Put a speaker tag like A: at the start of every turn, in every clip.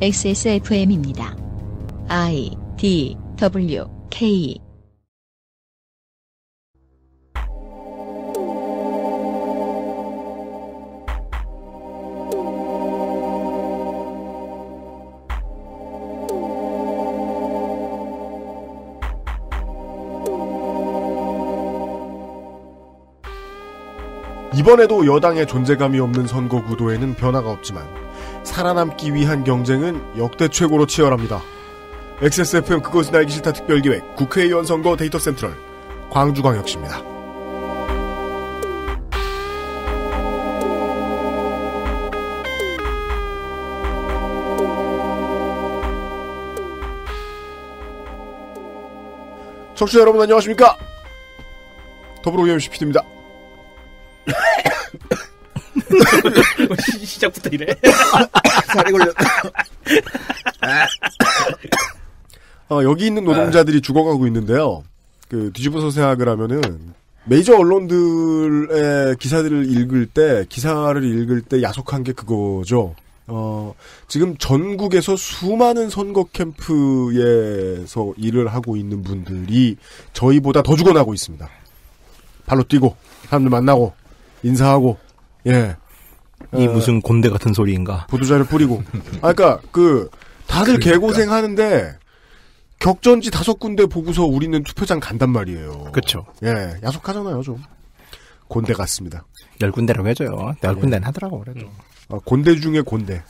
A: XSFM입니다. I D W K
B: 이번에도 여당의 존재감이 없는 선거 구도에는 변화가 없지만 살아남기 위한 경쟁은 역대 최고로 치열합니다. XSFM 그것은 알기 싫다 특별기획 국회의원 선거 데이터 센트럴 광주광역시입니다. 청취자 여러분 안녕하십니까? 더불어 UMC PD입니다.
C: 어, 시작부터 이래.
B: 살이 걸렸. 어, 여기 있는 노동자들이 죽어가고 있는데요. 그 뒤집어서 생각을 하면은 메이저 언론들의 기사들을 읽을 때 기사를 읽을 때 야속한 게 그거죠. 어, 지금 전국에서 수많은 선거 캠프에서 일을 하고 있는 분들이 저희보다 더 죽어나고 있습니다. 발로 뛰고 사람들 만나고 인사하고 예. 이 어, 무슨
D: 곤대 같은 소리인가.
B: 보도자를 뿌리고. 아, 그니까, 그, 다들 그러니까. 개고생하는데, 격전지 다섯 군데 보고서 우리는 투표장 간단 말이에요. 그쵸. 예, 야속하잖아요, 좀. 곤대 같습니다. 열 군데라고 해줘요. 열 예. 군데는 하더라고, 그래도. 음. 어, 곤대 중에 곤대.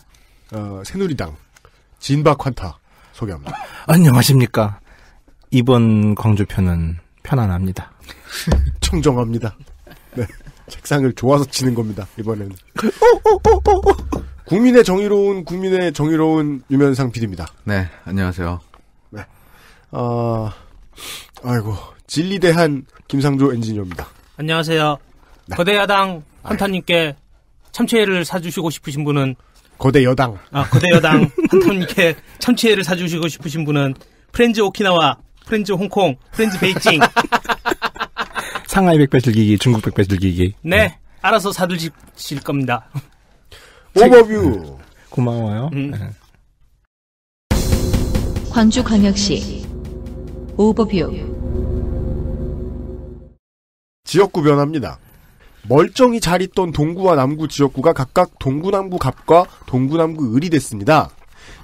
B: 어, 새누리당. 진박환타. 소개합니다.
D: 안녕하십니까. 이번 광주편은 편안합니다.
B: 청정합니다. 네. 책상을 좋아서 치는 겁니다. 이번에는. 어, 어, 어, 국민의 정의로운 국민의 정의로운 유면상 PD입니다.
E: 네, 안녕하세요.
B: 네. 어, 아이고 진리대한 김상조 엔지니어입니다.
C: 안녕하세요. 네. 거대 야당 한타님께 참치회를 사주시고 싶으신 분은
B: 거대 여당.
C: 아, 거대 여당 한타님께 참치회를 사주시고 싶으신 분은 프렌즈 오키나와, 프렌즈 홍콩, 프렌즈 베이징,
D: 상하이 백배 즐기기, 중국 백배 즐기기.
C: 네, 네. 알아서 사들실 겁니다. 오버뷰.
D: 고마워요.
F: 음. 네.
G: 광주광역시 오버뷰.
B: 지역구 변화입니다. 멀쩡히 잘 있던 동구와 남구 지역구가 각각 동구남구 갑과 동구남구 을이 됐습니다.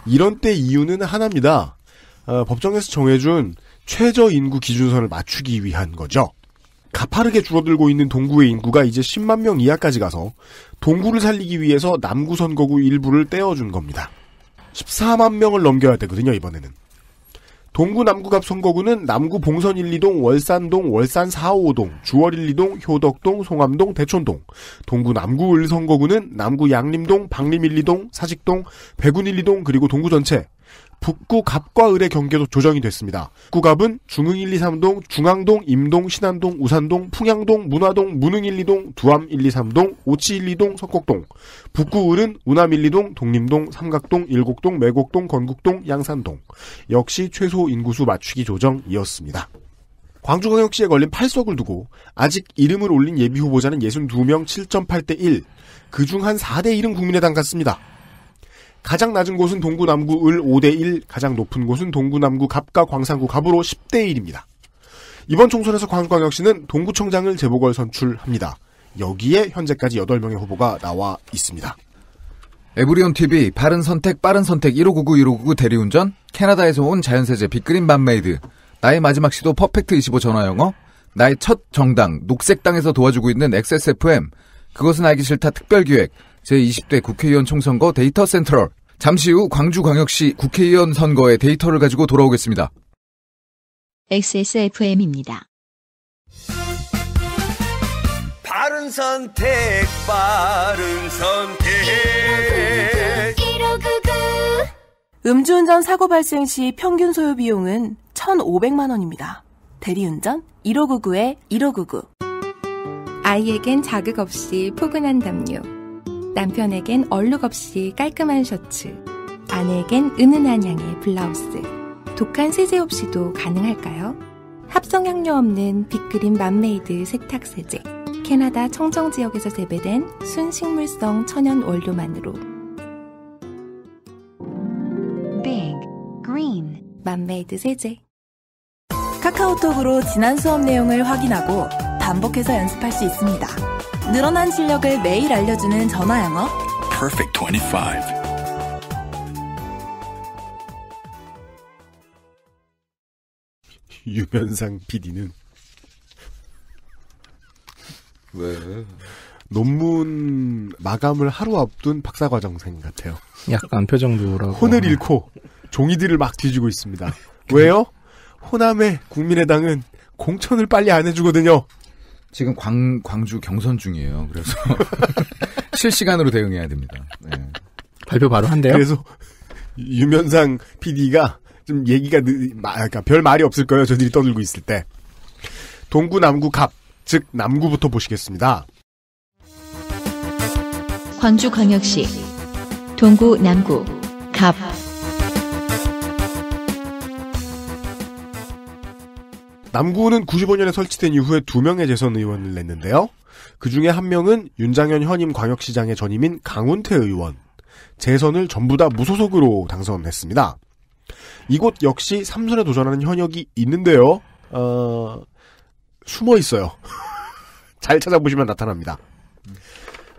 B: 이런 때 이유는 하나입니다. 어, 법정에서 정해준 최저 인구 기준선을 맞추기 위한 거죠. 가파르게 줄어들고 있는 동구의 인구가 이제 10만 명 이하까지 가서 동구를 살리기 위해서 남구 선거구 일부를 떼어준 겁니다. 14만 명을 넘겨야 되거든요, 이번에는. 동구 남구갑 선거구는 남구 봉선 1, 2동, 월산동, 월산 4, 5동, 주월 1, 2동, 효덕동, 송암동, 대촌동. 동구 남구 을 선거구는 남구 양림동, 박림 1, 2동, 사직동, 백운 1, 2동 그리고 동구 전체. 북구 갑과 을의 경계도 조정이 됐습니다. 구갑은 중흥 1, 2, 3동, 중앙동, 임동, 신안동, 우산동, 풍양동, 문화동, 문흥 1, 2동, 두암 1, 2, 3동, 오치 1, 2동, 석곡동. 북구 을은 운암 1, 2동, 독림동, 삼각동, 일곡동, 매곡동, 건국동, 양산동. 역시 최소 인구수 맞추기 조정이었습니다. 광주광역시에 걸린 8석을 두고 아직 이름을 올린 예비 후보자는 62명 7.8대 1. 그 중 한 4대 1은 국민의당 같습니다. 가장 낮은 곳은 동구 남구 을 5대 1, 가장 높은 곳은 동구 남구 갑과 광산구 갑으로 10대 1입니다. 이번 총선에서 광광역시는
E: 동구청장을 재보궐 선출합니다. 여기에 현재까지 8명의 후보가 나와 있습니다. 에브리온 TV 바른 선택 빠른 선택 1599 1599 대리운전 캐나다에서 온 자연세제 빅그린 밤메이드 나의 마지막 시도 퍼펙트 25 전화영어 나의 첫 정당 녹색당에서 도와주고 있는 XSFM 그것은 알기 싫다 특별기획 제20대 국회의원 총선거 데이터 센트럴. 잠시 후 광주광역시 국회의원 선거의 데이터를 가지고 돌아오겠습니다.
G: XSFM입니다. 바른 선택, 바른
F: 선택. 1599.
H: 음주운전 사고 발생 시 평균 소요 비용은 1,500만 원입니다. 대리운전 1599에 1599. 아이에겐 자극 없이 포근한 담요. 남편에겐 얼룩 없이 깔끔한 셔츠, 아내에겐 은은한 향의 블라우스, 독한 세제 없이도 가능할까요? 합성향료 없는 빅그린 맘메이드 세탁세제, 캐나다 청정지역에서 재배된 순식물성 천연 원료만으로 Big Green 맘메이드 세제 카카오톡으로 지난 수업 내용을 확인하고 반복해서 연습할 수 있습니다. 늘어난 실력을 매일 알려주는 전화 영어.
B: Perfect 25. 유면상 PD는 왜? 논문 마감을 하루 앞둔 박사과정생 같아요.
D: 약간 표정도 오라고. 혼을
B: 잃고 종이들을 막 뒤지고
E: 있습니다. 왜요? 호남의 국민의당은 공천을 빨리 안 해주거든요. 지금 광, 광주 경선 중이에요. 그래서 실시간으로 대응해야 됩니다. 네. 발표 바로 한대요. 그래서 유면상 PD가
B: 좀 얘기가 느, 마, 그러니까 별 말이 없을 거예요. 저들이 떠들고 있을 때. 동구 남구 갑, 즉 남구부터 보시겠습니다.
G: 광주광역시 동구 남구 갑
B: 남구는 95년에 설치된 이후에 두 명의 재선 의원을 냈는데요. 그 중에 한 명은 윤장현 현임 광역시장의 전임인 강운태 의원. 재선을 전부 다 무소속으로 당선했습니다. 이곳 역시 삼선에 도전하는 현역이 있는데요. 어, 숨어 있어요. 잘 찾아보시면 나타납니다.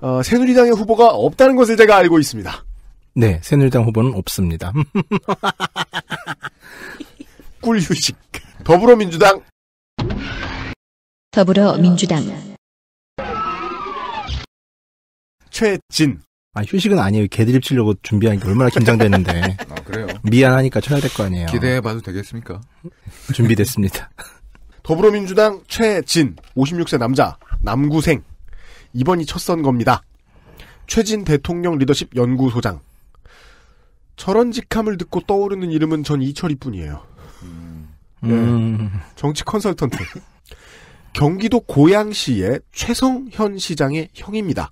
B: 어, 새누리당의 후보가 없다는 것을 제가 알고 있습니다.
D: 네, 새누리당 후보는 없습니다.
B: 꿀휴식. 더불어민주당
I: 더불어민주당
B: 최진
D: 아 휴식은 아니에요. 개드립 치려고 준비한 게 얼마나 긴장됐는데아 그래요. 미안하니까 쳐야 될 거 아니에요.
B: 기대해봐도
E: 되겠습니까? 준비됐습니다. 더불어민주당 최진
B: 56세 남자 남구생 이번이 첫 선거입니다. 최진 대통령 리더십 연구소장. 저런 직함을 듣고 떠오르는 이름은 전 이철이 뿐이에요. 음. 네. 정치 컨설턴트. 경기도 고양시의 최성현 시장의 형입니다.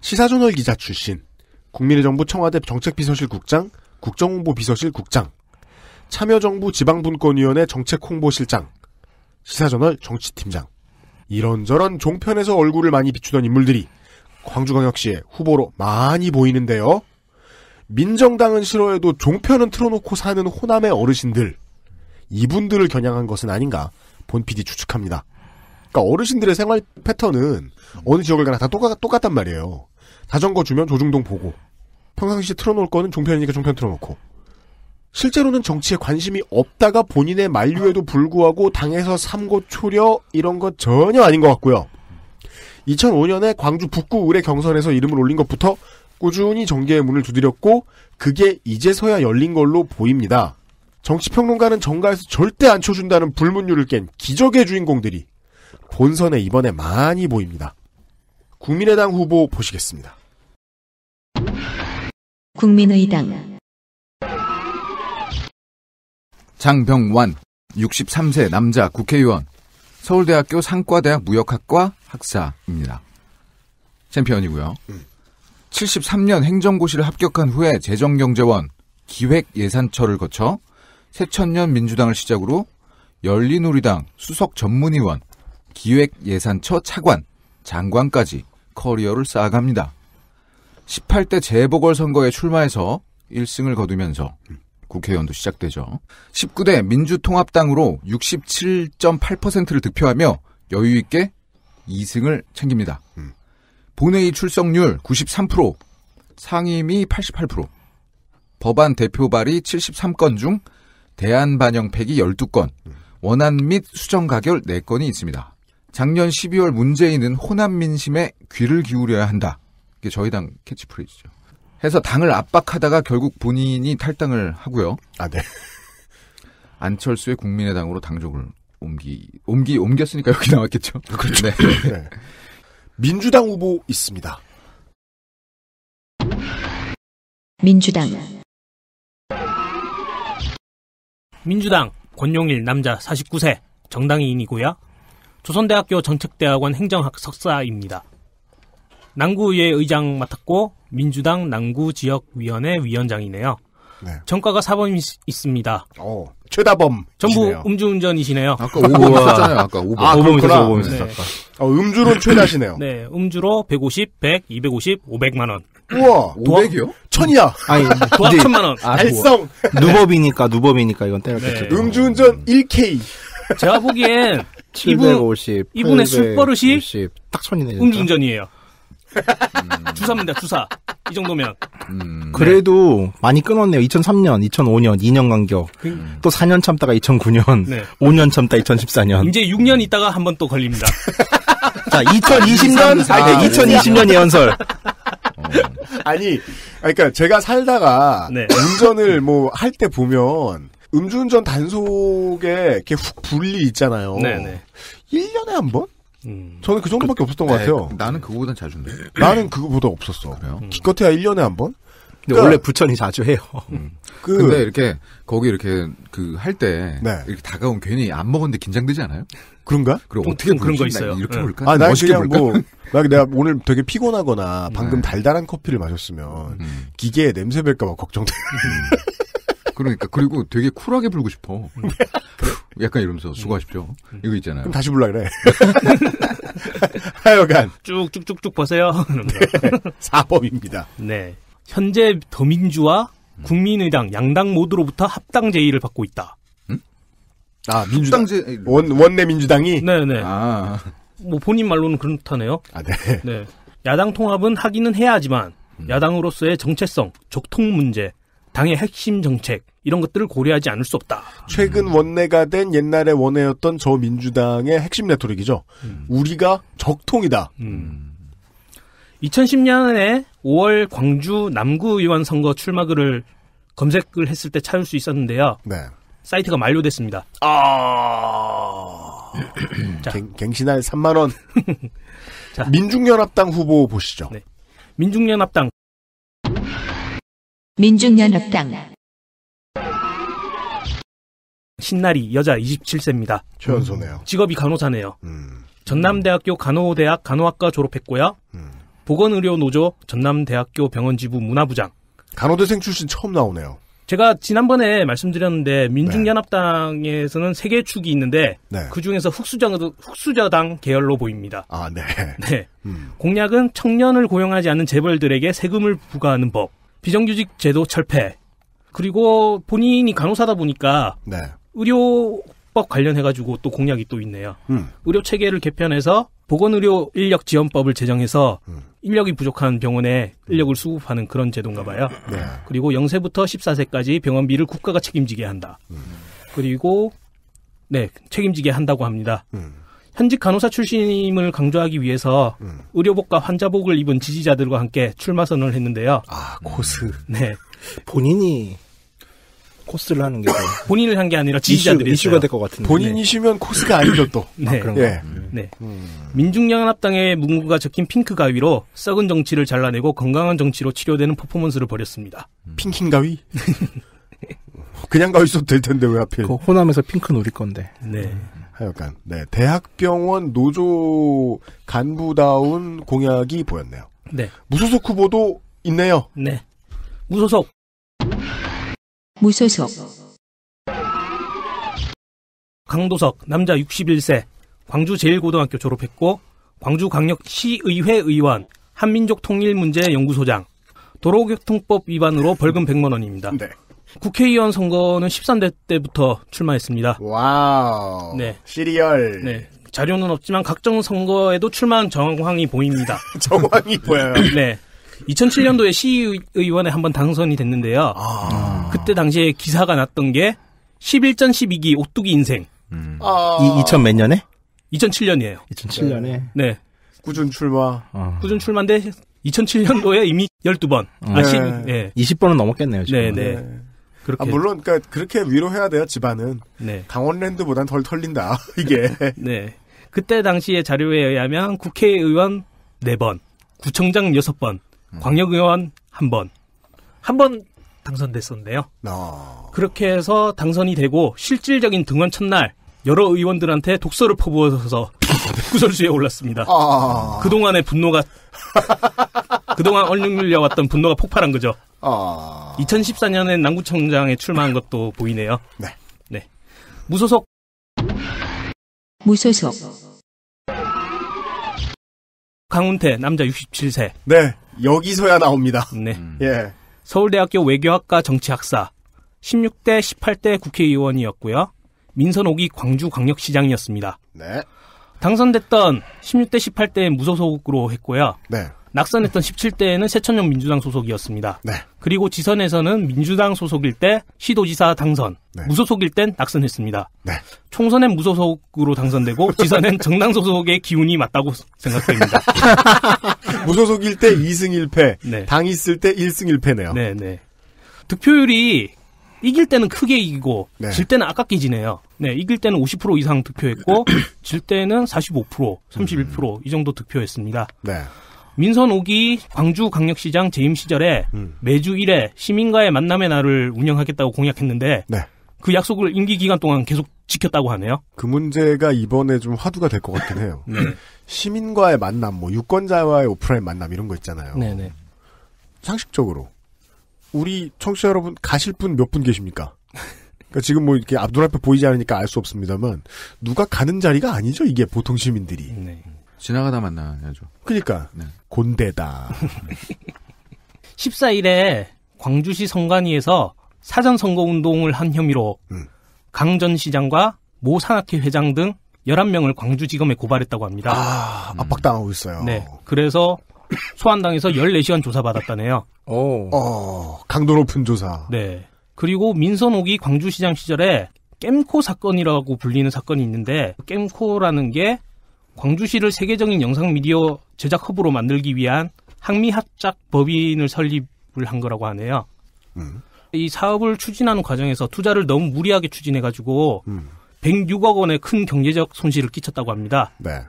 B: 시사저널 기자 출신, 국민의 정부 청와대 정책비서실 국장, 국정홍보 비서실 국장, 참여정부 지방분권위원회 정책홍보실장, 시사저널 정치팀장. 이런저런 종편에서 얼굴을 많이 비추던 인물들이 광주광역시의 후보로 많이 보이는데요. 민정당은 싫어해도 종편은 틀어놓고 사는 호남의 어르신들. 이분들을 겨냥한 것은 아닌가 본 PD 추측합니다. 그러니까 어르신들의 생활 패턴은 어느 지역을 가나 다 똑같, 똑같단 말이에요. 자전거 주면 조중동 보고 평상시 틀어놓을 거는 종편이니까 종편 틀어놓고 실제로는 정치에 관심이 없다가 본인의 만류에도 불구하고 당에서 삼고 초려 이런 것 전혀 아닌 것 같고요. 2005년에 광주 북구 의뢰 경선에서 이름을 올린 것부터 꾸준히 정계의 문을 두드렸고 그게 이제서야 열린 걸로 보입니다. 정치평론가는 정가에서 절대 안 쳐준다는 불문율을 깬 기적의 주인공들이 본선에 이번에 많이 보입니다. 국민의당 후보 보시겠습니다.
J: 국민의당
E: 장병완 63세 남자 국회의원 서울대학교 상과대학 무역학과 학사입니다. 챔피언이고요. 73년 음. 행정고시를 합격한 후에 재정경제원 기획예산처를 거쳐 새천년 민주당을 시작으로 열린우리당 수석 전문의원, 기획예산처 차관, 장관까지 커리어를 쌓아갑니다. 18대 재보궐선거에 출마해서 1승을 거두면서 국회의원도 시작되죠. 19대 민주통합당으로 67.8%를 득표하며 여유있게 2승을 챙깁니다. 음. 본회의 출석률 93%, 상임위 88%, 법안 대표 발의 73건 중 대한반영팩이 12건, 원안 및 수정 가결 4건이 있습니다. 작년 12월 문재인은 호남 민심에 귀를 기울여야 한다. 이게 저희 당 캐치프레이즈죠. 해서 당을 압박하다가 결국 본인이 탈당을 하고요. 아, 네. 안철수의 국민의당으로 당적을 옮기 옮기 옮겼으니까 여기 나왔겠죠.
I: 아, 그렇죠. 네. 네. 민주당 후보 있습니다. 민주당
C: 민주당 권용일 남자 49세 정당이인이고요. 조선대학교 정책대학원 행정학 석사입니다. 남구의회 의장 맡았고 민주당 남구지역위원회 위원장이네요. 네. 전과가 4범이 있습니다. 오, 어, 최다범. 전부 음주운전이시네요. 아까 5범 있었잖아요. 아까 5범. 5범 아, 있었어, 5범 있었어. 어, 음주로 최다시네요. 네, 음주로 150, 100, 250, 500만원. 우와, 500이요? 천이야. 아니, 도합 천만 원. 아, 달성. 뭐,
D: 누법이니까 누법이니까
C: 이건 때려겠죠 네. 음주운전 1K. 제가 보기엔 750, 이분, 이분의 술 버릇이 50, 딱 천이네. 요 음주운전이에요. 주사입니다, 주사. 이 정도면. 음.
D: 그래도 네. 많이 끊었네요. 2003년, 2005년, 2년 간격. 음. 또 4년 참다가 2009년, 네. 5년 참다 2014년.
C: 이제 6년 있다가 한 번 또 걸립니다. 자, 2020년, 아, 네, 2020년 아, 예언설.
B: 어. 아니, 그러니까 제가 살다가 네. 운전을 뭐 할 때 보면 음주운전 단속에 이렇게 훅불리 있잖아요. 네네. 1년에 한 번? 음. 저는 그 정도밖에 그, 없었던 것 네, 같아요. 네,
E: 나는 그거보단 자주인데.
B: 나는 그거보다 없었어. 그래요? 음. 기껏해야 1년에 한 번? 근데 그러니까, 원래 부천이 자주 해요. 음.
E: 그, 근데 이렇게 거기 이렇게 그 할때 네. 이렇게 다가온 괜히 안 먹었는데 긴장되지 않아요? 그런가? 그럼 뭐 어떻게 그런 거 있어요? 이렇게 응. 네. 볼까? 아, 나 그냥 볼까? 뭐,
B: 막 내가 오늘 되게 피곤하거나 방금 네. 달달한 커피를 마셨으면 음. 기계에 냄새 뵐까봐 걱정돼. 음. 그러니까 그리고 되게
E: 쿨하게 불고 싶어. 음. 약간 이러면서 수고하십시오. 음. 이거 있잖아요. 그럼 다시 불라 그래.
B: 하여간 쭉쭉쭉쭉 보세요.
C: 사법입니다 네. 현재 더민주와 국민의당 양당 모두로부터 합당 제의를 받고 있다. 아, 민주당 제, 그 예. 원, 원내 민주당이? 네네. 네. 아. 뭐 본인 말로는 그렇다네요. 아, 네. 네. 야당 통합은 하기는 해야 하지만, 음. 야당으로서의 정체성, 적통 문제, 당의 핵심 정책, 이런 것들을 고려하지 않을 수 없다.
B: 최근 음. 원내가 된 옛날의 원내였던 저 민주당의 핵심 레토릭이죠.
C: 음. 우리가 적통이다. 음. 2010년에 음. 5월 광주 남구 의원 선거 출마글을 검색을 했을 때 찾을 수 있었는데요. 네. 사이트가 만료됐습니다. 아. 자. 갱, 신할 3만원. 자. 민중연합당 후보 보시죠. 네. 민중연합당.
A: 민중연합당.
C: 신나리 여자 27세입니다. 최연소네요. 음. 직업이 간호사네요. 음. 전남대학교 간호대학 간호학과 졸업했고요. 음. 보건의료노조 전남대학교 병원지부 문화부장. 간호대생 출신 처음 나오네요. 제가 지난번에 말씀드렸는데 민중연합당에서는 네. 세개 축이 있는데 네. 그 중에서 흑수저, 흑수저당 계열로 보입니다. 아, 네. 네. 음. 공약은 청년을 고용하지 않는 재벌들에게 세금을 부과하는 법, 비정규직 제도 철폐, 그리고 본인이 간호사다 보니까 네. 의료법 관련해가지고 또 공약이 또 있네요. 음. 의료 체계를 개편해서 보건의료 인력 지원법을 제정해서 음. 인력이 부족한 병원에 음. 인력을 수급하는 그런 제도인가 네. 봐요. 네. 그리고 0세부터 14세까지 병원비를 국가가 책임지게 한다. 음. 그리고 네, 책임지게 한다고 합니다. 음. 현직 간호사 출신임을 강조하기 위해서 음. 의료복과 환자복을 입은 지지자들과 함께 출마 선언을 했는데요. 아, 코스. 네. 본인이 코스를 하는 게 본인을 한 게 아니라 지지자들이 이슈, 가될 것 같은데 본인이시면 코스가 아니죠 또 네. 아, 네. 네. 음. 민중연합당의 문구가 적힌 핑크 가위로 썩은 정치를 잘라내고 건강한 정치로 치료되는 퍼포먼스를 벌였습니다 음. 핑킹 가위 그냥 가위 써도
B: 될 텐데 왜 하필 그 호남에서 핑크는 릴 건데
C: 네 음. 하여간 네 대학병원
B: 노조 간부다운 공약이 보였네요 네 무소속 후보도
C: 있네요 네 무소속 무소속 강도석 남자 61세 광주 제일고등학교 졸업했고 광주광역시의회 의원 한민족 통일문제연구소장 도로교통법 위반으로 벌금 100만 원입니다. 네. 국회의원 선거는 13대 때부터 출마했습니다. 와우. 네. 시리얼. 네. 자료는 없지만 각종 선거에도 출마한 정황이 보입니다. 정황이 보여요. 네. 2007년도에 시의원에 한번 당선이 됐는데요. 아. 그때 당시에 기사가 났던 게 11전 12기 오뚜기 인생. 음. 아. 2000 몇 년에? 2007년이에요. 2007년에? 네. 꾸준 출마. 어. 꾸준 출마인데 2007년도에 이미 12번. 아, 네. 1 예. 네. 20번은 넘었겠네요, 지금. 네네. 네. 그렇게. 아, 물론,
B: 그러니까 그렇게 위로해야 돼요, 집안은. 네. 강원랜드보단 덜 털린다, 이게. 네.
C: 그때 당시의 자료에 의하면 국회의원 4번, 구청장 6번, 음. 광역의원 한 번, 한 번 당선됐었는데요. 어. 그렇게 해서 당선이 되고 실질적인 등원 첫날 여러 의원들한테 독서를 퍼부어서 구설수에 올랐습니다. 어. 그동안의 분노가 그동안 얼룩물려왔던 분노가 폭발한 거죠. 어. 아. 2014년에 남구청장에 출마한 것도 보이네요. 네. 네. 무소속 무소속 강훈태 남자 67세. 네. 여기서야 나옵니다. 네. 음. 예. 예. 서울대학교 외교학과 정치학사 16대 18대 국회의원이었고요. 민선 5기 광주광역시장이었습니다. 네. 당선됐던 16대 18대에 무소속으로 했고요. 네. 낙선했던 17대에는 새천년 민주당 소속이었습니다. 네. 그리고 지선에서는 민주당 소속일 때 시도지사 당선, 네. 무소속일 땐 낙선했습니다. 네. 총선엔 무소속으로 당선되고 지선엔 정당 소속의 기운이 맞다고 생각됩니다. 무소속일 때 2승 음. 1패, 네. 당 있을 때 1승 1패네요. 네, 네. 득표율이 이길 때는 크게 이기고 네. 질 때는 아깝게 지네요. 네, 이길 때는 50% 이상 득표했고 질 때는 45%, 31%이 음. 정도 득표했습니다. 네. 민선 5기 광주 강력시장 재임 시절에 음. 매주 1회 시민과의 만남의 날을 운영하겠다고 공약했는데 네. 그 약속을 임기 기간 동안 계속 지켰다고 하네요. 그 문제가 이번에 좀 화두가 될 것 같긴 해요.
B: 네. 시민과의 만남, 뭐 유권자와의 오프라인 만남 이런 거 있잖아요. 네네. 상식적으로 우리 청취자 여러분 가실 분 몇 분 계십니까? 그러니까 지금 뭐 이렇게 앞 눈앞에 보이지 않으니까 알 수 없습니다만 누가 가는 자리가 아니죠 이게 보통 시민들이.
C: 네. 지나가다 만나야죠. 그러니까 네. 곤대다. 14일에 광주시 선관위에서 사전 선거 운동을 한 혐의로 음. 강전 시장과 모산학회 회장 등 11명을 광주지검에 고발했다고 합니다. 아,
B: 압박당하고 있어요.
C: 네. 그래서 소환당해서 14시간 조사받았다네요.
B: 오. 어, 강도 높은 조사. 네.
C: 그리고 민선옥이 광주시장 시절에 깸코 사건이라고 불리는 사건이 있는데 깸코라는 게 광주시를 세계적인 영상 미디어 제작 허브로 만들기 위한 항미합작 법인을 설립을 한 거라고 하네요. 음. 이 사업을 추진하는 과정에서 투자를 너무 무리하게 추진해가지고 음. 106억 원의 큰 경제적 손실을 끼쳤다고 합니다. 네.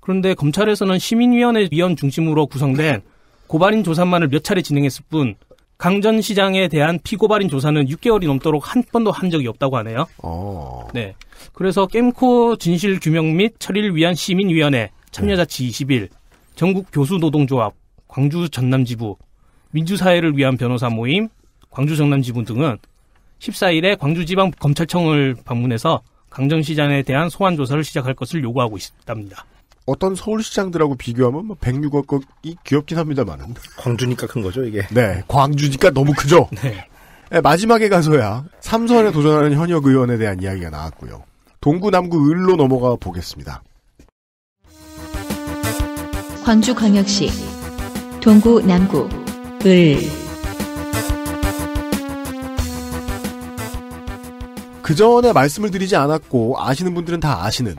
C: 그런데 검찰에서는 시민위원회 위원 중심으로 구성된 고발인 조사만을 몇 차례 진행했을 뿐 강전 시장에 대한 피고발인 조사는 6개월이 넘도록 한 번도 한 적이 없다고 하네요. 오. 어. 네. 그래서 겜코 진실 규명 및 처리를 위한 시민위원회 참여자치 20일, 전국 교수 노동조합, 광주 전남지부, 민주사회를 위한 변호사 모임, 광주 전남지부 등은 14일에 광주지방 검찰청을 방문해서 강정시장에 대한 소환 조사를 시작할 것을 요구하고 있답니다.
B: 어떤 서울시장들하고 비교하면 106억이 뭐 귀엽긴 합니다만은. 광주니까 큰 거죠, 이게. 네, 광주니까 너무 크죠. 네. 네, 마지막에 가서야 삼선에 도전하는 현역 의원에 대한 이야기가 나왔고요. 동구, 남구, 을로 넘어가 보겠습니다.
G: 광주광역시 동구, 남구,
B: 을그 전에 말씀을 드리지 않았고 아시는 분들은 다 아시는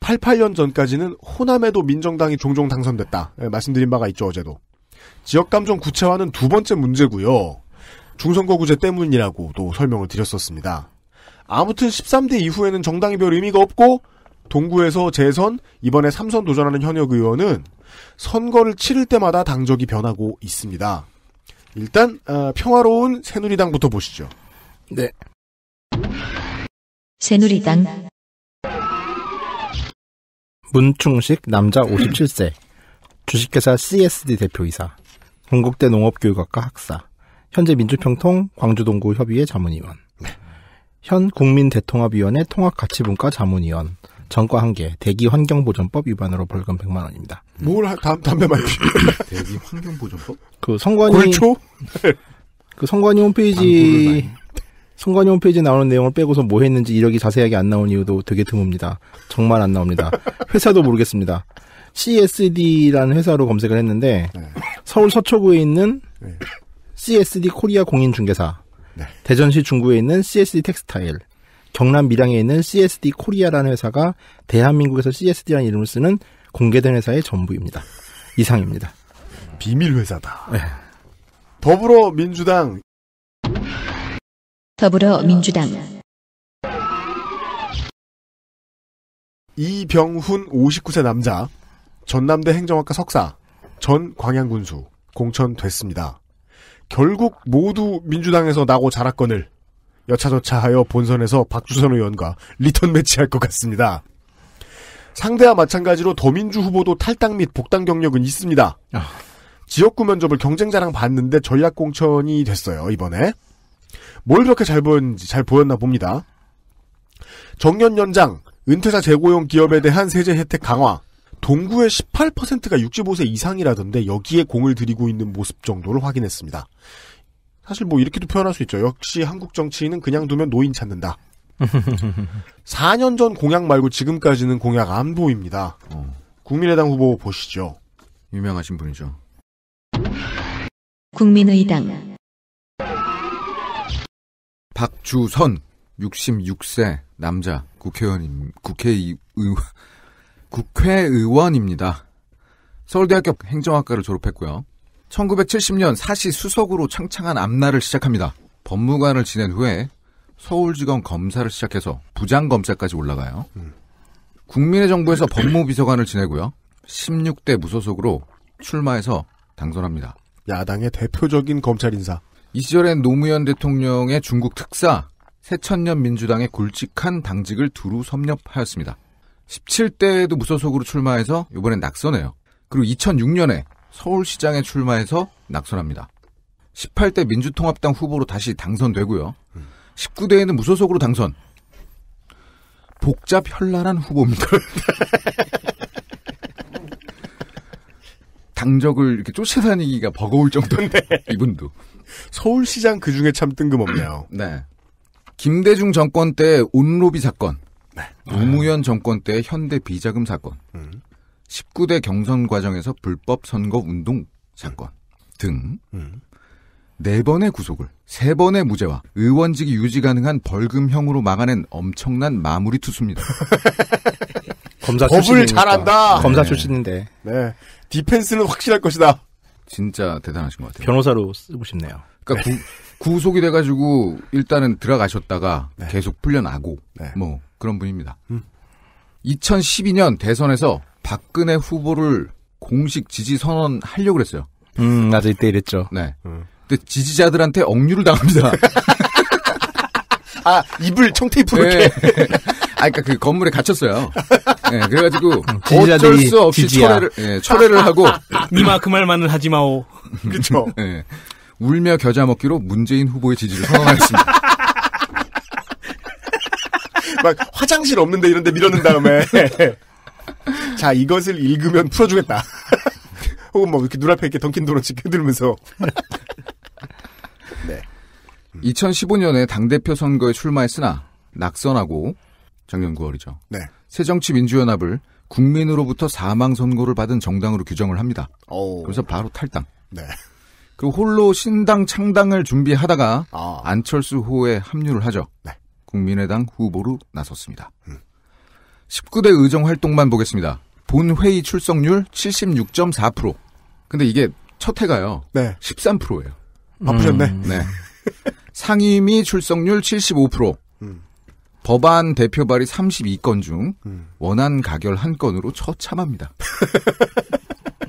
B: 88년 전까지는 호남에도 민정당이 종종 당선됐다. 예, 말씀드린 바가 있죠, 어제도. 지역감정 구체화는 두 번째 문제고요. 중선거구제 때문이라고도 설명을 드렸었습니다. 아무튼 13대 이후에는 정당이 별 의미가 없고 동구에서 재선, 이번에 3선 도전하는 현역 의원은 선거를 치를 때마다 당적이 변하고 있습니다. 일단 아, 평화로운 새누리당부터 보시죠. 네.
J: 새누리당
B: 문충식
D: 남자 57세 주식회사 CSD 대표이사 동국대 농업교육학과 학사 현재 민주평통 광주동구협의회 자문위원 현 국민대통합위원회 통합가치분과 자문위원 전과 한 개 대기 환경보전법 위반으로 벌금 100만 원입니다.
B: 뭘 하, 다, 담배 말고 대기 환경보전법?
D: 그 선관위 그 선관위 홈페이지 선관위 홈페이지에 나오는 내용을 빼고서 뭐 했는지 이력이 자세하게 안 나온 이유도 되게 드뭅니다. 정말 안 나옵니다. 회사도 모르겠습니다. CSD라는 회사로 검색을 했는데 네. 서울 서초구에 있는 네. CSD 코리아 공인중개사, 네. 대전시 중구에 있는 CSD 텍스타일, 경남 밀양에 있는 CSD 코리아라는 회사가 대한민국에서 CSD라는 이름을 쓰는 공개된 회사의 전부입니다. 이상입니다. 비밀 회사다. 네.
B: 더불어민주당
I: 더불어민주당
B: 이병훈 59세 남자 전남대 행정학과 석사 전 광양군수 공천됐습니다. 결국 모두 민주당에서 나고 자랐건을 여차저차하여 본선에서 박주선 의원과 리턴 매치할 것 같습니다. 상대와 마찬가지로 더민주 후보도 탈당 및 복당 경력은 있습니다. 아. 지역구 면접을 경쟁자랑 봤는데 전략공천이 됐어요 이번에. 뭘 그렇게 잘 보였는지 잘 보였나 봅니다. 정년 연장, 은퇴자 재고용 기업에 대한 세제 혜택 강화, 동구의 18%가 65세 이상이라던데 여기에 공을 들이고 있는 모습 정도를 확인했습니다. 사실 뭐 이렇게도 표현할 수 있죠. 역시 한국 정치인은 그냥 두면 노인 찾는다. 4년 전 공약 말고 지금까지는 공약 안 보입니다. 어.
E: 국민의당 후보 보시죠. 유명하신 분이죠.
J: 국민의당
E: 박주선 66세 남자 국회의원 국회의 국회의원입니다. 서울대학교 행정학과를 졸업했고요. 1970년 사시 수석으로 창창한 앞날을 시작합니다. 법무관을 지낸 후에 서울지검 검사를 시작해서 부장검사까지 올라가요. 국민의 정부에서 법무비서관을 지내고요. 16대 무소속으로 출마해서 당선합니다. 야당의 대표적인 검찰 인사. 이 시절엔 노무현 대통령의 중국 특사, 새천년 민주당의 굵직한 당직을 두루 섭렵하였습니다. 17대에도 무소속으로 출마해서 이번엔 낙선해요. 그리고 2006년에 서울시장에 출마해서 낙선합니다. 18대 민주통합당 후보로 다시 당선되고요. 19대에는 무소속으로 당선. 복잡 현란한 후보입니다. 당적을 이렇게 쫓아다니기가 버거울 정도인데 이분도 서울시장 그 중에 참 뜬금없네요. 네. 김대중 정권 때 온로비 사건, 네. 노무현 정권 때 현대 비자금 사건, 음. 19대 경선 과정에서 불법 선거 운동 사건 등. 음. 네 번의 구속을 세 번의 무죄와 의원직이 유지 가능한 벌금형으로 막아낸 엄청난 마무리 투수입니다. 검사 출신이 법을 잘한다. 검사 네. 출신인데. 네. 디펜스는 확실할 것이다. 진짜 대단하신 것 같아요. 변호사로 쓰고 싶네요. 그러니까 네. 구, 구속이 돼가지고 일단은 들어가셨다가 네. 계속 풀려나고 네. 뭐 그런 분입니다. 음. 2012년 대선에서 박근혜 후보를 공식 지지 선언하려고 그랬어요. 음, 나도 이때 이랬죠. 네. 음. 근데 지지자들한테 억류를 당합니다. 아, 입을 청테이프로 네. 이렇게. 아, 그러니까 그 건물에 갇혔어요. 네, 그래가지고 음, 어쩔 수 없이 지지야. 초래를 예, 초래를 하고
C: 니마 그 말만은 하지 마오. 그렇죠. 예,
E: 울며 겨자 먹기로 문재인 후보의 지지를 선언하였습니다.
B: 막 화장실 없는데 이런데 밀어는 다음에 자 이것을
E: 읽으면 풀어주겠다. 혹은 뭐 이렇게 눈앞에 이렇게 던킨 도넛씩 흔들면서. 네. 2015년에 당대표 선거에 출마했으나 낙선하고 작년 9월이죠. 네. 새정치민주연합을 국민으로부터 사망 선고를 받은 정당으로 규정을 합니다. 오. 그래서 바로 탈당. 네. 그리고 홀로 신당 창당을 준비하다가 아. 안철수 후에 합류를 하죠. 네. 국민의당 후보로 나섰습니다. 음. 19대 의정 활동만 보겠습니다. 본회의 출석률 76.4%. 근데 이게 첫 해가요. 네. 13%예요. 바쁘셨네. 음. 네. 상임위 출석률 75%. 법안 대표 발의 32건 중 음. 원안 가결 한 건으로 처참합니다.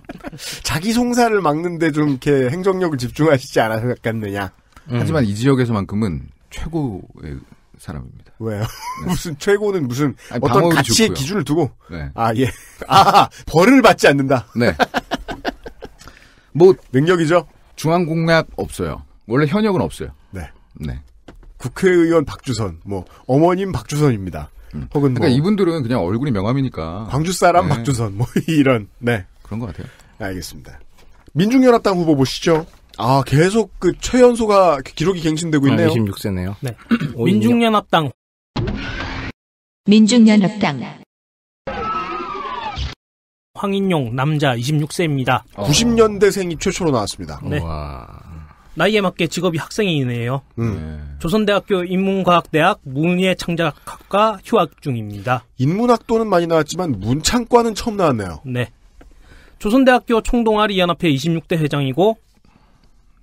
E: 자기 송사를 막는데 좀 이렇게 행정력을 집중하시지
B: 않았겠느냐. 음. 하지만
E: 이 지역에서만큼은 최고의 사람입니다.
B: 왜요? 네. 무슨 최고는 무슨 아니, 어떤 가치의 좋고요. 기준을 두고 네. 아 예. 아 벌을 받지 않는다. 네. 뭐 능력이죠. 중앙 공약
E: 없어요. 원래 현역은 없어요. 네. 네. 국회의원 박주선, 뭐 어머님 박주선입니다. 음. 혹은 그러니까 뭐 이분들은 그냥 얼굴이 명함이니까 광주 사람 네. 박주선
B: 뭐 이런 네 그런 것 같아요. 알겠습니다. 민중연합당 후보 보시죠. 아 계속 그 최연소가 기록이 갱신되고 아, 있네요. 아, 26세네요. 네.
C: 민중연합당.
A: 민중연합당.
C: 황인용 남자 26세입니다.
B: 90년대생이 최초로 나왔습니다.
C: 네. 와. 나이에 맞게 직업이 학생이네요. 음. 네. 조선대학교 인문과학대학 문예창작학과 휴학 중입니다. 인문학도는 많이 나왔지만 문창과는 처음 나왔네요. 네. 조선대학교 총동아리 연합회 26대 회장이고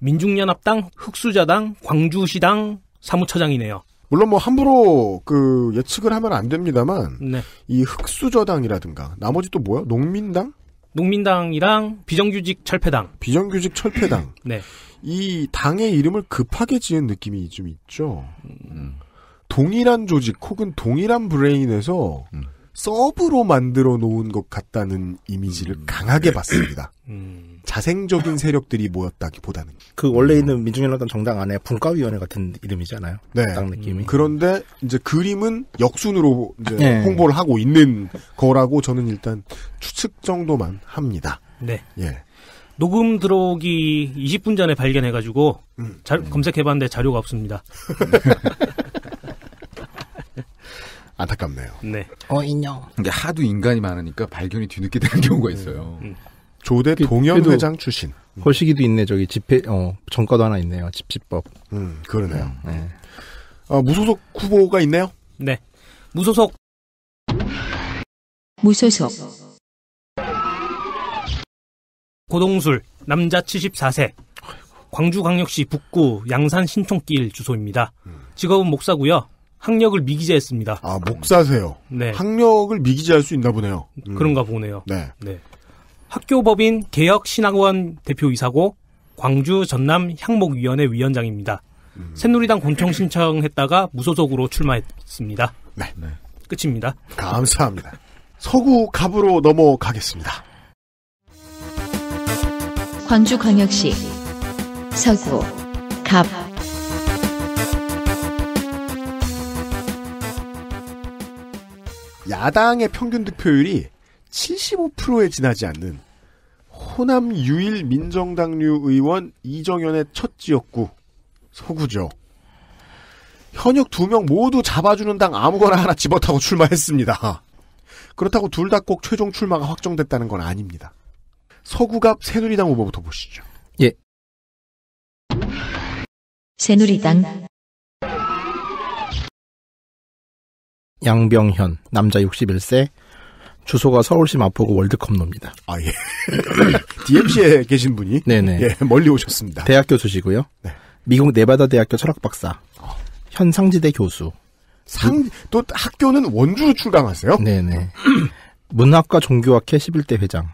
C: 민중연합당, 흑수자당, 광주시당 사무처장이네요.
B: 물론 뭐 함부로 그 예측을 하면 안 됩니다만 네. 이 흑수저당이라든가 나머지 또 뭐야? 농민당? 농민당이랑 비정규직 철폐당. 비정규직 철폐당. 네. 이 당의 이름을 급하게 지은 느낌이 좀 있죠. 음. 동일한 조직 혹은 동일한 브레인에서 음. 서브로 만들어 놓은 것 같다는 이미지를 음. 강하게 봤습니다. 음. 자생적인 세력들이 모였다기보다는 그 원래 있는 민중연합당 정당 안에 분과위원회 같은 이름이잖아요. 네. 딱 느낌이. 음. 그런데 이제 그림은 역순으로 이제 네. 홍보를 하고 있는 거라고 저는 일단 추측
C: 정도만 합니다. 네. 예. 녹음 들어오기 20분 전에 발견해가지고 음. 자, 음. 검색해봤는데 자료가 없습니다. 안타깝네요. 네.
E: 어 인형. 이게 하도 인간이 많으니까 발견이 뒤늦게 되는 경우가 음. 있어요. 음, 조대 동현 회장 출신.
D: 허시기도 음. 있네 저기 집회 어
B: 정과도 하나 있네요 집집법음 그러네요. 네. 아, 무소속 후보가 있네요.
C: 네. 무소속. 무소속. 고동술 남자 74세 광주광역시 북구 양산 신촌길 주소입니다. 직업은 목사고요. 학력을 미기재했습니다. 아 목사세요. 네. 학력을 미기재할 수 있나 보네요. 음. 그런가 보네요. 네. 네. 학교법인 개혁신학원 대표이사고 광주 전남 향목위원회 위원장입니다. 음. 새누리당 공청 신청했다가 무소속으로 출마했습니다. 네. 네. 끝입니다.
B: 감사합니다. 서구 갑으로 넘어가겠습니다.
G: 광주광역시 서구 갑
B: 야당의 평균 득표율이 75%에 지나지 않는 호남 유일 민정당류 의원 이정현의 첫 지역구 서구죠. 현역 두 명 모두 잡아주는 당 아무거나 하나 집어타고 출마했습니다. 그렇다고 둘 다 꼭 최종 출마가 확정됐다는 건 아닙니다. 서구갑 새누리당 후보부터 보시죠. 예.
J: 새누리당
D: 양병현 남자 61세 주소가 서울시 마포구 월드컵로입니다. 아 예. DMC에 계신 분이 네네 예, 멀리 오셨습니다. 대학 교수시고요. 네. 미국 네바다 대학교 철학 박사. 어. 현 상지대 교수. 상 또 학교는 원주로 출강하세요? 네네. 문학과 종교학회 11대 회장.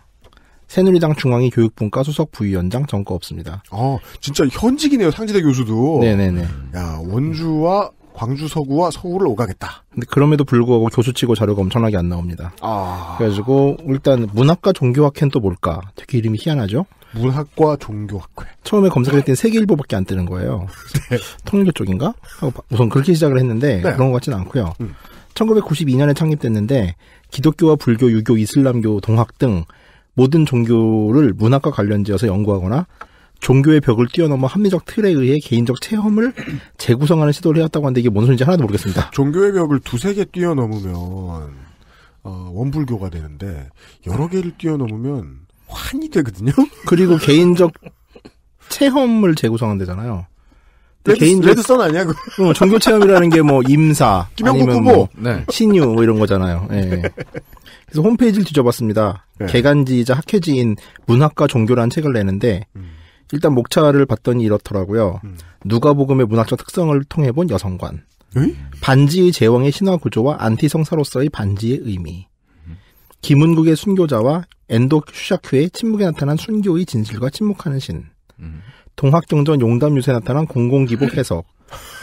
D: 새누리당 중앙위 교육분과 수석 부위원장 전과 없습니다. 아, 진짜 현직이네요. 상지대 교수도. 네네네. 야, 원주와 광주 서구와 서울을 오가겠다. 근데 그럼에도 불구하고 교수치고 자료가 엄청나게 안 나옵니다. 아. 그래가지고 일단 문학과 종교학회는 또 뭘까? 되게 이름이 희한하죠? 문학과 종교학회. 처음에 검색할 땐 세계일보밖에 안 뜨는 거예요. 네. 통일교 쪽인가? 하고 우선 그렇게 시작을 했는데 네. 그런 것 같지는 않고요. 음. 1992년에 창립됐는데 기독교와 불교, 유교, 이슬람교, 동학 등 모든 종교를 문학과 관련지어서 연구하거나 종교의 벽을 뛰어넘어 합리적 틀에 의해 개인적 체험을 재구성하는 시도를 해왔다고 하는데 이게 뭔 소리인지 하나도 모르겠습니다. 종교의
B: 벽을 두세 개 뛰어넘으면 어, 원불교가 되는데 여러 개를 뛰어넘으면 환이 되거든요. 그리고 개인적 체험을
D: 재구성한대잖아요.
B: 레드, 개인적 레드선 아니야 그?
D: 어, 종교 체험이라는 게 뭐 임사 아니면 뭐 네. 신유 뭐 이런 거잖아요. 예. 그래서 홈페이지를 뒤져봤습니다. 네. 개간지이자 학회지인 문학과 종교라는 책을 내는데 음. 일단 목차를 봤더니 이렇더라고요. 음. 누가복음의 문학적 특성을 통해 본 여성관. 에 반지의 제왕의 신화 구조와 안티 성사로서의 반지의 의미. 음. 김은국의 순교자와 엔도 슈샤크의 침묵에 나타난 순교의 진실과 침묵하는 신. 음. 동학경전 용담 유세 나타난 공공기복 해석.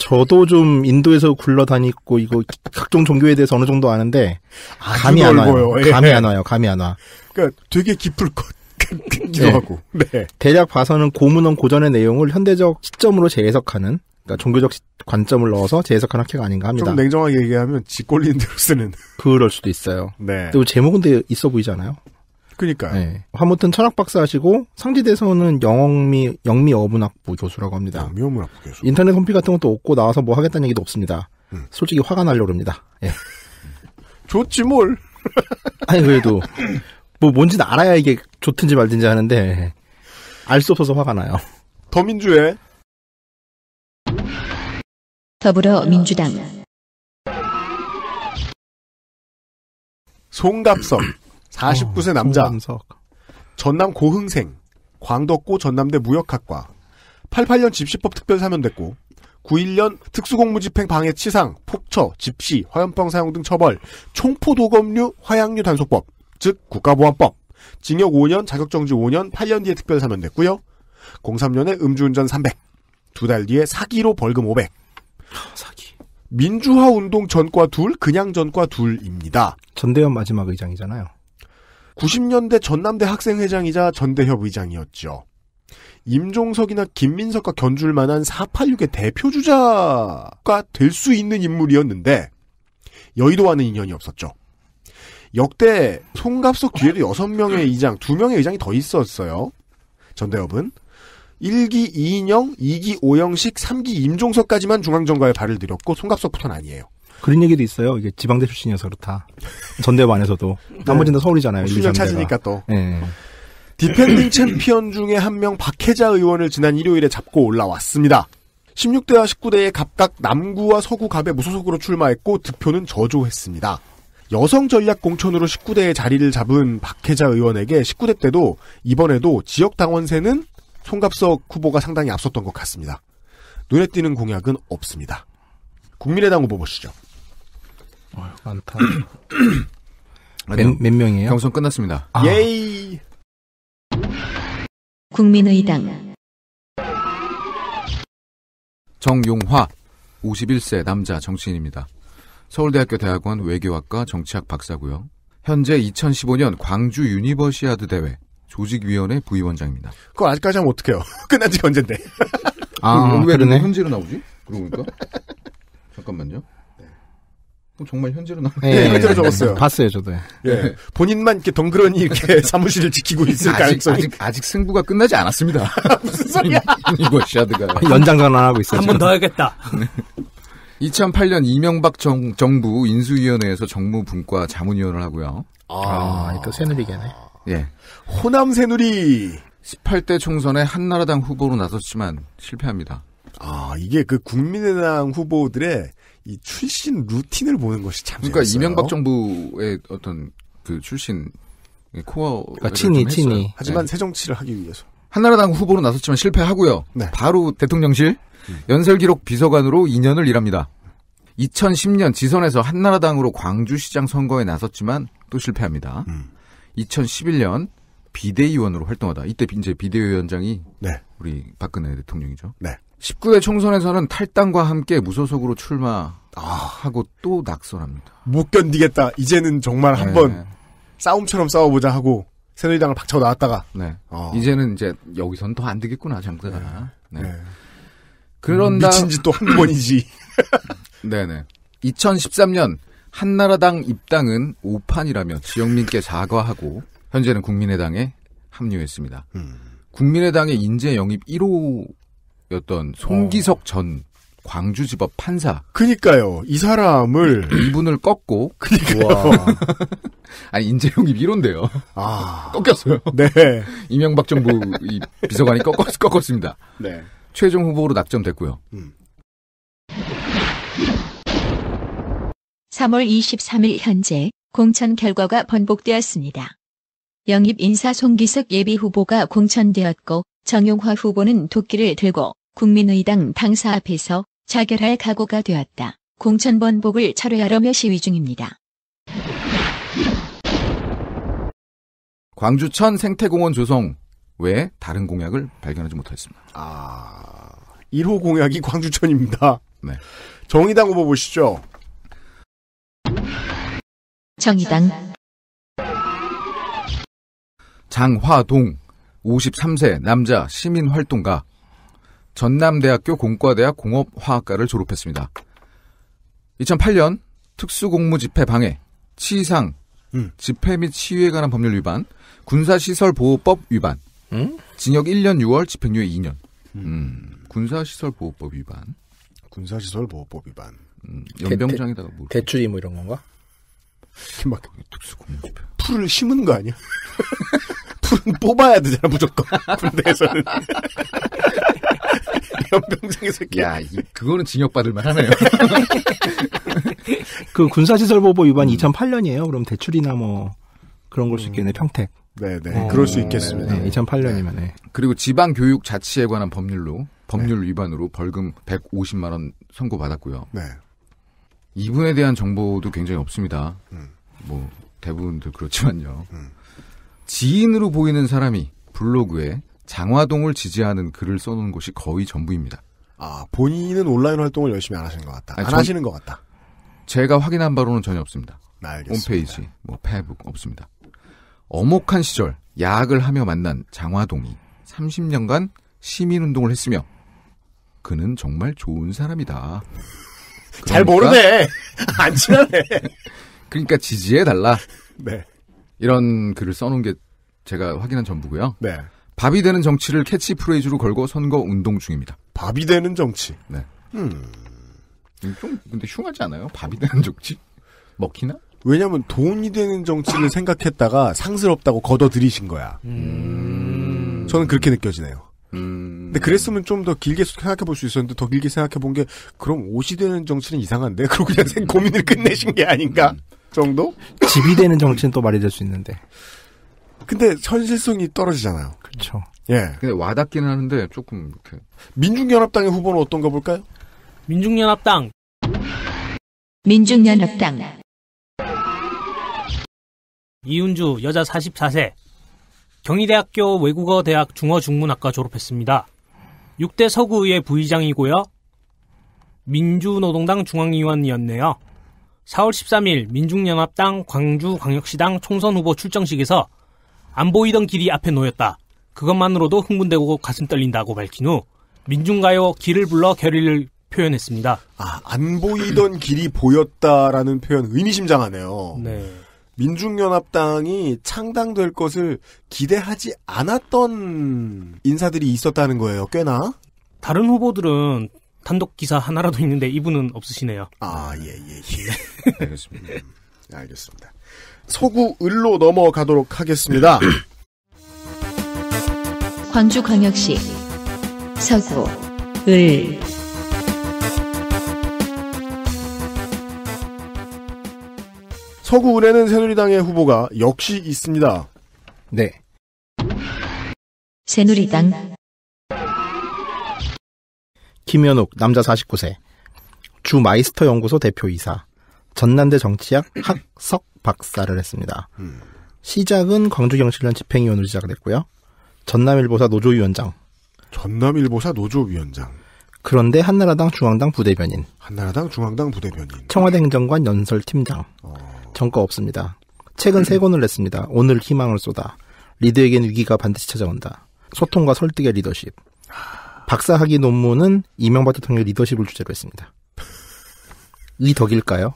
D: 저도 좀 인도에서 굴러다니고 이거 각종 종교에 대해서 어느 정도 아는데 감이 안 와요. 예. 감이 안 와요. 감이 안 와. 그러니까 되게 깊을
B: 것 같기도 네. 하고. 네.
D: 대략 봐서는 고문원 고전의 내용을 현대적 시점으로 재해석하는 그러니까 종교적 관점을 넣어서 재해석한 학회가 아닌가 합니다. 좀
B: 냉정하게 얘기하면
D: 지 꼴린 대로 쓰는. 그럴 수도 있어요. 네. 또 제목은 데 있어 보이잖아요. 그니까요. 네. 하모튼 철학 박사 하시고 상지대서는 영미 영미 어문학부 교수라고 합니다. 영미 어문학부 교수. 인터넷 홈피 같은 것도 없고 나와서 뭐 하겠다는 얘기도 없습니다. 음. 솔직히 화가 날려고 합니다. 예. 좋지 뭘. 아니 그래도 뭐 뭔지는 알아야 이게 좋든지 말든지 하는데 알 수 없어서 화가 나요.
J: 더민주에
I: 더불어민주당
J: 송갑섭 49세
B: 어, 남자. 고남석. 전남 고흥생. 광덕고 전남대 무역학과. 88년 집시법 특별사면됐고 91년 특수공무집행 방해 치상, 폭처, 집시, 화염병 사용 등 처벌, 총포도검류, 화약류 단속법, 즉 국가보안법. 징역 5년, 자격정지 5년, 8년 뒤에 특별사면됐고요. 03년에 음주운전 300, 두 달 뒤에 사기로 벌금 500. 사기. 민주화 운동 전과 둘, 그냥 전과 둘입니다. 전대현 마지막 의장이잖아요. 90년대 전남대 학생회장이자 전대협 의장이었죠. 임종석이나 김민석과 견줄 만한 486의 대표 주자가 될 수 있는 인물이었는데 여의도와는 인연이 없었죠. 역대 송갑석 뒤에도 6명의 의장, 2명의 의장이 더 있었어요. 전대협은 1기 이인영, 2기 오영식, 3기 임종석까지만 중앙정가에 발을 들였고 송갑석부터는 아니에요.
D: 그런 얘기도 있어요. 이게 지방대 출신이어서 그렇다. 전대반에서도 네. 나머지는 서울이잖아요. 뭐 수년 찾으니까 또.
F: 네.
B: 디펜딩 챔피언 중에 한 명 박혜자 의원을 지난 일요일에 잡고 올라왔습니다. 16대와 19대에 각각 남구와 서구 갑에 무소속으로 출마했고 득표는 저조했습니다. 여성 전략 공천으로 19대의 자리를 잡은 박혜자 의원에게 19대 때도 이번에도 지역 당원세는 송갑석 후보가 상당히 앞섰던 것 같습니다. 눈에 띄는 공약은 없습니다. 국민의당 후보 보시죠.
E: 어휴, 많다. 몇, 몇 명이에요? 경선 끝났습니다.
J: 아. 예이. 국민의당
E: 정용화 51세 남자 정치인입니다. 서울대학교 대학원 외교학과 정치학 박사고요. 현재 2015년 광주 유니버시아드 대회 조직위원회 부위원장입니다.
B: 그걸 아직까지 하면 어떡해요. 끝난 지 언젠데.
E: 아, 음, 왜 그러네. 현재로 나오지? 그러고 보니까. 잠깐만요. 정말 현재로 남아. 예, 예, 예, 현재로 적었어요. 봤어요, 저도. 예. 예. 본인만 이렇게 덩그러니 이렇게 사무실을 지키고 있을 아직, 가능성이. 아직, 아직 승부가 끝나지 않았습니다. 무슨 소리야? 이거 샤드가. 연장전 안 하고 있어요. 한번 더 해야겠다. 2008년 이명박 정, 정부 인수위원회에서 정무분과 자문위원을 하고요. 아, 아또 그러니까 새누리계네. 예. 호남 새누리. 18대 총선에 한나라당 후보로 나섰지만 실패합니다.
B: 아, 이게 그 국민의당 후보들의 이 출신
E: 루틴을 보는 것이 참 그러니까 재밌어요. 이명박 정부의 어떤 그 출신 코어 그러니까 친이 친이 하지만 네. 새 정치를 하기 위해서 한나라당 후보로 나섰지만 실패하고요. 네. 바로 대통령실 연설기록 비서관으로 2년을 일합니다. 2010년 지선에서 한나라당으로 광주시장 선거에 나섰지만 또 실패합니다. 음. 2011년 비대위원으로 활동하다. 이때 이제 비대위원장이 네. 우리 박근혜 대통령이죠. 네. 19대 총선에서는 탈당과 함께 무소속으로 출마 아. 하고 또 낙선합니다. 못 견디겠다. 이제는 정말 네. 한번 네. 싸움처럼 싸워보자 하고 새누리당을 박차 고 나왔다가 네. 어. 이제는 이제 여기선 더 안 되겠구나 장대가. 네. 네. 네. 그런다 미친 짓도 한 번이지. 네네. 2013년 한나라당 입당은 오판이라며 지영민께 사과하고 현재는 국민의당에 합류했습니다. 음. 국민의당의 인재 영입 1호 어떤 송기석 어. 전 광주지법 판사. 그니까요. 이 사람을 이분을 꺾고 그니까 아니 인재용이 미론데요. 아 꺾였어요. 네. 이명박 정부 비서관이 꺾었, 꺾었습니다. 네. 최종 후보로 낙점됐고요. 음.
G: 3월 23일 현재 공천 결과가 번복되었습니다. 영입 인사 송기석 예비 후보가 공천되었고 정용화 후보는 도끼를 들고 국민의당 당사 앞에서 자결할 각오가 되었다. 공천 번복을 철회하려며 시위 중입니다.
E: 광주천 생태공원 조성 외 다른 공약을 발견하지 못했습니다. 아, 1호 공약이 광주천입니다. 네. 정의당 후보 보시죠.
A: 정의당
E: 장화동 53세 남자 시민활동가 전남대학교 공과대학 공업화학과를 졸업했습니다. 2008년 특수공무집회 방해, 치상, 음. 집회 및 시위에 관한 법률 위반, 군사시설보호법 위반, 음? 징역 1년 6월, 집행유예 2년. 음. 음. 군사시설보호법 위반. 군사시설보호법 위반. 음, 연병장에다가 뭐. 대출이 뭐 이런 건가? 막 특수공무집회. 풀을 심은 거 아니야?
B: 풀은 뽑아야 되잖아 무조건 군대에서는. 연병생의 새끼. 야, 이, 그거는 징역받을 만하네요.
D: 그 군사시설보호 위반 음. 2008년이에요. 그럼 대출이나 뭐 그런 걸 수 있겠네. 음. 평택.
E: 네, 네. 어, 그럴 수 있겠습니다. 네, 2008년이면. 네. 그리고 지방 교육 자치에 관한 법률로 법률 네. 위반으로 벌금 150만 원 선고 받았고요. 네. 이분에 대한 정보도 굉장히 없습니다. 음. 뭐 대부분도 그렇지만요. 음. 지인으로 보이는 사람이 블로그에 장화동을 지지하는 글을 써놓은 곳이 거의 전부입니다.
B: 아 본인은 온라인 활동을 열심히 안 하시는 것 같다. 아니, 안 전, 하시는
E: 것 같다. 제가 확인한 바로는 전혀 없습니다. 알겠습니다. 홈페이지, 뭐 페북 없습니다. 어목한 시절 야학을 하며 만난 장화동이 30년간 시민운동을 했으며 그는 정말 좋은 사람이다. 그러니까, 잘 모르네. 안 친하네. 그러니까 지지해달라. 네. 이런 글을 써놓은 게 제가 확인한 전부고요. 네. 밥이 되는 정치를 캐치프레이즈로 걸고 선거 운동 중입니다. 밥이 되는 정치. 네. 음. 음. 좀 근데 흉하지 않아요? 밥이
B: 되는 정치? 먹히나? 왜냐면 하 돈이 되는 정치를 생각했다가 상스럽다고 걷어들이신 거야. 음... 저는 그렇게 느껴지네요. 음... 근데 그랬으면 좀 더 길게 생각해 볼 수 있었는데 더 길게 생각해 본 게 그럼 옷이 되는 정치는 이상한데 그러고 그냥 생 음. 고민을 끝내신 게 아닌가 음. 정도? 집이 되는 정치는 또 말이 될 수 있는데. 근데 현실성이 떨어지잖아요. 그렇죠. 예. 근데 와닿기는 하는데 조금 이렇게.
C: 민중연합당의 후보는 어떤가 볼까요? 민중연합당.
A: 민중연합당.
C: 이윤주 여자 44세. 경희대학교 외국어대학 중어중문학과 졸업했습니다. 6대 서구의회 부의장이고요. 민주노동당 중앙위원이었네요. 4월 13일 민중연합당 광주광역시당 총선후보 출정식에서 안 보이던 길이 앞에 놓였다. 그것만으로도 흥분되고 가슴 떨린다고 밝힌 후 민중가요 길을 불러 결의를 표현했습니다. 아, 안 보이던 길이
B: 보였다라는 표현 의미심장하네요. 네. 민중연합당이 창당될
C: 것을 기대하지 않았던 인사들이 있었다는 거예요, 꽤나? 다른 후보들은 단독 기사 하나라도 있는데 이분은 없으시네요. 아, 예, 예, 예.
B: 알겠습니다. 음, 알겠습니다. 서구 을로 넘어가도록 하겠습니다.
G: 광주광역시 서구
B: 을 서구 을에는 새누리당의 후보가 역시 있습니다. 네.
J: 새누리당
D: 김현욱 남자 49세 주 마이스터 연구소 대표이사 전남대 정치학 학석 박사를 했습니다. 음. 시작은 광주경실련 집행위원으로 시작을했고요 전남일보사 노조위원장. 전남일보사 노조위원장. 그런데 한나라당 중앙당 부대변인. 한나라당 중앙당 부대변인. 청와대 행정관 연설팀장. 어... 정가 없습니다. 책은 음. 세 권을 냈습니다. 오늘 희망을 쏟아. 리더에겐 위기가 반드시 찾아온다. 소통과 설득의 리더십. 박사학위 논문은 이명박 대통령 의 리더십을 주제로 했습니다. 이 덕일까요?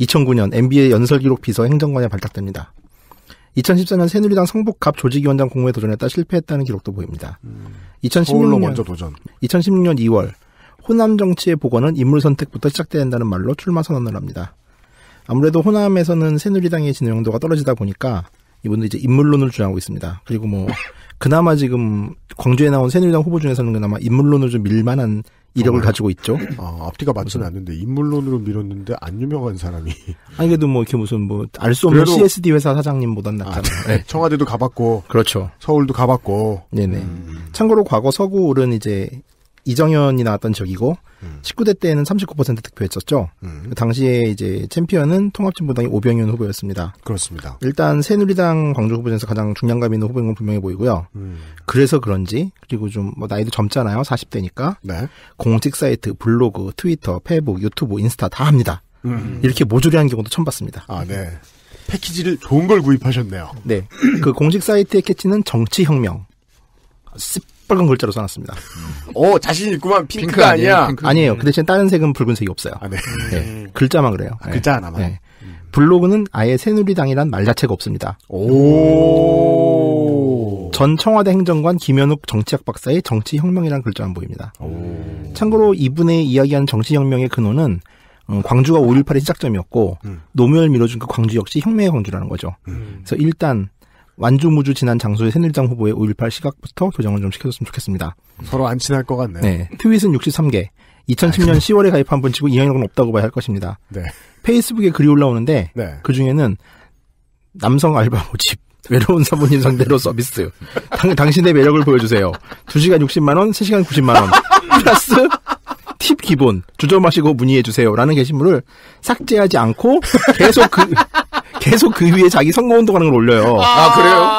D: 2009년 MBA 연설기록 비서 행정관에 발탁됩니다. 2014년 새누리당 성북갑 조직위원장 공모에 도전했다 실패했다는 기록도 보입니다. 음, 2016년 먼저 도전. 2016년 2월 호남 정치의 복원은 인물 선택부터 시작된다는 말로 출마 선언을 합니다. 아무래도 호남에서는 새누리당의 진영도가 떨어지다 보니까 이분들 이제 인물론을 주장하고 있습니다. 그리고 뭐 그나마 지금 광주에 나온 새누리당 후보 중에서는 그나마 인물론을 좀 밀만한 이력을 가지고 있죠. 아, 앞뒤가 맞지는
B: 않는데 인물론으로 밀었는데 안 유명한 사람이.
D: 아니 그래도 뭐 이렇게 무슨 뭐 알 수 없는 그래도... CSD
B: 회사 사장님보단 낫다. 아, 네. 네. 청와대도
D: 가봤고. 그렇죠. 서울도 가봤고. 네네. 음... 참고로 과거 서구올은 이제 이정현이 나왔던 적이고 음. 19대 때는 39% 득표했었죠. 음. 그 당시에 이제 챔피언은 통합진보당의 오병윤 후보였습니다. 그렇습니다. 일단 새누리당 광주 후보 중에서 가장 중량감 있는 후보인 건 분명해 보이고요. 음. 그래서 그런지 그리고 좀 뭐 나이도 젊잖아요. 40대니까 네. 공식 사이트, 블로그, 트위터, 페북, 유튜브, 인스타 다 합니다. 음. 이렇게 모조리 한 경우도 처음 봤습니다. 아
F: 네.
B: 패키지를 좋은 걸 구입하셨네요.
D: 네. 그 공식 사이트의 캐치는 정치혁명, 시뻘 글자로 써놨습니다.
B: 오 어, 자신 있구만 핑크가 핑크 아니야. 아니에요. 핑크.
D: 아니에요. 그 대신 다른 색은 붉은색이 없어요. 아, 네. 네. 글자만 그래요. 아, 글자 하나만. 네. 블로그는 아예 새누리당이란 말 자체가 없습니다. 오. 전 청와대 행정관 김현욱 정치학 박사의 정치혁명이란 글자만 보입니다. 오. 참고로 이분의 이야기한 정치혁명의 근원은 음, 광주가 5.18의 시작점이었고 음. 노무현을 밀어준 그 광주 역시 혁명의 광주라는 거죠. 음. 그래서 일단 완주무주 지난 장소의 새누리당 후보의 5.18 시각부터 교정을 좀 시켜줬으면 좋겠습니다.
B: 서로 안 친할 것 같네요.
F: 네.
D: 트윗은 63개. 2010년 아, 10월에 가입한 분 치고 이영향력은 없다고 봐야 할 것입니다. 네. 페이스북에 글이 올라오는데 네. 그 중에는 남성 알바 모집 외로운 사모님 상대로 서비스 당, 당신의 매력을 보여주세요. 2시간 60만 원, 3시간 90만 원 플러스 팁 기본 주저 마시고 문의해 주세요라는 게시물을 삭제하지 않고 계속 그 계속 그 위에 자기 선거 운동하는 걸 올려요. 아,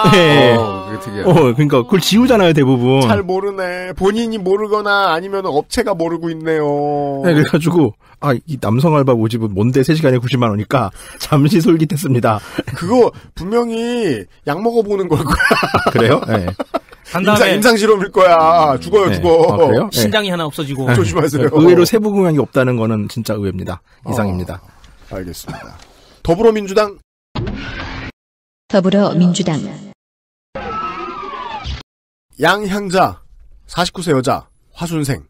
D: 아 그래요? 네. 어, 그게 특이해. 어, 그러니까 그걸 지우잖아요 대부분. 잘
B: 모르네. 본인이 모르거나 아니면 업체가 모르고 있네요. 네, 그래가지고
D: 아이 남성 알바 모집은 뭔데 3 시간에 90만 원이니까 잠시 솔깃했습니다. 그거 분명히 약 먹어보는
B: 걸 거야. 그래요? 네. 간 임상, 다 임상 실험일 거야. 음. 죽어요, 네. 죽어. 아, 그래요? 네.
D: 신장이
C: 하나 없어지고 아, 조심하세요. 네, 의외로
D: 세부 공약이 없다는 거는 진짜 의외입니다. 어. 이상입니다.
B: 알겠습니다. 더불어민주당
I: 더불어민주당
B: 양향자 49세 여자 화순생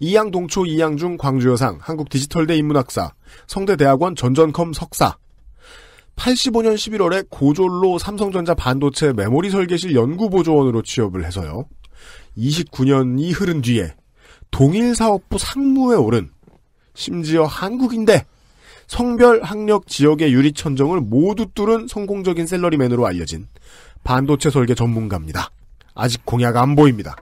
B: 이양동초 이양중 광주여상 한국디지털대 인문학사 성대대학원 전전컴 석사 85년 11월에 고졸로 삼성전자 반도체 메모리 설계실 연구보조원으로 취업을 해서요. 29년이 흐른 뒤에 동일 사업부 상무에 오른 심지어 한국인데 성별, 학력, 지역의 유리천정을 모두 뚫은 성공적인 셀러리맨으로 알려진 반도체 설계 전문가입니다. 아직 공약 안 보입니다.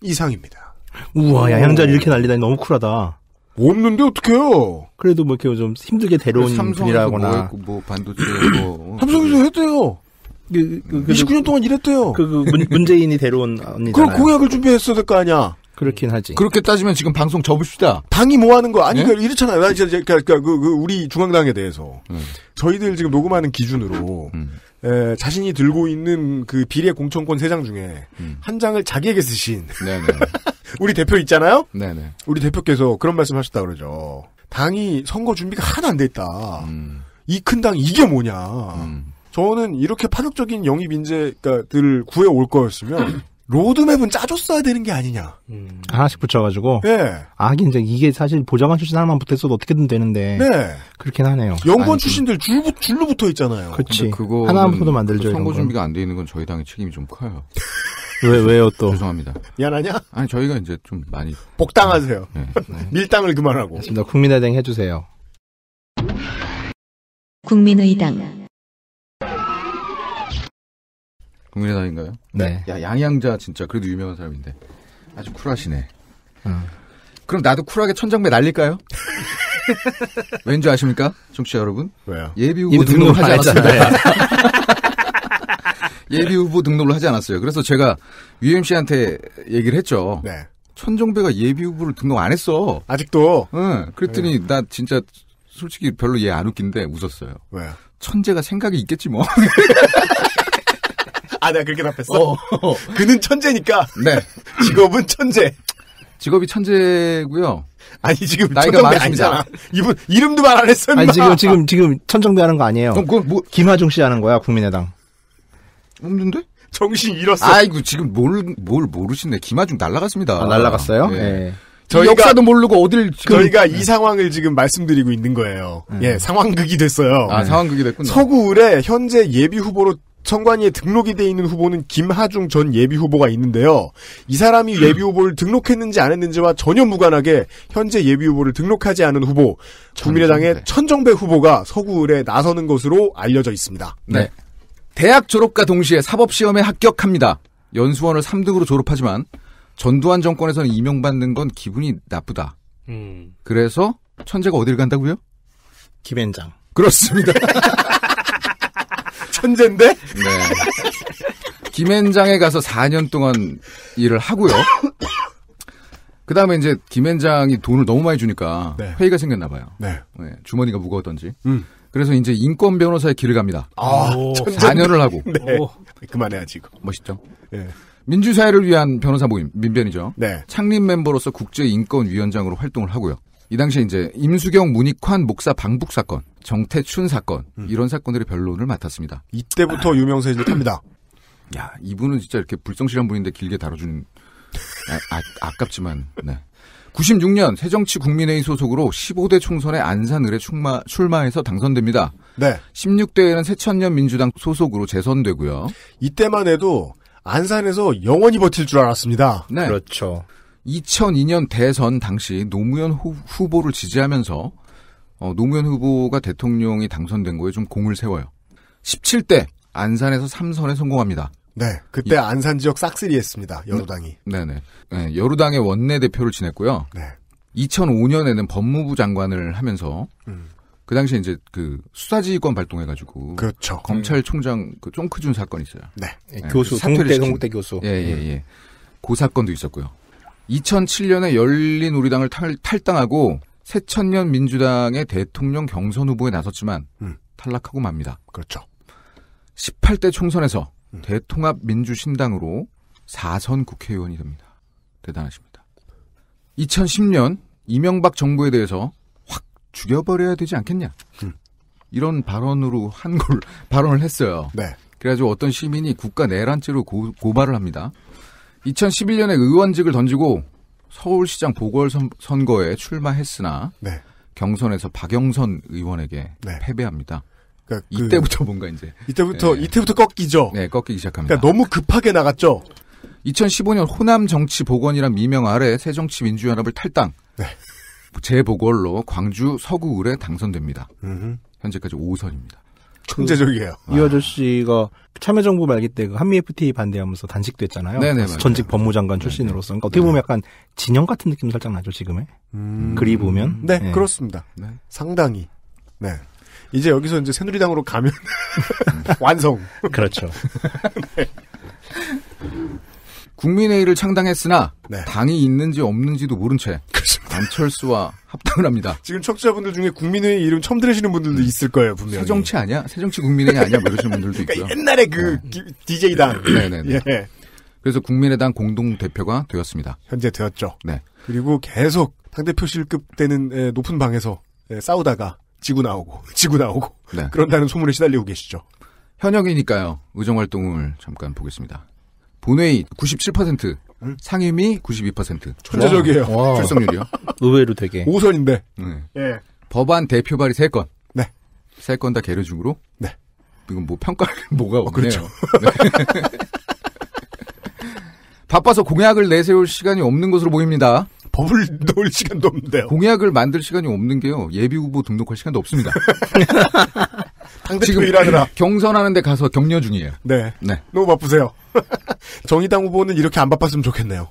B: 이상입니다. 우와,
D: 야, 양자
E: 이렇게
B: 날리다니 너무 쿨하다. 없는데 어떡해요? 그래도 뭐 이렇게
D: 좀 힘들게 데려온 뭐 분이라거나.
E: 뭐, 뭐 반도체 뭐. 삼성에서
D: 했대요. 그, 그, 그, 29년
B: 그, 동안 일했대요. 그, 그 문, 문재인이
D: 데려온 언니 그럼 공약을
B: 준비했어야 될 거 아니야.
E: 그렇긴 하지. 그렇게 따지면 지금 방송 접읍시다.
B: 당이 뭐 하는 거 아니 네? 까 그 이렇잖아요. 나 이제 그러니까, 그, 그, 우리 중앙당에 대해서 음. 저희들 지금 녹음하는 기준으로 음. 에, 자신이 들고 있는 그 비례 공천권 세 장 중에 음. 한 장을 자기에게 쓰신 네, 네, 네. 우리 대표 있잖아요. 네네. 우리 대표께서 그런 말씀하셨다 그러죠. 당이 선거 준비가 하나 안돼 있다. 음. 이큰 당 이게 뭐냐. 음. 저는 이렇게 파격적인 영입 인재들을 구해올 거였으면. 로드맵은 짜줬어야 되는 게 아니냐.
D: 음. 하나씩 붙여가지고. 네. 아, 이제 이게 사실 보좌관 출신 하나만 붙었어도 어떻게든 되는데. 네. 그렇긴 하네요.
E: 연구원 그
B: 출신들 줄, 줄로 붙어 있잖아요. 그치지 그거 하나부터 만들죠.
E: 선거 준비가 안돼 있는 건 저희 당의 책임이 좀 커요. 왜, 왜요 또? 죄송합니다. 미안하냐? 아니, 저희가 이제 좀 많이.
D: 복당하세요. 네.
E: 밀당을 그만하고. 맞습니다. 국민의당 해주세요.
J: 국민의당.
E: 국민의당인가요? 네. 네. 야 양양자 진짜 그래도 유명한 사람인데 아주 쿨하시네. 음. 그럼 나도 쿨하게 천정배 날릴까요? 왠지 아십니까, 청취자 여러분? 왜요? 예비 후보 등록을 하지 않았어요. 예비 후보 등록을 하지 않았어요. 그래서 제가 UMC한테 얘기를 했죠. 네. 천정배가 예비 후보를 등록 안 했어. 아직도. 응. 그랬더니 네. 나 진짜 솔직히 별로 얘 안 웃긴데 웃었어요. 왜요? 천재가 생각이 있겠지 뭐. 아, 내가 그렇게 답했어? 어. 어. 그는 천재니까. 네. 직업은 천재. 직업이 천재고요. 아니 지금 나이가 많으십니다. 이분 이름도 말 안 했어. 아니 지금 지금
D: 지금 천정배 하는 거 아니에요. 그럼 어, 그건 뭐 김하중 씨 하는 거야 국민의당.
E: 없는데? 정신 잃었어. 아이고 지금 뭘 뭘 모르시네. 김하중 날라갔습니다. 아, 날라갔어요? 예. 네. 저희 역사도 모르고 어딜 지 저희가 이 네. 상황을 지금 말씀드리고 있는
B: 거예요. 음. 예, 상황극이 됐어요. 아, 네. 상황극이 됐군요. 서구울에 현재 예비 후보로 청관위에 등록이 돼 있는 후보는 김하중 전 예비 후보가 있는데요. 이 사람이 예비 후보를 등록했는지 안 했는지와 전혀 무관하게 현재 예비 후보를 등록하지 않은 후보 국민의당의
E: 천정배 후보가 서구을에 나서는 것으로 알려져 있습니다. 네. 대학 졸업과 동시에 사법시험에 합격합니다. 연수원을 3등으로 졸업하지만 전두환 정권에서는 임용받는 건 기분이 나쁘다. 음. 그래서 천재가 어디를 간다고요? 김앤장. 그렇습니다. 천재인데? 네. 김앤장에 가서 4년 동안 일을 하고요. 그 다음에 이제 김앤장이 돈을 너무 많이 주니까 네. 회의가 생겼나 봐요. 네. 네. 주머니가 무거웠던지. 음. 그래서 이제 인권 변호사의 길을 갑니다. 아, 4년을 하고. 네. 그만해야지. 이거. 멋있죠? 네. 민주사회를 위한 변호사 모임, 민변이죠. 네. 창립 멤버로서 국제인권위원장으로 활동을 하고요. 이 당시에 이제 임수경, 문익환 목사 방북 사건, 정태춘 사건 음. 이런 사건들의 변론을 맡았습니다. 이때부터 아. 유명세를 탑니다. 야 이분은 진짜 이렇게 불성실한 분인데 길게 다뤄준 아, 아, 아깝지만 네. 96년 새정치 국민회의 소속으로 15대 총선에 안산을에 출마, 출마해서 당선됩니다. 네. 16대에는 새천년 민주당 소속으로 재선되고요. 이때만 해도 안산에서 영원히 버틸 줄 알았습니다. 네. 그렇죠. 2002년 대선 당시 노무현 후, 보를 지지하면서 어, 노무현 후보가 대통령이 당선된 거에 좀 공을 세워요. 17대 안산에서 3선에 성공합니다.
B: 네, 그때 이, 안산 지역 싹쓸이했습니다. 네. 여루당이.
E: 네, 네. 네 여루당의 원내 대표를 지냈고요. 네. 2005년에는 법무부 장관을 하면서 음. 그 당시에 이제 그 수사지휘권 발동해가지고 그렇죠. 검찰총장 그 쫑크준 사건 이 있어요. 네, 네. 교수 그 사퇴를 경북대 교수. 예예예. 예, 예, 음. 예. 그 사건도 있었고요. 2007년에 열린 우리당을 탈, 당하고 새천년 민주당의 대통령 경선 후보에 나섰지만 음. 탈락하고 맙니다. 그렇죠. 18대 총선에서 음. 대통합 민주신당으로 4선 국회의원이 됩니다. 대단하십니다. 2010년 이명박 정부에 대해서 확 죽여버려야 되지 않겠냐. 음. 이런 발언으로 한 걸 발언을 했어요. 네. 그래가지고 어떤 시민이 국가 내란죄로 고, 발을 합니다. 2011년에 의원직을 던지고 서울시장 보궐선거에 출마했으나 네. 경선에서 박영선 의원에게 네. 패배합니다. 그러니까 그 이때부터 뭔가 이제 이때부터 네. 이때부터 꺾이죠. 네, 꺾이기 시작합니다. 그러니까 너무 급하게 나갔죠. 2015년 호남 정치 복원이란 미명 아래 새정치민주연합을 탈당. 네. 재보궐로 광주 서구 을에 당선됩니다. 음흠. 현재까지 5선입니다.
D: 경제적이에요 그, 이 아저씨가 참여정부 말기 때그 한미 FTA 반대하면서 단식됐잖아요. 네네, 네, 전직 법무장관 네, 출신으로서. 그러니까 네. 어떻게 보면 약간 진영 같은 느낌 살짝 나죠, 지금에
F: 음... 그리 보면. 네, 네. 그렇습니다. 네.
D: 상당히.
E: 네. 이제 여기서 이제 새누리당으로 가면 완성. 그렇죠. 네. 국민회의를 창당했으나 네. 당이 있는지 없는지도 모른 채 안철수와 합당을 합니다. 지금 척자분들 중에 국민회의 이름 처음 들으시는 분들도 음. 있을 거예요 분명히. 새정치 아니야? 새정치 국민회의 아니야? 뭐 이러시는 분들도 그러니까 있고요. 옛날에 그 네. DJ당. 네네네. 네. 예. 그래서 국민의당 공동대표가 되었습니다. 현재 되었죠. 네.
B: 그리고 계속 당대표실급 되는 높은 방에서 싸우다가
E: 지구 나오고 지구 나오고 네. 그런다는 소문에 시달리고 계시죠. 현역이니까요. 의정활동을 잠깐 보겠습니다. 본회의 97%, 음? 상임위 92%. 천재적이에요. 와. 출석률이요. 의외로 되게. 5선인데. 네. 예. 법안 대표 발의 3건. 네. 3건 다 계류 중으로. 네. 이건 뭐평가를 뭐가 없네요. 어, 그렇죠. 네. 바빠서 공약을 내세울 시간이 없는 것으로 보입니다. 법을 넣을 시간도 없는데요. 공약을 만들 시간이 없는 게요. 예비 후보 등록할 시간도 없습니다. 당대표 일하느라 경선하는데 가서 격려 중이에요. 네. 네. 너무
B: 바쁘세요. 정의당 후보는 이렇게 안 바빴으면 좋겠네요.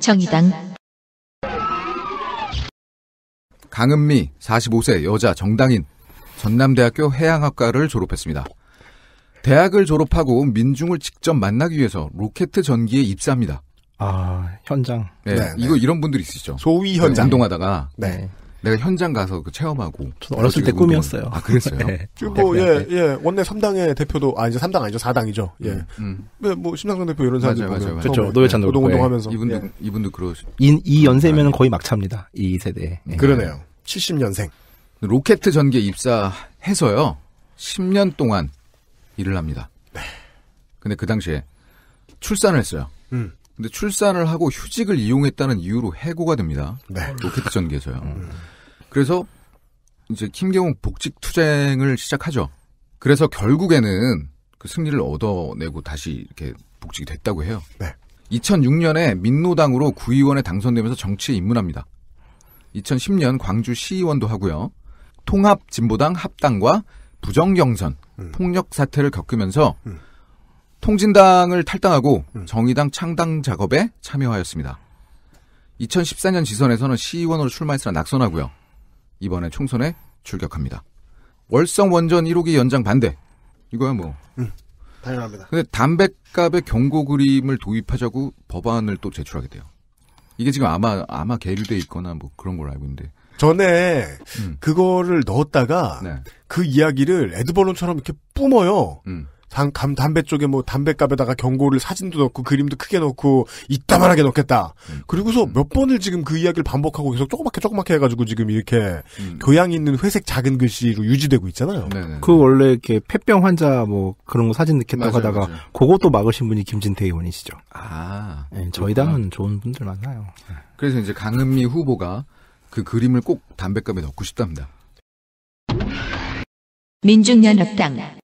A: 정의당
E: 강은미 45세 여자 정당인 전남대학교 해양학과를 졸업했습니다. 대학을 졸업하고 민중을 직접 만나기 위해서 로켓 전기에 입사합니다.
D: 아 현장.
E: 네, 네 이거 네. 이런 분들 있으시죠. 소위 현장. 운동하다가 네. 내가 현장 가서 그 체험하고. 전 어렸을 때 꿈이었어요. 아, 그랬어요? 네.
B: 그 예, 예. 원내 3당의 대표도, 아, 이제 3당 아니죠. 4당이죠. 예. 음, 음. 네,
E: 뭐, 심상정 대표
B: 이런 사람들. 맞아요, 맞아요. 그렇죠. 노회찬 노동
E: 운동 예. 하면서. 네. 이분도, 예. 이분도 그러시. 이, 이연세면 아, 네. 거의 막차입니다. 이 세대. 음. 예. 그러네요. 70년생. 로켓 전개 입사해서요. 10년 동안 일을 합니다. 네. 근데 그 당시에 출산을 했어요. 음. 근데 출산을 하고 휴직을 이용했다는 이유로 해고가 됩니다. 네. 로켓 전개에서요. 음. 그래서 이제 김경욱 복직 투쟁을 시작하죠. 그래서 결국에는 그 승리를 얻어내고 다시 이렇게 복직이 됐다고 해요. 네. 2006년에 민노당으로 구의원에 당선되면서 정치에 입문합니다. 2010년 광주 시의원도 하고요. 통합 진보당 합당과 부정 경선, 음. 폭력 사태를 겪으면서 음. 통진당을 탈당하고 음. 정의당 창당 작업에 참여하였습니다. 2014년 지선에서는 시의원으로 출마했으나 낙선하고요. 이번에 총선에 출격합니다. 월성 원전 1호기 연장 반대. 이거야 뭐. 응. 음, 당연합니다. 근데 담배값의 경고 그림을 도입하자고 법안을 또 제출하게 돼요. 이게 지금 아마 아마 계류돼 있거나 뭐 그런 걸 알고 있는데. 전에 음. 그거를 넣었다가 네. 그 이야기를 에드벌론처럼 이렇게 뿜어요.
B: 음. 단, 감, 담배 쪽에 뭐담배갑에다가 경고를 사진도 넣고 그림도 크게 넣고 이따만하게 넣겠다. 음. 그리고서 음. 몇 번을 지금 그 이야기를 반복하고 계속 조그맣게 조그맣게 해가지고 지금 이렇게 음. 교양 있는 회색 작은 글씨로 유지되고 있잖아요. 네네네. 네, 네. 그 원래 이렇게 폐병 환자
D: 뭐 그런 거 사진 넣겠다고 하다가 맞아요. 그것도 막으신 분이 김진태 의원이시죠. 아. 네, 저희
E: 당은 좋은 분들 많아요. 예. 그래서 이제 강은미 후보가 그 그림을 꼭담배갑에
C: 넣고 싶답니다.
A: 민중연합당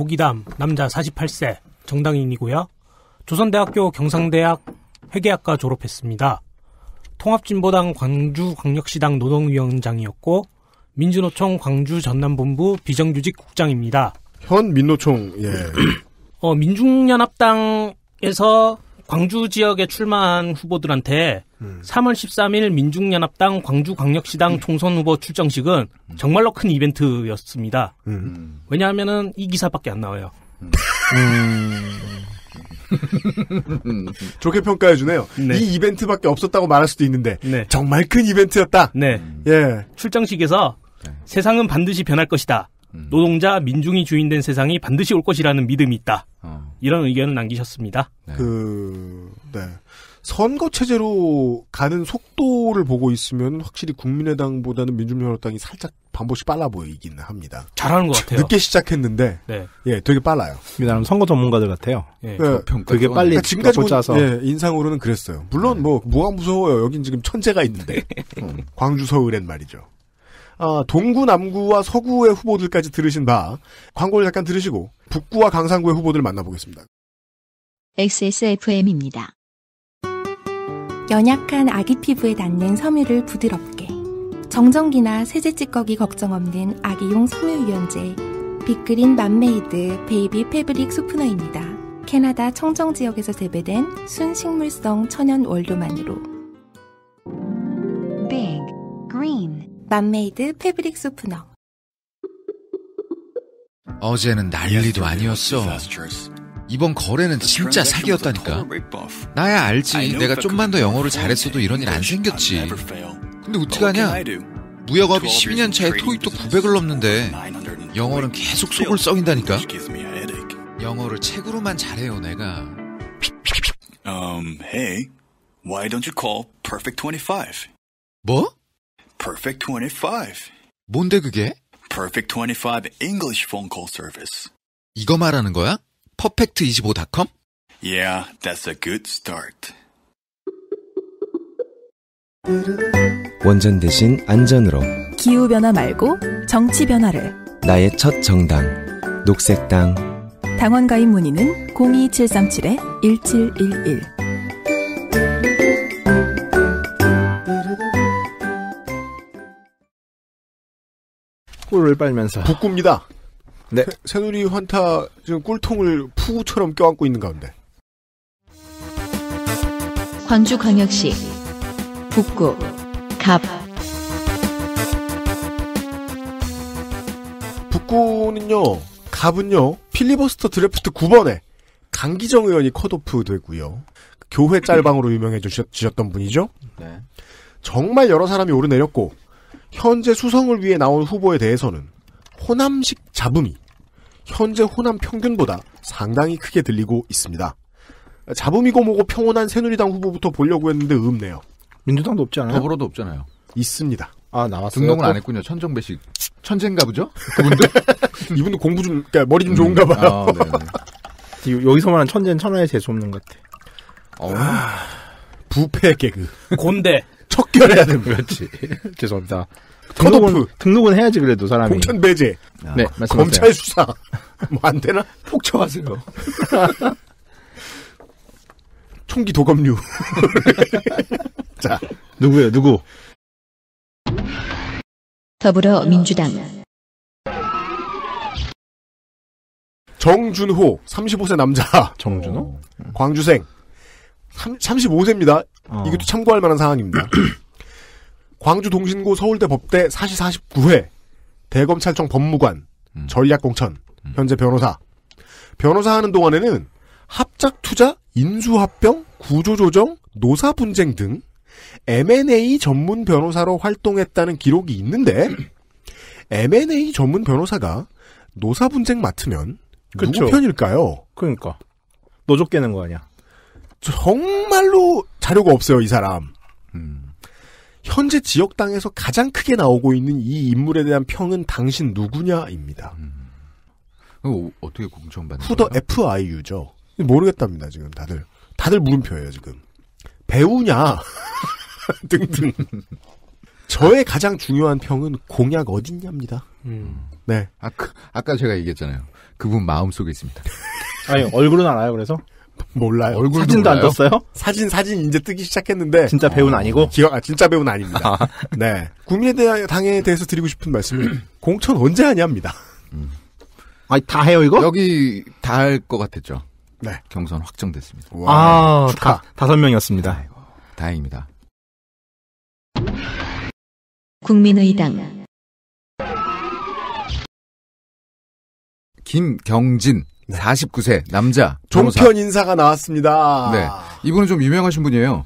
C: 고기담 남자 48세 정당인이고요. 조선대학교 경상대학 회계학과 졸업했습니다. 통합진보당 광주광역시당 노동위원장이었고 민주노총 광주 전남본부 비정규직 국장입니다. 현 민노총 예. 어, 민중연합당에서 광주 지역에 출마한 후보들한테 음. 3월 13일 민중연합당 광주광역시당 음. 총선 후보 출정식은 음. 정말로 큰 이벤트였습니다. 음. 왜냐하면이 기사밖에 안 나와요. 음.
B: 음. 좋게 평가해 주네요. 네. 이 이벤트밖에 없었다고 말할 수도 있는데 네. 정말 큰 이벤트였다. 네. 예.
C: 출정식에서 네. 세상은 반드시 변할 것이다. 음. 노동자 민중이 주인된 세상이 반드시 올 것이라는 믿음이 있다. 어. 이런 의견을 남기셨습니다. 네.
B: 그 네. 선거 체제로 가는 속도를 보고 있으면 확실히 국민의당보다는 민주민화당이 살짝 반복씩 빨라 보이기는 합니다.
C: 잘하는 것 같아요. 늦게
B: 시작했는데 네. 예, 되게 빨라요. 나름 선거 전문가들 같아요. 예, 네. 네. 되게 빨리 그러니까 지금까지 예, 인상으로는 그랬어요. 물론 네. 뭐 뭐가 무서워요. 여긴 지금 천재가 있는데 음, 광주 서울엔 말이죠. 어, 동구, 남구와 서구의 후보들까지 들으신 바 광고를 잠깐 들으시고 북구와 강산구의 후보들 만나보겠습니다.
H: XSFM입니다. 연약한 아기 피부에 닿는 섬유를 부드럽게 정전기나 세제 찌꺼기 걱정 없는 아기용 섬유 유연제 빅그린 맘메이드 베이비 패브릭 소프너입니다. 캐나다 청정 지역에서 재배된 순식물성 천연 원료만으로 Big Green 맘메이드 패브릭 소프너
E: 어제는 난리도 아니었어. 이번 거래는 진짜 사기였다니까. 나야 알지. 내가 좀만 더 영어를 잘했어도 이런 일 안
H: 생겼지.
E: 근데 어떡하냐? 무역업이 12년 차에 토익도 900을 넘는데 영어는 계속 속을 썩인다니까. 영어를 책으로만 잘해요, 내가. Um, hey, why don't you call Perfect 25? 뭐?
B: Perfect 25.
E: 뭔데 그게?
B: Perfect 25 English phone call service.
E: 이거 말하는 거야? perfect25.com?
B: Yeah, that's a good start.
D: 원전 대신 안전으로
H: 기후 변화 말고 정치 변화를
D: 나의 첫 정당 녹색당
H: 당원 가입 문의는 02737에 1711
B: 꿀을 빨면서 북구입니다 네. 새누리 환타 지금 꿀통을 푸우처럼 껴안고 있는 가운데.
G: 광주광역시 북구 갑
B: 북구는요 갑은요 필리버스터 드래프트 9번에 강기정 의원이 컷오프 되고요 교회 짤방으로 유명해 지셨던 분이죠 네. 정말 여러 사람이 오르내렸고 현재 수성을 위해 나온 후보에 대해서는 호남식 잡음이 현재 호남 평균보다 상당히 크게 들리고 있습니다. 잡음이고 뭐고 평온한 새누리당 후보부터 보려고 했는데 없네요. 민주당도 없지
E: 않아요? 더불어도 없잖아요. 있습니다. 아 남았어요. 등록은 안 어? 했군요. 천정배 식 천재인가 보죠? 그분도 이분도 공부 좀 그러니까 머리 좀 좋은가 봐요. 아, 네, 네. 여기서만 말 천재는
D: 천하에 재수 없는 것 같아. 어. 아, 부패 개그. 곤대. 척결해야 되는 다 그렇지. 죄송합니다. 등록은, 등록은 해야지 그래도 사람이. 공천 배제.
B: 아, 네, 말씀하세요. 검찰 수사. 뭐 안 되나? 폭처하세요. 총기 도검류. 자, 누구예요? 누구?
I: 더불어민주당
B: 정준호 35세 남자. 정준호? 광주생. 3, 35세입니다. 어. 이것도 참고할 만한 사항입니다. 광주 동신고 서울대 법대 사시 49회 대검찰청 법무관 음. 전략공천 음. 현재 변호사 변호사 하는 동안에는 합작 투자, 인수합병, 구조조정, 노사 분쟁 등 M&A 전문 변호사로 활동했다는 기록이 있는데 M&A 전문 변호사가 노사 분쟁 맡으면 그쵸. 누구 편일까요? 그러니까 노조 깨는 거 아니야? 정말로 자료가 없어요, 이 사람. 음. 현재 지역당에서 가장 크게 나오고 있는 이 인물에 대한 평은 당신 누구냐입니다. 음. 어, 어떻게 공천받는 후더 거예요? FIU죠. 모르겠답니다, 지금 다들. 다들 물음표예요, 지금. 배우냐? 등등. 저의 가장 중요한 평은 공약 어딨냐입니다. 음.
E: 네. 아까, 그, 아까 제가 얘기했잖아요. 그분 마음속에 있습니다. 아니, 얼굴은 알아요, 그래서? 몰라요. 얼굴 사진도 몰라요? 안 떴어요?
B: 사진 사진 이제 뜨기 시작했는데 진짜 배우는
E: 아니고 어, 기억 아
B: 진짜 배우는 아닙니다. 아. 네국민에 대한 당에 대해서 드리고 싶은 말씀은 공천 언제 하냐입니다.
E: 음. 아니 다 해요 이거? 여기 다 할 것 같았죠. 네 경선 확정됐습니다. 와, 아 축하 다섯 명이었습니다. 아이고, 다행입니다.
I: 국민의당
E: 김경진 49세 남자 종편
B: 인사가 나왔습니다. 네,
E: 이분은 좀 유명하신 분이에요.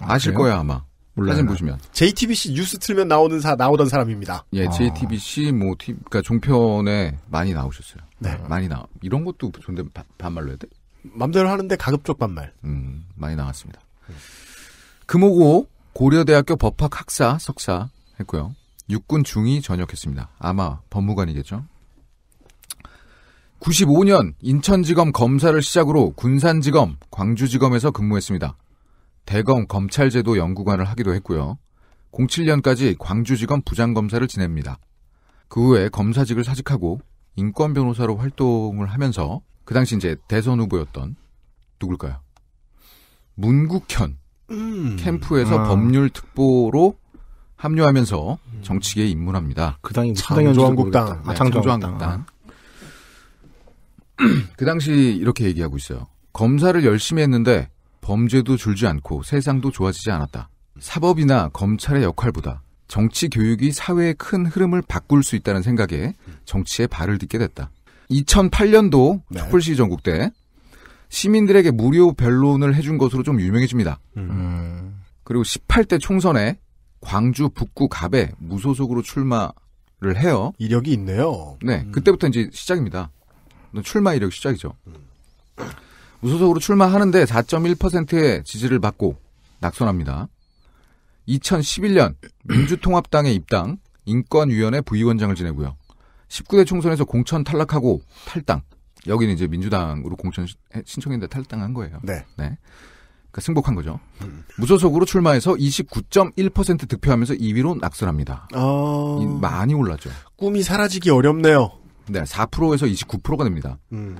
E: 아, 아실 아, 거예요 아마. 몰라요. 사진 보시면 JTBC 뉴스 틀면 나오는 사 나오던 사람입니다. 예, 아. JTBC 뭐 티, 그러니까 종편에 많이 나오셨어요. 네, 많이 나. 이런 것도 존대 반말로 해야 돼? 맘대로 하는데 가급적 반말. 음, 많이 나왔습니다. 음. 금호고 고려대학교 법학 학사 석사 했고요. 육군 중위 전역했습니다. 아마 법무관이겠죠. 95년 인천지검 검사를 시작으로 군산지검, 광주지검에서 근무했습니다. 대검 검찰제도 연구관을 하기도 했고요. 07년까지 광주지검 부장검사를 지냅니다. 그 후에 검사직을 사직하고 인권 변호사로 활동을 하면서 그 당시 이제 대선 후보였던 누굴까요? 문국현 음. 캠프에서 아. 법률 특보로 합류하면서 정치계에 입문합니다. 그 당이 네, 창조한국당, 아, 창조한국당. 그 당시 이렇게 얘기하고 있어요. 검사를 열심히 했는데 범죄도 줄지 않고 세상도 좋아지지 않았다. 사법이나 검찰의 역할보다 정치 교육이 사회의 큰 흐름을 바꿀 수 있다는 생각에 정치에 발을 딛게 됐다. 2008년도 촛불시 전국 때 시민들에게 무료 변론을 해준 것으로 좀 유명해집니다. 음. 그리고 18대 총선에 광주 북구 갑에 무소속으로 출마를 해요. 이력이 있네요. 네, 음. 그때부터 이제 시작입니다. 출마 이력 시작이죠. 무소속으로 출마하는데 4.1%의 지지를 받고 낙선합니다. 2011년 민주통합당에 입당, 인권위원회 부위원장을 지내고요. 19대 총선에서 공천 탈락하고 탈당. 여기는 이제 민주당으로 공천 신청했는데 탈당한 거예요. 네. 네. 그러니까 승복한 거죠. 무소속으로 출마해서 29.1% 득표하면서 2위로 낙선합니다. 어... 많이 올랐죠. 꿈이 사라지기 어렵네요. 네, 4%에서 29%가 됩니다. 음.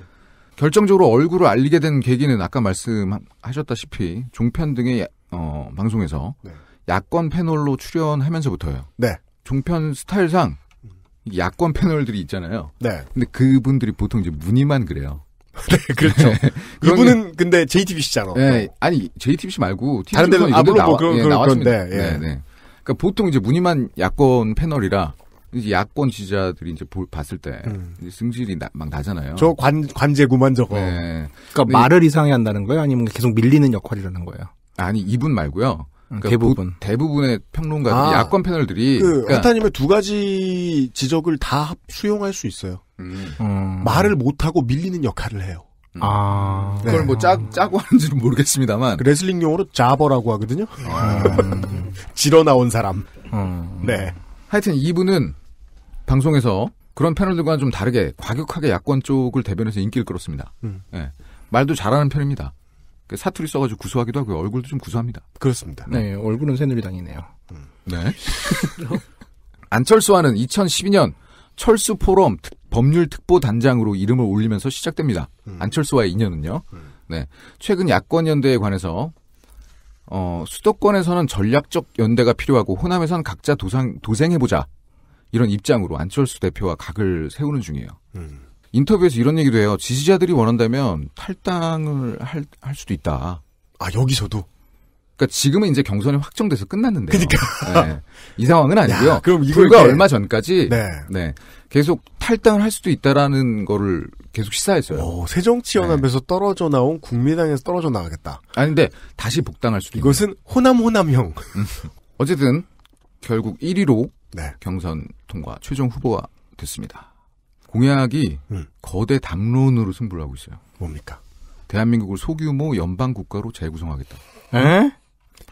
E: 결정적으로 얼굴을 알리게 된 계기는 아까 말씀하셨다시피 종편 등의 어, 방송에서 네. 야권 패널로 출연하면서부터요. 네. 종편 스타일상 음. 야권 패널들이 있잖아요. 네. 근데 그분들이 보통 이제 무늬만 그래요. 네, 그렇죠. 네. 이분은 게...
B: 근데 JTBC잖아. 네,
E: 아니 JTBC 말고 다른 데는 아무로 뭐 예, 그런 나왔습니다. 건데. 네, 예. 네, 네. 그러니까 보통 이제 무늬만 야권 패널이라 이제 야권 지지자들이 이제 봤을 때 음. 승질이 나, 막 나잖아요. 저 관, 관제구만 저거. 네. 그러니까 말을 이, 이상해 한다는 거예요? 아니면 계속 밀리는 역할이라는 거예요? 아니 이분 말고요. 음, 그러니까 대부분 대부분의 평론가들이 아, 야권 패널들이 그 그러니까,
B: 타님의두 가지 지적을 다 수용할 수 있어요. 음. 음. 말을 못 하고 밀리는 역할을 해요.
E: 음. 아, 그걸 네. 뭐 짜, 짜고 하는지는 모르겠습니다만. 레슬링 용어로 자버라고 하거든요. 아. 지러 나온 사람. 음. 네. 하여튼 이분은 방송에서 그런 패널들과는 좀 다르게 과격하게 야권 쪽을 대변해서 인기를 끌었습니다. 음. 예. 말도 잘하는 편입니다. 그 사투리 써가지고 구수하기도 하고요. 얼굴도 좀 구수합니다. 그렇습니다. 네, 얼굴은 새누리당이네요. 음. 네. 안철수와는 2012년 철수 포럼 법률 특보 단장으로 이름을 올리면서 시작됩니다. 음. 안철수와의 인연은요. 음. 네. 최근 야권 연대에 관해서 어, 수도권에서는 전략적 연대가 필요하고 호남에서는 각자 도상, 도생해보자. 이런 입장으로 안철수 대표와 각을 세우는 중이에요. 음. 인터뷰에서 이런 얘기도 해요. 지지자들이 원한다면 탈당을 할, 할 수도 있다. 아, 여기서도? 그러니까 지금은 이제 경선이 확정돼서 끝났는데. 그니까 네. 이 상황은 아니고요. 야, 그럼 이걸 불과 이렇게... 얼마 전까지 네. 네. 계속 탈당을 할 수도 있다라는 거를 계속 시사했어요. 오, 새정치연합에서 네. 떨어져 나온 국민당에서 떨어져 나가겠다. 아니 근데 다시 복당할 수도. 이것은 있네요. 호남 호남형. 음. 어쨌든 결국 1위로 네. 경선 통과 최종 후보가 됐습니다. 공약이 음. 거대 담론으로 승부를 하고 있어요. 뭡니까? 대한민국을 소규모 연방 국가로 재구성하겠다. 에?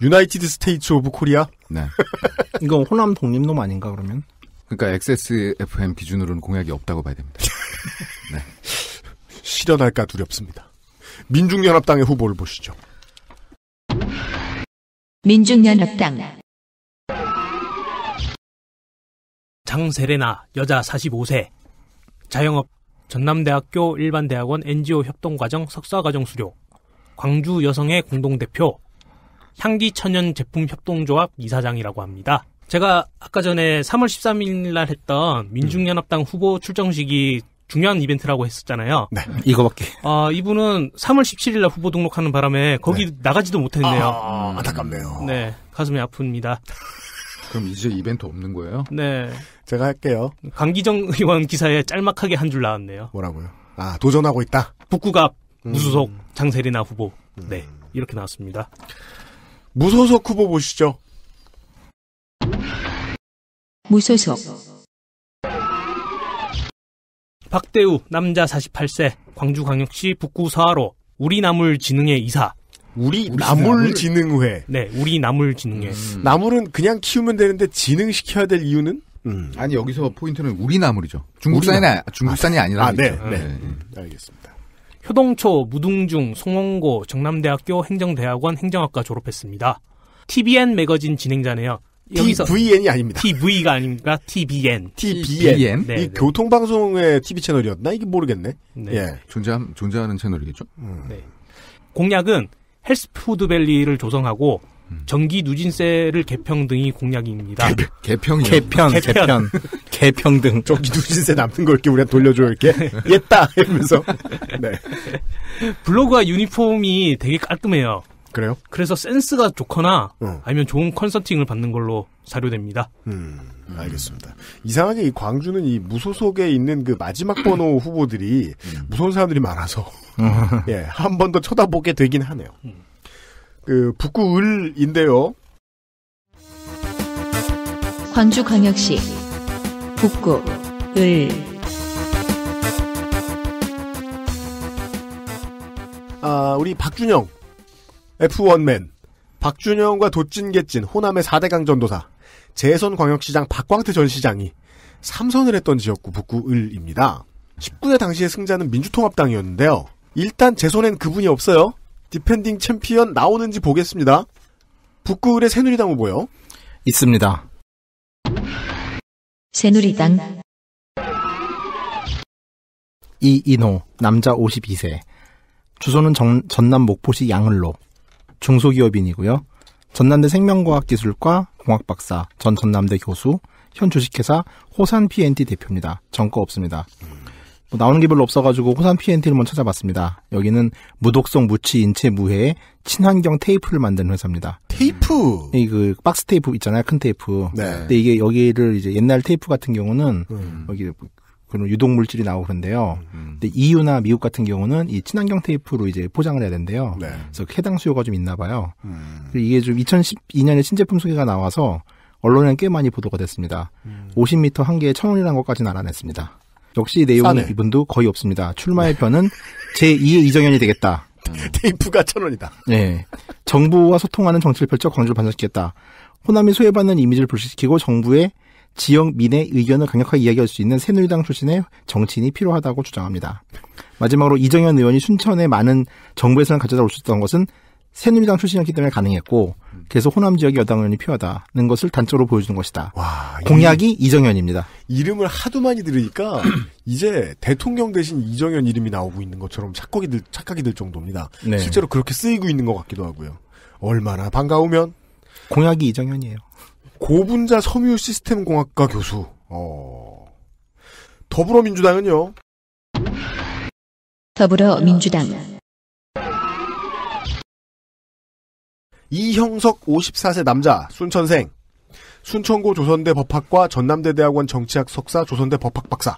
E: 유나이티드 스테이츠 오브 코리아? 네. 이건 호남 독립놈 아닌가 그러면? 그러니까 XSFM 기준으로는 공약이 없다고 봐야 됩니다. 네. 실현할까 두렵습니다. 민중연합당의
C: 후보를 보시죠.
A: 민중연합당
C: 장세레나 여자 45세 자영업 전남대학교 일반대학원 NGO 협동과정 석사과정 수료 광주 여성의 공동대표 향기 천연 제품 협동조합 이사장이라고 합니다. 제가 아까 전에 3월 13일 날 했던 민중연합당 음. 후보 출정식이 중요한 이벤트라고 했었잖아요. 네, 이거밖에. 아, 이분은 3월 17일 날 후보 등록하는 바람에 거기 네. 나가지도 못했네요. 아, 안타깝네요. 네, 가슴이 아픕니다.
E: 그럼 이제 이벤트 없는 거예요? 네. 제가 할게요.
C: 강기정 의원 기사에 짤막하게 한 줄 나왔네요. 뭐라고요? 아,
E: 도전하고 있다.
C: 북구갑 음. 무소속 음. 장세리나 후보. 음. 네. 이렇게 나왔습니다. 무소속 후보 보시죠. 무소속 박대우 남자 48세 광주광역시 북구 서하로 우리나물진흥회 이사 우리, 나물진흥회. 네, 우리 나물진흥회. 음. 나물은
E: 그냥 키우면 되는데 진흥시켜야 될 이유는? 음. 아니 여기서 포인트는 우리 나물이죠. 중국산이 우리 나 중국산이 아, 네. 니라 아, 네, 네. 네. 음. 네. 알겠습니다.
C: 효동초, 무등중, 송원고, 정남대학교 행정대학원 행정학과 졸업했습니다. TBN 매거진 진행자네요. TVN이 아닙니다. TV가 아닙니까? TBN. TBN. TBN? 네, 이 네. 교통방송의 TV 채널이었나? 이게 모르겠네. 네. 예. 존재함, 존재하는 채널이겠죠? 음. 네. 공약은 헬스푸드밸리를 조성하고 전기 누진세를 개평 등이 공약입니다.
B: 개, 평이요 개평, 개평, 개평, 등. 전기 누진세 남는 걸 이렇게 우리가 돌려줘 이렇게 옛다 이러면서.
C: 네. 블로그와 유니폼이 되게 깔끔해요. 그래요? 그래서 센스가 좋거나 어. 아니면 좋은 컨설팅을 받는 걸로 자료됩니다 음,
B: 알겠습니다. 이상하게 이 광주는 이 무소속에 있는 그 마지막 번호 후보들이 음. 무서운 사람들이 많아서 음. 예, 한 번 더 쳐다보게 되긴 하네요. 음. 그 북구을인데요. 광주광역시 북구을 아, 우리 박준영 F1맨 박준영과 도찐개찐 호남의 4대강 전도사 재선 광역시장 박광태 전 시장이 3선을 했던 지역구 북구을입니다. 19대 당시의 승자는 민주통합당이었는데요. 일단 재선엔 그분이 없어요. 디펜딩 챔피언 나오는지 보겠습니다. 북구을의 새누리당 후보요. 있습니다.
J: 새누리당
D: 이인호 남자 52세 주소는 정, 전남 목포시 양을로 중소기업인이고요. 전남대 생명과학기술과 공학박사 전 전남대 교수 현 주식회사 호산 PNT 대표입니다. 전거 없습니다. 음. 뭐 나오는 게 별로 없어가지고 호산 PNT를 먼저 찾아봤습니다. 여기는 무독성, 무치, 인체, 무해 친환경 테이프를 만드는 회사입니다. 테이프? 이 그 박스 테이프 있잖아요, 큰 테이프. 네. 근데 이게 여기를 이제 옛날 테이프 같은 경우는 음. 여기 그런 유독 물질이 나오고 그런데요. 음. 근데 EU나 미국 같은 경우는 이 친환경 테이프로 이제 포장을 해야 된대요. 네. 그래서 해당 수요가 좀 있나 봐요. 음. 이게 좀 2012년에 신제품 소개가 나와서 언론에는 꽤 많이 보도가 됐습니다. 음. 50m 한 개에 천 원이라는 것까지는 알아냈습니다. 역시 내용 싸네. 이분도 거의 없습니다. 출마의 편은 제2의 이정현이 되겠다.
B: 테이프가 천 원이다.
D: 네. 예. 정부와 소통하는 정치를 펼쳐 광주를 반성시켰다 호남이 소외받는 이미지를 불식시키고 정부의 지역 민의 의견을 강력하게 이야기할 수 있는 새누리당 출신의 정치인이 필요하다고 주장합니다. 마지막으로 이정현 의원이 순천에 많은 정부에서는 가져다 올 수 있던 것은 새누리당 출신이었기 때문에 가능했고 그래서 호남 지역 여당 의원이 필요하다는 것을
B: 단적으로 보여주는 것이다. 와, 공약이 이, 이정현입니다. 이름을 하도 많이 들으니까 이제 대통령 대신 이정현 이름이 나오고 있는 것처럼 착각이 들, 착각이 들 정도입니다. 네. 실제로 그렇게 쓰이고 있는 것 같기도 하고요. 얼마나 반가우면 공약이 이정현이에요. 고분자 섬유 시스템 공학과 교수. 어. 더불어민주당은요.
I: 더불어민주당
B: 이형석 54세 남자 순천생 순천고 조선대 법학과 전남대 대학원 정치학 석사 조선대 법학 박사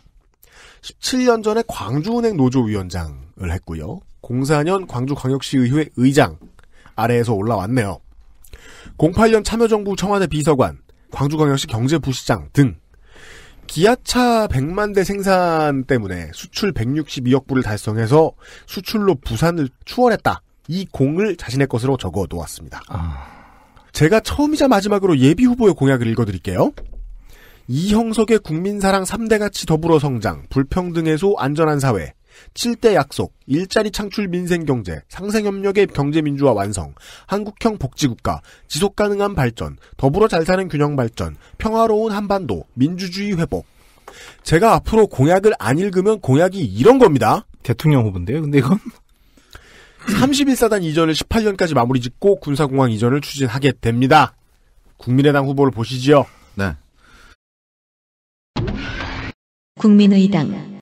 B: 17년 전에 광주은행 노조위원장을 했고요 04년 광주광역시의회 의장 아래에서 올라왔네요 08년 참여정부 청와대 비서관 광주광역시 경제부시장 등 기아차 100만 대 생산 때문에 수출 162억 불을 달성해서 수출로 부산을 추월했다. 이 공을 자신의 것으로 적어 놓았습니다. 아... 제가 처음이자 마지막으로 예비 후보의 공약을 읽어드릴게요. 이형석의 국민사랑 3대 가치 더불어 성장, 불평등 해소, 안전한 사회, 7대 약속, 일자리 창출 민생경제, 상생협력의 경제민주화 완성, 한국형 복지국가, 지속가능한 발전, 더불어 잘 사는 균형 발전, 평화로운 한반도, 민주주의 회복. 제가 앞으로 공약을 안 읽으면 공약이 이런 겁니다. 대통령 후보인데요, 근데 이건? 31사단 이전을 18년까지 마무리 짓고 군사공항 이전을 추진하게 됩니다. 국민의당 후보를
E: 보시지요. 네.
J: 국민의당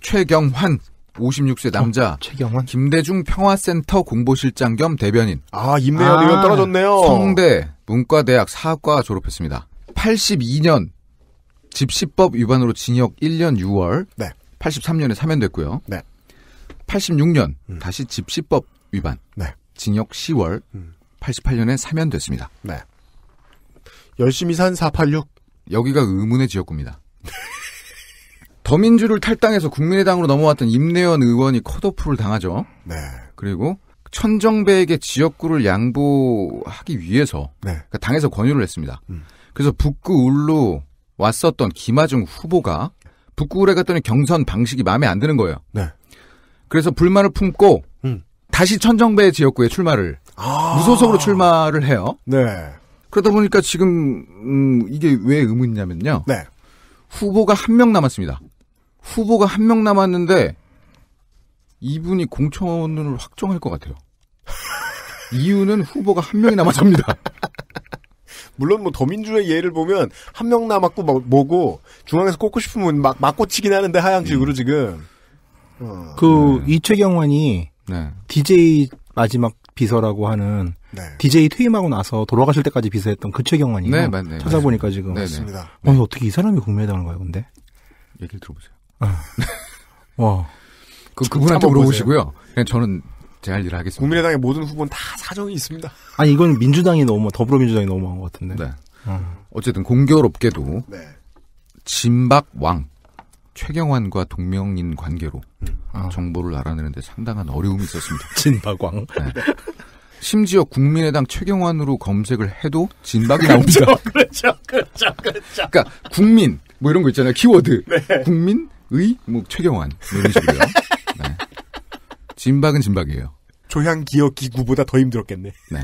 E: 최경환 56세 남자 어, 최경환 김대중 평화센터 공보실장 겸 대변인 아 임내연 의원 아, 떨어졌네요 성대 문과대학 사학과 졸업했습니다 82년 집시법 위반으로 징역 1년 6월 네. 83년에 사면됐고요. 네. 86년 음. 다시 집시법 위반. 네. 징역 10월. 음. 88년에 사면됐습니다. 네. 열심히 산 486. 여기가 의문의 지역구입니다. 더민주를 탈당해서 국민의당으로 넘어왔던 임내연 의원이 컷오프를 당하죠. 네. 그리고 천정배에게 지역구를 양보하기 위해서 네. 그러니까 당에서 권유를 했습니다. 음. 그래서 북구 울로 왔었던 김하중 후보가 북구에 갔더니 경선 방식이 마음에 안 드는 거예요. 네. 그래서 불만을 품고 음. 다시 천정배 지역구에 출마를 아~ 무소속으로 출마를 해요. 네. 그러다 보니까 지금 음, 이게 왜 의문이냐면요. 네. 후보가 한 명 남았습니다. 후보가 한 명 남았는데 이분이 공천을 확정할 것 같아요. 이유는 후보가 한 명이
B: 남았습니다. 물론 뭐 더민주의 예를 보면 한 명 남았고 뭐, 고 중앙에서 꽂고 싶으면 막, 막 꽂히긴 하는데 하향식으로 음. 지금. 어, 그
D: 네. 이최경환이 네. DJ 마지막 비서라고 하는 네. DJ 퇴임하고 나서 돌아가실 때까지 비서했던 그최경환이 네, 맞네. 찾아보니까 지금 맞습니다. 어, 어떻게 이 사람이
E: 국민에 당한 거예요, 근데? 얘기를 들어보세요. 어. 와. 그, 그분한테 물어보시고요. 그냥 저는 제할일 하겠습니다.
B: 국민의당의 모든 후보는 다 사정이 있습니다.
E: 아니 이건 민주당이 너무 뭐 더불어민주당이 너무한 것 같은데. 네. 어. 어쨌든 공교롭게도 네. 진박 왕 최경환과 동명인 관계로 음. 아. 정보를 알아내는데 상당한 어려움이 있었습니다. 진박왕. 네. 심지어 국민의당 최경환으로 검색을 해도 진박이 그렇죠, 나옵니다. 그렇죠, 그렇죠, 그렇죠. 그러니까 국민 뭐 이런 거 있잖아요. 키워드 네. 국민의 뭐 최경환 뭐 이런 식으로요. 네. 진박은 진박이에요. 조향기억기구보다 더 힘들었겠네. 네.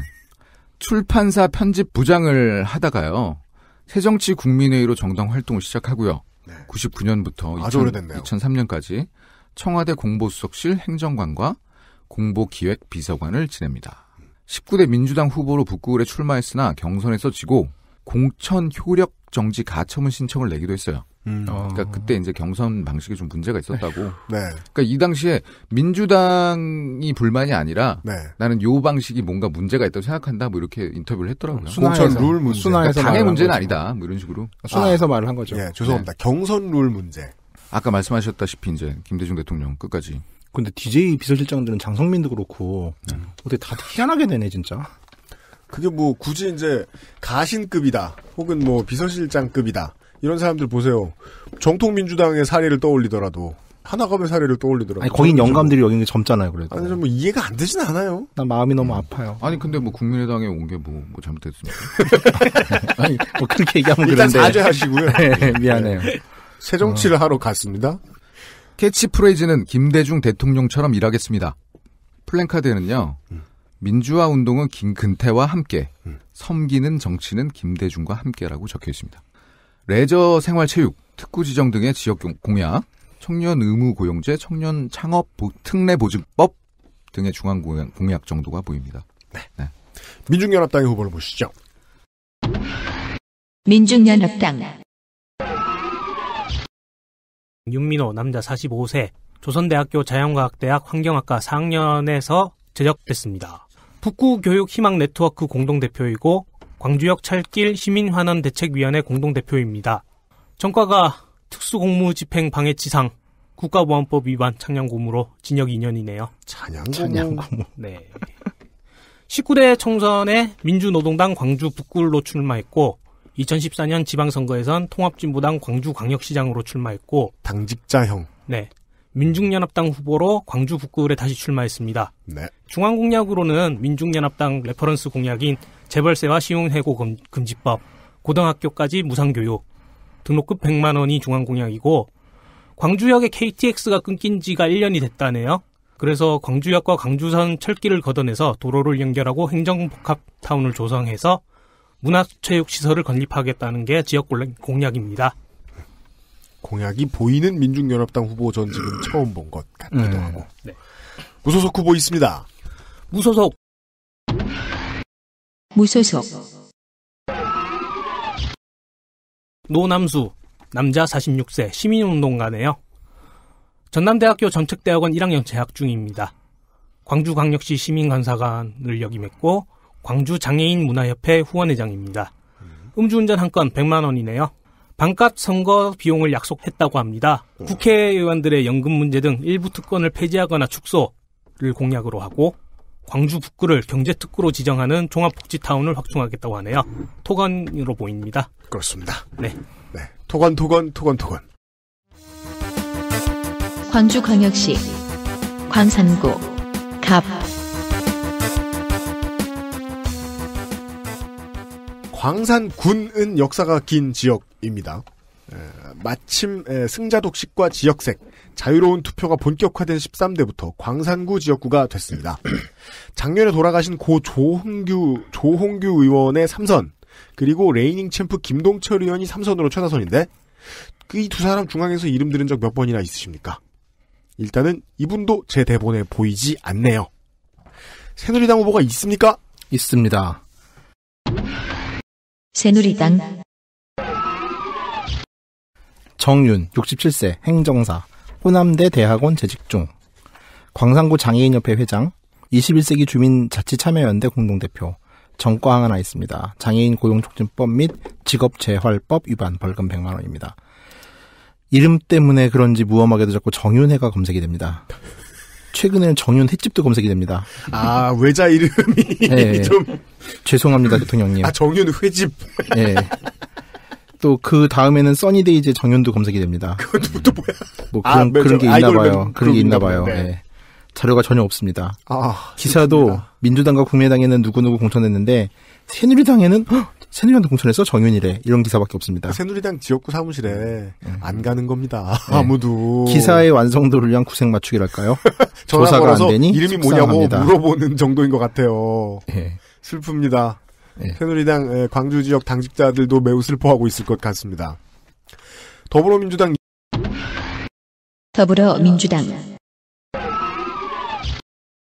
E: 출판사 편집 부장을 하다가요. 새정치 국민회의로 정당 활동을 시작하고요. 네. 99년부터 2000, 2003년까지 청와대 공보수석실 행정관과 공보기획비서관을 지냅니다. 19대 민주당 후보로 북구에 출마했으나 경선에서 지고 공천 효력 정지 가처분 신청을 내기도 했어요. 음. 어. 그러니까 그때 이제 경선 방식이 좀 문제가 있었다고. 네. 그러니까 이 당시에 민주당이 불만이 아니라 네. 나는 요 방식이 뭔가 문제가 있다고 생각한다. 뭐 이렇게 인터뷰를 했더라고요. 순화룰 문제. 순화에서 그러니까 당의 문제는 아니다. 뭐 이런 식으로. 아, 순화에서 아, 말을 한 거죠. 예, 네. 죄송합니다. 네. 경선 룰 문제. 아까 말씀하셨다시피 이제 김대중 대통령 끝까지. 근데 DJ 비서실장들은 장성민도 그렇고 음. 어떻게 다 희한하게 되네 진짜.
B: 그게 뭐 굳이 이제 가신급이다 혹은 뭐 비서실장급이다 이런 사람들 보세요. 정통 민주당의 사례를 떠올리더라도 하나갑의 사례를 떠올리더라도 아니, 거긴 영감들이 뭐 여기 는젊잖아요 그래도. 아니, 뭐 이해가 안 되진 않아요. 난 마음이 너무
E: 음. 아파요. 아니, 근데 뭐 국민의당에 온 게 뭐, 뭐 잘못됐습니까? 아니, 뭐 그렇게 얘기하면 일단 그런데. 사죄하시고요. 네, 미안해요. 네. 새 정치를 어. 하러 갔습니다. 캐치프레이즈는 김대중 대통령처럼 일하겠습니다. 플랜카드에는요. 음. 민주화 운동은 김근태와 함께, 음. 섬기는 정치는 김대중과 함께라고 적혀 있습니다. 레저 생활체육, 특구 지정 등의 지역 공약, 청년 의무 고용제, 청년 창업 특례 보증법 등의 중앙 공약 공약 정도가 보입니다. 네. 네. 민중연합당의 후보를 보시죠.
A: 민중연합당
C: 윤민호 남자 45세 조선대학교 자연과학대학 환경학과 4학년에서 제적됐습니다. 북구교육희망네트워크 공동대표이고 광주역 찰길 시민환원대책위원회 공동대표입니다. 정과가 특수공무집행 방해치상, 국가보안법 위반 찬양고무로 징역 2년이네요. 찬양고무. 네. 19대 총선에 민주노동당 광주 북굴로 출마했고 2014년 지방선거에선 통합진보당 광주광역시장으로 출마했고
B: 당직자형.
C: 네. 민중연합당 후보로 광주 북구에 다시 출마했습니다. 네. 중앙공약으로는 민중연합당 레퍼런스 공약인 재벌세와 신용해고 금지법, 고등학교까지 무상교육, 등록금 100만 원이 중앙공약이고 광주역의 KTX가 끊긴 지가 1년이 됐다네요. 그래서 광주역과 광주선 철길을 걷어내서 도로를 연결하고 행정복합타운을 조성해서 문화체육시설을 건립하겠다는 게 지역 공약입니다.
B: 공약이 보이는 민중연합당 후보 전 지금 처음 본 것 같기도 네. 하고. 네. 무소속 후보 있습니다. 무소속
A: 무소속
C: 노남수 남자 46세 시민운동가네요. 전남대학교 정책대학원 1학년 재학 중입니다. 광주광역시 시민간사관을 역임했고 광주 장애인 문화협회 후원회장입니다. 음주운전 한 건 100만 원이네요. 반값 선거 비용을 약속했다고 합니다. 국회의원들의 연금 문제 등 일부 특권을 폐지하거나 축소를 공약으로 하고 광주 북구를 경제특구로 지정하는 종합복지타운을 확충하겠다고 하네요. 토건으로 보입니다. 그렇습니다. 네. 네. 토건, 토건, 토건, 토건.
G: 광주광역시
B: 광산구 갑 광산군은 역사가 긴 지역입니다. 마침 승자독식과 지역색 자유로운 투표가 본격화된 13대부터 광산구 지역구가 됐습니다. 작년에 돌아가신 고 조홍규, 조홍규 의원의 3선, 그리고 레이닝 챔프 김동철 의원이 3선으로 최다선인데, 이 두 사람 중앙에서 이름 들은 적 몇 번이나 있으십니까? 일단은 이분도 제 대본에 보이지 않네요. 새누리당 후보가 있습니까? 있습니다.
J: 새누리당
D: 정윤 67세 행정사 호남대 대학원 재직 중, 광산구 장애인협회 회장, 21세기 주민자치참여연대 공동대표, 정과항 하나 있습니다. 장애인 고용촉진법 및 직업재활법 위반 벌금 100만 원입니다. 이름 때문에 그런지 무엄하게도 자꾸 정윤회가 검색이 됩니다. 최근에는 정윤 회집도 검색이 됩니다. 아 외자 이름이 네, 좀 죄송합니다 대통령님. 아
B: 정윤 회집.
D: 네. 또그 다음에는 써니데이즈 정연도 검색이 됩니다. 그것도 또 뭐야? 뭐 그런, 아, 그런 게 있나 봐요. 그런 게 있나 봐요. 네. 네. 자료가 전혀 없습니다. 아, 기사도 그렇습니다. 민주당과 국민의당에는 누구누구 공천했는데 새누리당에는 새누리당도 공천했어 정윤이래 이런 기사밖에 없습니다. 아,
B: 새누리당 지역구 사무실에 네. 안 가는 겁니다. 네. 아무도 기사의
D: 완성도를 위한 구색 맞추기랄까요? 조사가 안 되니 이름이 뭐냐고 속상합니다.
B: 물어보는 정도인 것 같아요. 네. 슬픕니다. 예. 새누리당 광주 지역 당직자들도 매우 슬퍼하고 있을 것 같습니다. 더불어민주당
I: 더불어민주당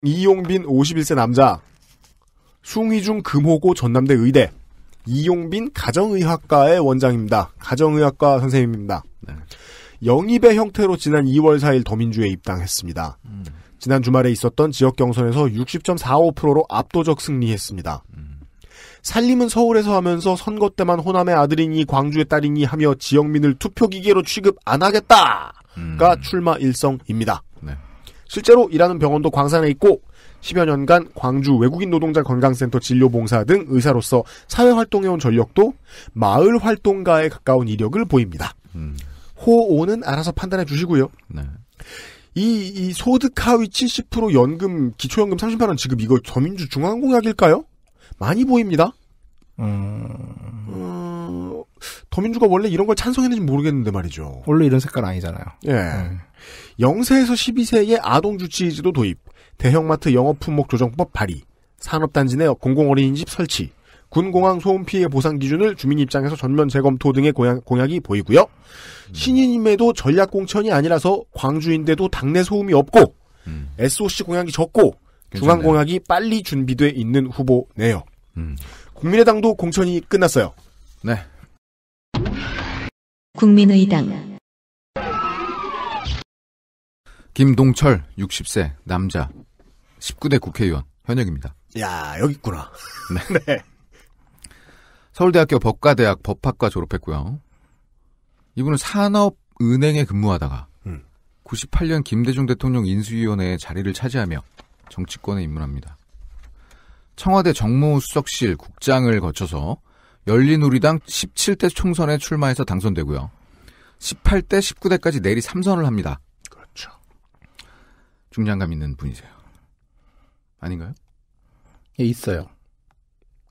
B: 이용빈 51세 남자 숭이중 금호고 전남대 의대 이용빈 가정의학과의 원장입니다. 가정의학과 선생님입니다. 네. 영입의 형태로 지난 2월 4일 더민주에 입당했습니다. 음. 지난 주말에 있었던 지역 경선에서 60.45%로 압도적 승리했습니다. 음. 살림은 서울에서 하면서 선거 때만 호남의 아들이니 광주의 딸이니 하며 지역민을 투표기계로 취급 안 하겠다가 음. 출마 일성입니다. 네. 실제로 일하는 병원도 광산에 있고 10여 년간 광주 외국인 노동자 건강센터 진료봉사 등 의사로서 사회활동해온 전력도 마을 활동가에 가까운 이력을 보입니다. 음. 호오는 알아서 판단해 주시고요. 네. 이, 이 소득 하위 70% 연금 기초연금 38원 지급 이거 저민주 중앙공약일까요? 많이 보입니다. 음... 어... 더민주가 원래 이런 걸 찬성했는지 모르겠는데 말이죠. 원래 이런 색깔 아니잖아요. 예. 음. 0세에서 12세의 아동 주치의지도 도입, 대형마트 영업 품목 조정법 발의, 산업단지 내 공공어린이집 설치, 군공항 소음 피해 보상 기준을 주민 입장에서 전면 재검토 등의 공약, 이 보이고요. 음. 신인임에도 전략 공천이 아니라서 광주인데도 당내 소음이 없고 음. SOC 공약이 적고 중앙공약이 빨리 준비돼 있는 후보네요. 음. 국민의당도 공천이 끝났어요. 네.
J: 국민의당
E: 김동철 60세 남자 19대 국회의원 현역입니다.
J: 야 여기 있구나. 네. 네.
E: 서울대학교 법과대학 법학과 졸업했고요. 이분은 산업은행에 근무하다가 음. 98년 김대중 대통령 인수위원회에 자리를 차지하며 정치권에 입문합니다. 청와대 정무수석실 국장을 거쳐서 열린우리당 17대 총선에 출마해서 당선되고요. 18대, 19대까지 내리 3선을 합니다. 그렇죠. 중량감 있는 분이세요. 아닌가요? 예, 있어요.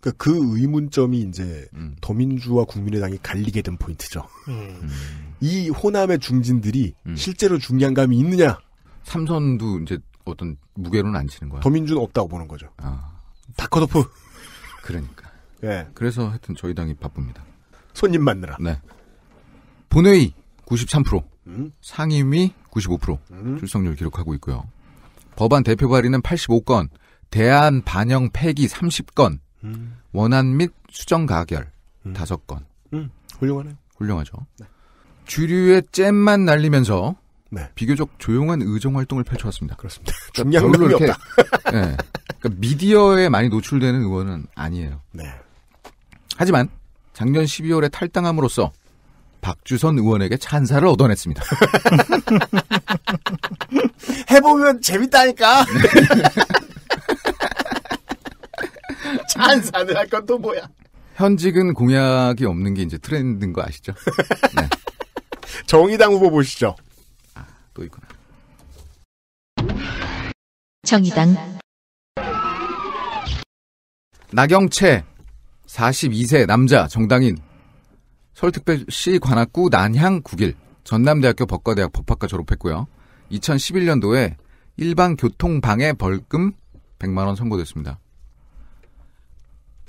E: 그러니까 그,
B: 의문점이 이제 음. 더민주와 국민의당이 갈리게 된 포인트죠.
F: 음.
B: 이 호남의 중진들이 음. 실제로 중량감이 있느냐? 삼선도 이제
E: 어떤 무게로는 안 치는 거야.
B: 더민주는 없다고 보는 거죠. 아. 다컷오프.
E: 그러니까. 예. 그래서 하여튼 저희 당이 바쁩니다. 손님 만느라. 네. 본회의 93%, 음? 상임위 95% 음? 출석률 기록하고 있고요. 법안 대표 발의는 85건, 대안 반영 폐기 30건, 음. 원안 및 수정 가결 음. 5건.
D: 음. 훌륭하네요.
E: 훌륭하죠. 네. 주류의 잼만 날리면서 네. 비교적 조용한 의정 활동을 펼쳐왔습니다. 그렇습니다. 그러니까 중요 별로 이렇게 네. 그러니까 미디어에 많이 노출되는 의원은 아니에요. 네. 하지만 작년 12월에 탈당함으로써 박주선 의원에게 찬사를 얻어냈습니다. 해보면 재밌다니까.
B: 찬사를 할건
F: 또 뭐야?
E: 현직은 공약이 없는 게 이제 트렌드인 거 아시죠? 네. 정의당 후보 보시죠. 또 있구나. 정의당 나경채 42세 남자 정당인 서울특별시 관악구 난향 9길 전남대학교 법과대학 법학과 졸업했고요. 2011년도에 일반교통방해 벌금 100만 원 선고됐습니다.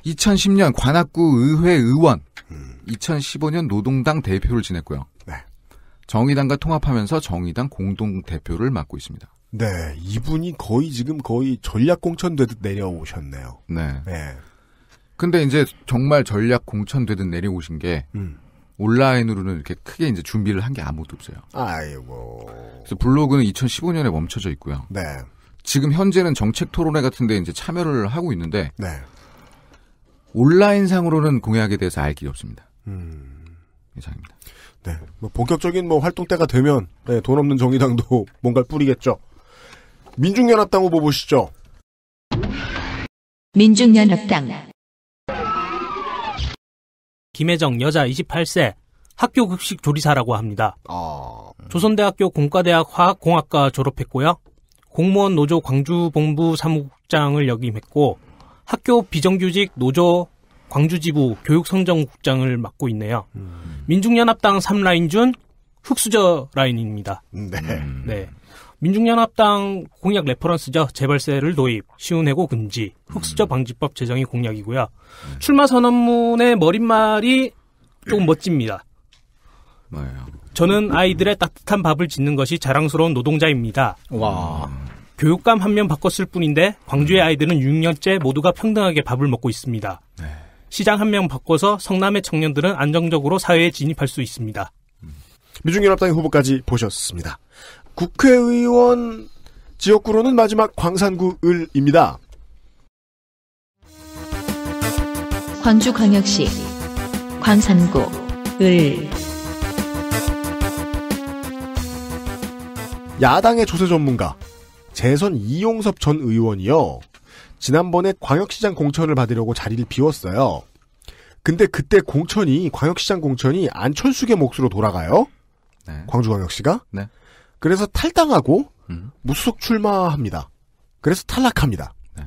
E: 2010년 관악구 의회 의원, 2015년 음. 노동당 대표를 지냈고요. 정의당과 통합하면서 정의당 공동대표를 맡고 있습니다.
B: 네, 이분이
E: 거의 지금 거의 전략 공천되듯
B: 내려오셨네요.
E: 네. 네. 근데 이제 정말 전략 공천되듯 내려오신 게 음. 온라인으로는 이렇게 크게 이제 준비를 한 게 아무것도 없어요.
B: 아이고.
E: 그래서 블로그는 2015년에 멈춰져 있고요. 네. 지금 현재는 정책 토론회 같은데 이제 참여를 하고 있는데 네. 온라인상으로는 공약에 대해서 알 길이 없습니다. 음. 이상입니다. 네. 뭐
B: 본격적인 뭐 활동 때가 되면 네, 돈 없는 정의당도 뭔가를 뿌리겠죠.
C: 민중연합당
B: 후보 보시죠.
A: 민중연합당
C: 김혜정 여자 28세 학교 급식 조리사라고 합니다. 아... 조선대학교 공과대학 화학공학과 졸업했고요. 공무원 노조 광주본부 사무국장을 역임했고 학교 비정규직 노조 광주지부 교육성장국장을 맡고 있네요. 음. 민중연합당 3라인 중 흑수저 라인입니다. 네. 음. 네. 민중연합당 공약 레퍼런스죠. 재벌세를 도입, 시운해고 금지, 흑수저 음. 방지법 제정이 공약이고요. 출마 선언문의 머릿말이 조금 멋집니다. 저는 아이들의 따뜻한 밥을 짓는 것이 자랑스러운 노동자입니다. 와. 교육감 한 명 바꿨을 뿐인데 광주의 음. 아이들은 6년째 모두가 평등하게 밥을 먹고 있습니다. 네. 시장 한 명 바꿔서 성남의 청년들은 안정적으로 사회에 진입할 수 있습니다.
B: 미중연합당 후보까지 보셨습니다. 국회의원 지역구로는 마지막 광산구 을입니다.
G: 광주광역시 광산구 을
B: 야당의 조세 전문가 재선 이용섭 전 의원이요. 지난번에 광역시장 공천을 받으려고 자리를 비웠어요. 근데 그때 공천이 광역시장 공천이 안철수의 몫으로 돌아가요. 네. 광주광역시가. 네. 그래서 탈당하고 음. 무소속 출마합니다. 그래서 탈락합니다. 네.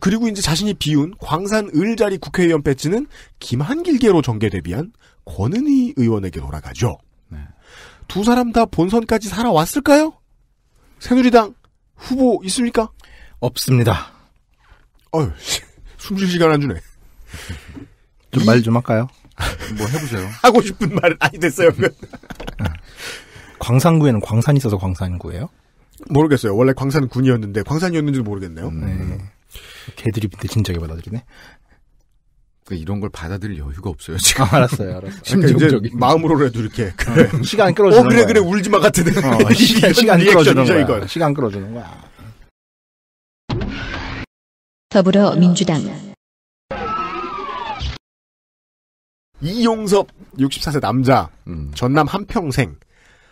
B: 그리고 이제 자신이 비운 광산 을자리 국회의원 배지는 김한길계로 전개 대비한 권은희 의원에게 돌아가죠. 네. 두 사람 다 본선까지 살아왔을까요? 새누리당 후보 있습니까? 없습니다. 어휴, 숨쉴 시간 안 주네.
D: 좀 말좀 좀 할까요? 뭐 해보세요.
B: 하고 싶은 말은 아니 됐어요. 음. 광산구에는 광산이 있어서
D: 광산구예요?
B: 모르겠어요. 원래 광산군이었는데
E: 광산이었는지 모르겠네요. 음, 네. 음. 개드립인데 진작에 받아들이네. 그러니까 이런 걸 받아들일 여유가 없어요. 지금 아, 알았어요, 알았어요. 심정적 그러니까 마음으로라도 이렇게 그래. 네. 시간
B: 끌어주는 어, 그래 거야. 그래 울지마 같은 어, 시간, 시간 끌어주는 거야.
E: 시간 끌어주는 거야.
I: 더불어민주당
B: 이용섭 64세 남자 음. 전남 한평생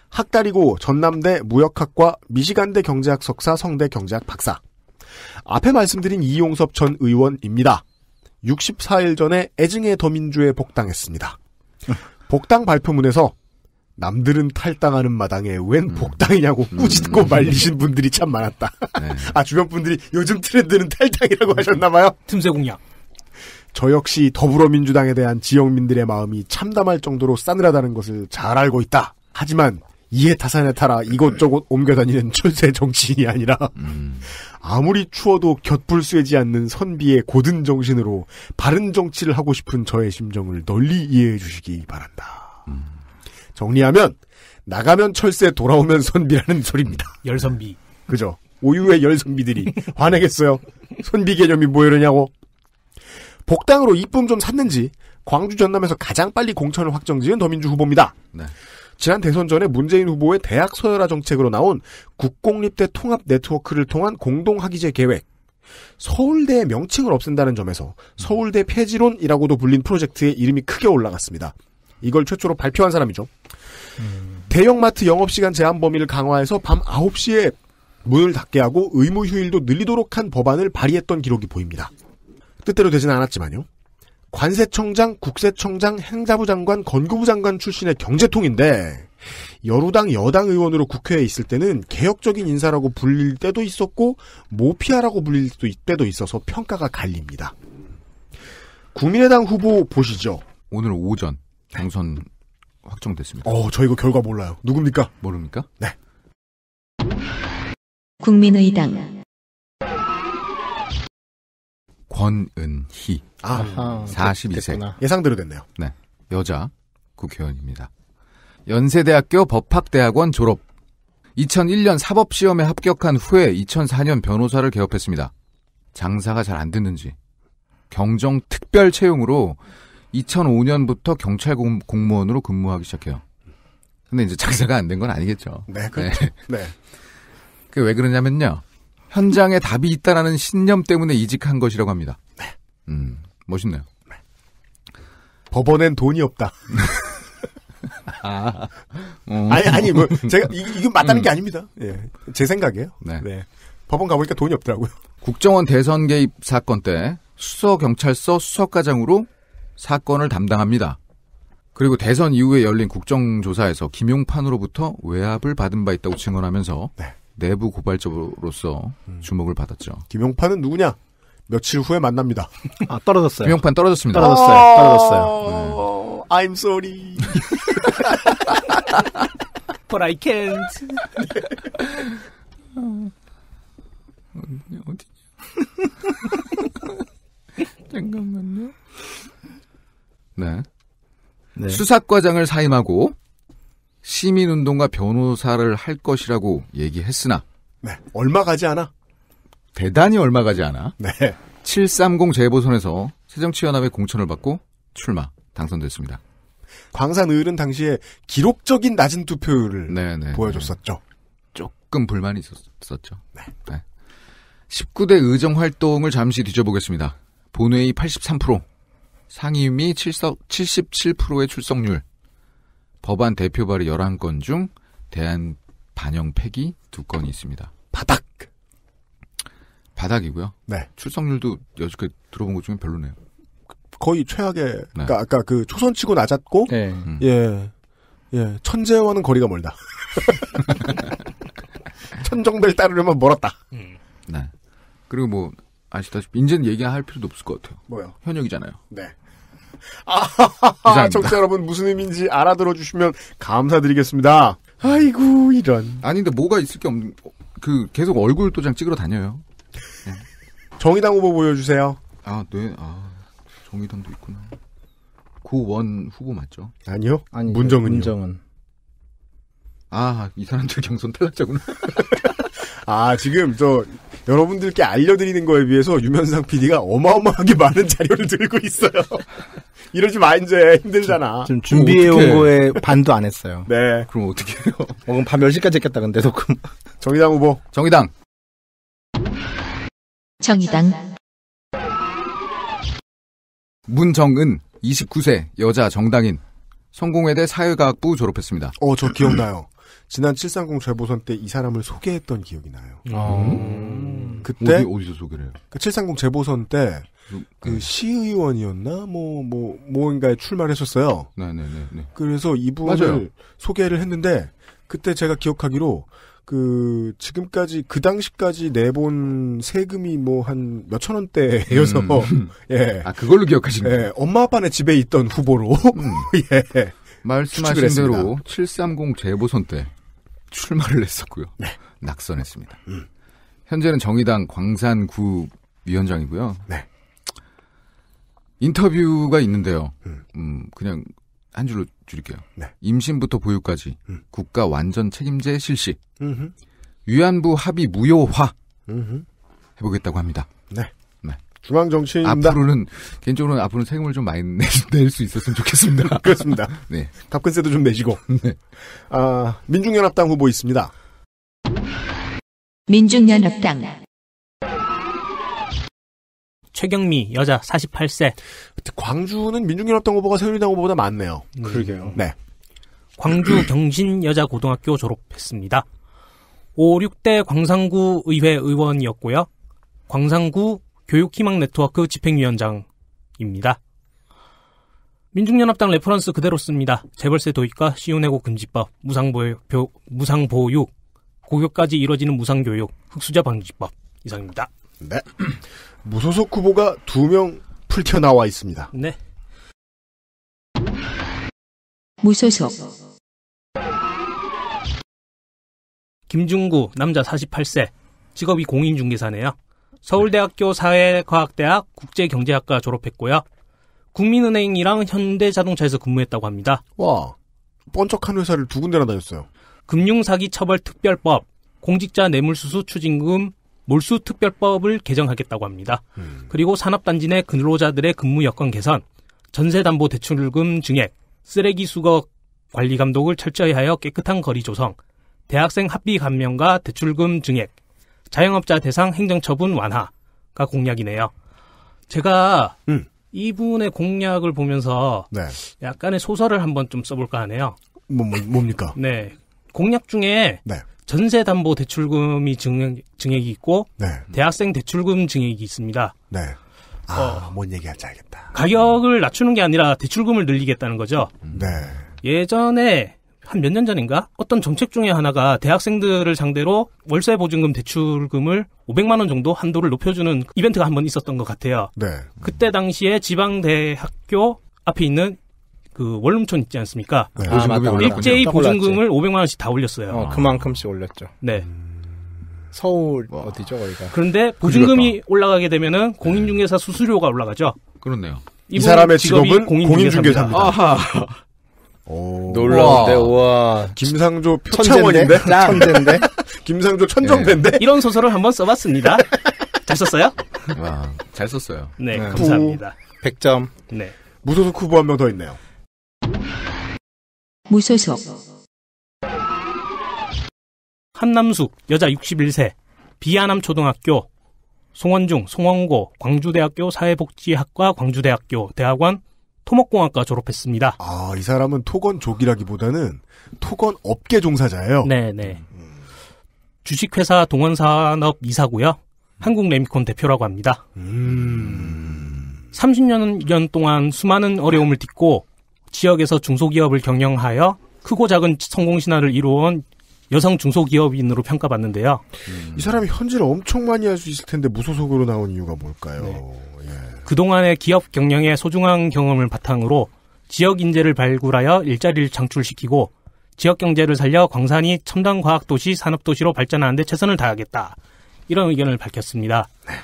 B: 학다리고 전남대 무역학과 미시간대 경제학 석사 성대 경제학 박사 앞에 말씀드린 이용섭 전 의원입니다. 64일 전에 애증의 더민주에 복당했습니다. 복당 발표문에서 남들은 탈당하는 마당에 웬 음. 복당이냐고 음. 꾸짖고 음. 말리신 분들이 참 많았다. 네. 아 주변 분들이 요즘 트렌드는 탈당이라고 하셨나봐요. 틈새 공약. 저 역시 더불어민주당에 대한 지역민들의 마음이 참담할 정도로 싸늘하다는 것을 잘 알고 있다. 하지만 이에 타산에 타라 이곳저곳 옮겨다니는 철새 정치인이 아니라 음. 아무리 추워도 곁불 쐬지 않는 선비의 고든 정신으로 바른 정치를 하고 싶은 저의 심정을 널리 이해해 주시기 바란다. 음. 정리하면 나가면 철새 돌아오면 선비라는 소리입니다.
C: 열선비.
B: 그죠. 오유의 열선비들이 화내겠어요. 선비 개념이 뭐 이러냐고. 복당으로 이쁨 좀 샀는지 광주 전남에서 가장 빨리 공천을 확정지은 더민주 후보입니다. 네. 지난 대선 전에 문재인 후보의 대학 서열화 정책으로 나온 국공립대 통합 네트워크를 통한 공동학위제 계획. 서울대의 명칭을 없앤다는 점에서 서울대 폐지론이라고도 불린 프로젝트의 이름이 크게 올라갔습니다. 이걸 최초로 발표한 사람이죠. 대형마트 영업시간 제한 범위를 강화해서 밤 9시에 문을 닫게 하고 의무 휴일도 늘리도록 한 법안을 발의했던 기록이 보입니다. 뜻대로 되지는 않았지만요. 관세청장, 국세청장, 행자부 장관, 건국부 장관 출신의 경제통인데 여루당 여당 의원으로 국회에 있을 때는 개혁적인 인사라고 불릴 때도 있었고 모피아라고 불릴 때도 있어서 평가가 갈립니다. 국민의당
E: 후보 보시죠. 오늘 오전. 당선 확정됐습니다. 어, 저 이거 결과 몰라요. 누굽니까? 모릅니까? 네.
J: 국민의당
E: 권은희 아 42세 예상대로 됐네요. 네. 여자 국회의원입니다. 연세대학교 법학대학원 졸업. 2001년 사법시험에 합격한 후에 2004년 변호사를 개업했습니다. 장사가 잘 안 됐는지 경정 특별 채용으로 2005년부터 경찰 공, 공무원으로 근무하기 시작해요. 근데 이제 장사가 안 된 건 아니겠죠. 네, 네. 그렇죠. 네. 그 왜 그러냐면요. 현장에 답이 있다라는 신념 때문에 이직한 것이라고 합니다. 네. 음, 멋있네요. 네. 법원엔 돈이 없다. 아, 어. 아니, 아니, 뭐, 제가, 이, 이게 맞다는 음. 게 아닙니다. 예. 제 생각이에요. 네. 네. 법원 가보니까 돈이 없더라고요. 국정원 대선 개입 사건 때 수서경찰서 수석과장으로 사건을 담당합니다. 그리고 대선 이후에 열린 국정조사에서 김용판으로부터 외압을 받은 바 있다고 증언하면서 네. 내부 고발적으로서 음. 주목을 받았죠.
B: 김용판은 누구냐? 며칠 후에 만납니다. 아, 떨어졌어요. 김용판 떨어졌습니다. 떨어졌어요. 아! 떨어졌어요. 네. I'm sorry.
F: But I can't.
J: 어,
C: 어디, 어
J: 잠깐만요.
E: 네. 네. 수사과장을 사임하고 시민운동가 변호사를 할 것이라고 얘기했으나 네. 얼마 가지 않아? 대단히 얼마 가지 않아. 네. 730 재보선에서 새정치연합의 공천을 받고 출마 당선됐습니다. 광산을은 당시에 기록적인 낮은 투표율을 네네, 네, 네. 보여줬었죠. 네. 조금 불만이 있었죠. 네. 네. 19대 의정 활동을 잠시 뒤져보겠습니다. 본회의 83%, 상임위 77%의 출석률. 법안 대표 발의 11건 중 대한 반영 폐기 2건이 있습니다. 바닥. 바닥이고요. 네. 출석률도 여지껏 들어본 것 중에 별로네요.
B: 거의 최악의 네. 그러니까 아까 그 초선 치고 낮았고 네. 음.
E: 예. 예.
B: 천재와는 거리가 멀다. 천정벨
E: 따르려면 멀었다. 음. 네. 그리고 뭐 아시다시피 인제는 얘기할 필요도 없을 것 같아요. 뭐요? 현역이잖아요. 네. 아, 청취자 여러분 무슨 의미인지 알아들어 주시면 감사드리겠습니다. 아이고 이런. 아닌데 뭐가 있을 게 없는 그 계속 얼굴 도장 찍으러 다녀요. 네. 정의당 후보 보여주세요. 아, 네. 아, 정의당도 있구나. 구원 후보 맞죠? 아니요. 아니, 문정은요. 문정은. 아, 이 사람들 경선 탈락자구나. 아, 지금 저
B: 여러분들께 알려드리는 거에 비해서 유면상 PD가 어마어마하게 많은 자료를 들고 있어요. 이러지 마 이제 힘들잖아. 지금 준비해온 거에
D: 반도 안 했어요. 네. 그럼 어떻게 해요? 어, 그럼 밤 10시까지 했겠다 근데 조금. 정의당 후보. 정의당.
A: 정의당.
E: 문정은 29세 여자 정당인 성공회대 사회과학부 졸업했습니다. 어, 저
B: 기억나요. 지난
E: 730 재보선 때 이 사람을 소개했던 기억이 나요. 음. 아~ 음.
B: 그때 어디, 서 소개를 그730 재보선 때그 네. 시의원이었나 뭐뭐 뭐인가에 출마를 했었어요.
E: 네네네. 네, 네.
B: 그래서 이분을 맞아요. 소개를 했는데 그때 제가 기억하기로 그 지금까지 그 당시까지 내본 세금이 뭐 한 몇천 원대여서 음. 예. 아 그걸로 기억하신 거 예. 엄마 아빠네 집에 있던 후보로 음. 예. 말씀하신 대로
E: 730 재보선 때 출마를 했었고요. 네. 낙선했습니다. 음. 현재는 정의당 광산구 위원장이고요. 네. 인터뷰가 있는데요. 음, 음 그냥 한 줄로 줄일게요. 네. 임신부터 보육까지 음. 국가 완전 책임제 실시. 음흠. 위안부 합의 무효화 음흠. 해보겠다고 합니다. 네. 중앙 정치인입니다. 앞으로는 개인적으로는 앞으로는 세금을 좀 많이 낼 수 있었으면 좋겠습니다. 그렇습니다. 네. 답근세도 좀 내시고. 네.
B: 아, 민중연합당 후보 있습니다.
A: 민중연합당
B: 최경미 여자 48세. 광주는
C: 민중연합당 후보가 새누리당 후보보다 많네요. 음. 그러게요. 네. 광주 경신 여자 고등학교 졸업했습니다. 5, 6대 광산구 의회 의원이었고요. 광산구 교육희망 네트워크 집행위원장입니다. 민중연합당 레퍼런스 그대로 씁니다. 재벌세 도입과 시운해고 금지법, 무상보육, 무상보육, 고교까지 이뤄지는 무상교육, 흑수자 방지법
B: 이상입니다. 네. 무소속 후보가 두 명 풀려 나와 있습니다.
C: 네.
A: 무소속
C: 김중구 남자 48세 직업이 공인중개사네요. 서울대학교 사회과학대학 국제경제학과 졸업했고요. 국민은행이랑 현대자동차에서 근무했다고 합니다. 와, 번쩍한 회사를 두 군데나 다녔어요. 금융사기처벌특별법, 공직자 뇌물수수 추징금, 몰수특별법을 개정하겠다고 합니다. 음. 그리고 산업단지 내 근로자들의 근무 여건 개선, 전세담보대출금 증액, 쓰레기 수거 관리 감독을 철저히 하여 깨끗한 거리 조성, 대학생 합비 감면과 대출금 증액, 자영업자 대상 행정처분 완화가 공약이네요. 제가 음. 이분의 공약을 보면서 네. 약간의 소설을 한번 좀 써볼까 하네요. 뭐, 뭐 뭡니까? 네. 공약 중에 네. 전세담보 대출금이 증액, 증액이 있고 네. 대학생 대출금 증액이 있습니다. 네.
B: 아, 어, 뭔 얘기할지 알겠다.
C: 가격을 낮추는 게 아니라 대출금을 늘리겠다는 거죠. 네. 예전에 한몇년 전인가 어떤 정책 중에 하나가 대학생들을 상대로 월세 보증금 대출금을 500만 원 정도 한도를 높여주는 이벤트가 한 번 있었던 것 같아요. 네. 그때 당시에 지방 대학교 앞에 있는 그 월룸촌 있지 않습니까? 네. 아, 맞다, 일제히 보증금을 올랐 500만 원씩 다 올렸어요. 어, 그만큼씩 올렸죠. 네. 음, 서울 와. 어디죠 거기가? 그런데 보증금이 그렇다. 올라가게 되면은 공인중개사 수수료가 올라가죠. 그렇네요. 이 사람의 직업은 공인중개사입니다. 공인중개사입니다.
B: 놀라운데 우와. 김상조
C: 표창원인데 천재인데 김상조 예. 천정배인데 이런 소설을 한번 써봤습니다. 잘 썼어요?
E: 와, 잘 썼어요.
C: 네, 네. 감사합니다. 100점. 네. 무소속 후보 한 명 더 있네요. 무소속. 한남숙 여자 61세 비아남 초등학교 송원중 송원고 광주대학교 사회복지학과 광주대학교 대학원 토목공학과 졸업했습니다. 아, 이 사람은 토건족이라기보다는 토건 업계 종사자예요. 네, 네. 주식회사 동원산업 이사고요. 한국 레미콘 대표라고 합니다. 음. 30년 동안 수많은 어려움을 딛고 지역에서 중소기업을 경영하여 크고 작은 성공 신화를 이루어온 여성 중소기업인으로 평가받는데요. 음. 이 사람이 현질을 엄청 많이 할 수 있을 텐데 무소속으로 나온 이유가 뭘까요? 네. 예. 그동안의 기업 경영의 소중한 경험을 바탕으로 지역 인재를 발굴하여 일자리를 창출시키고 지역 경제를 살려 광산이 첨단 과학 도시 산업 도시로 발전하는 데 최선을 다하겠다. 이런 의견을 밝혔습니다. 네.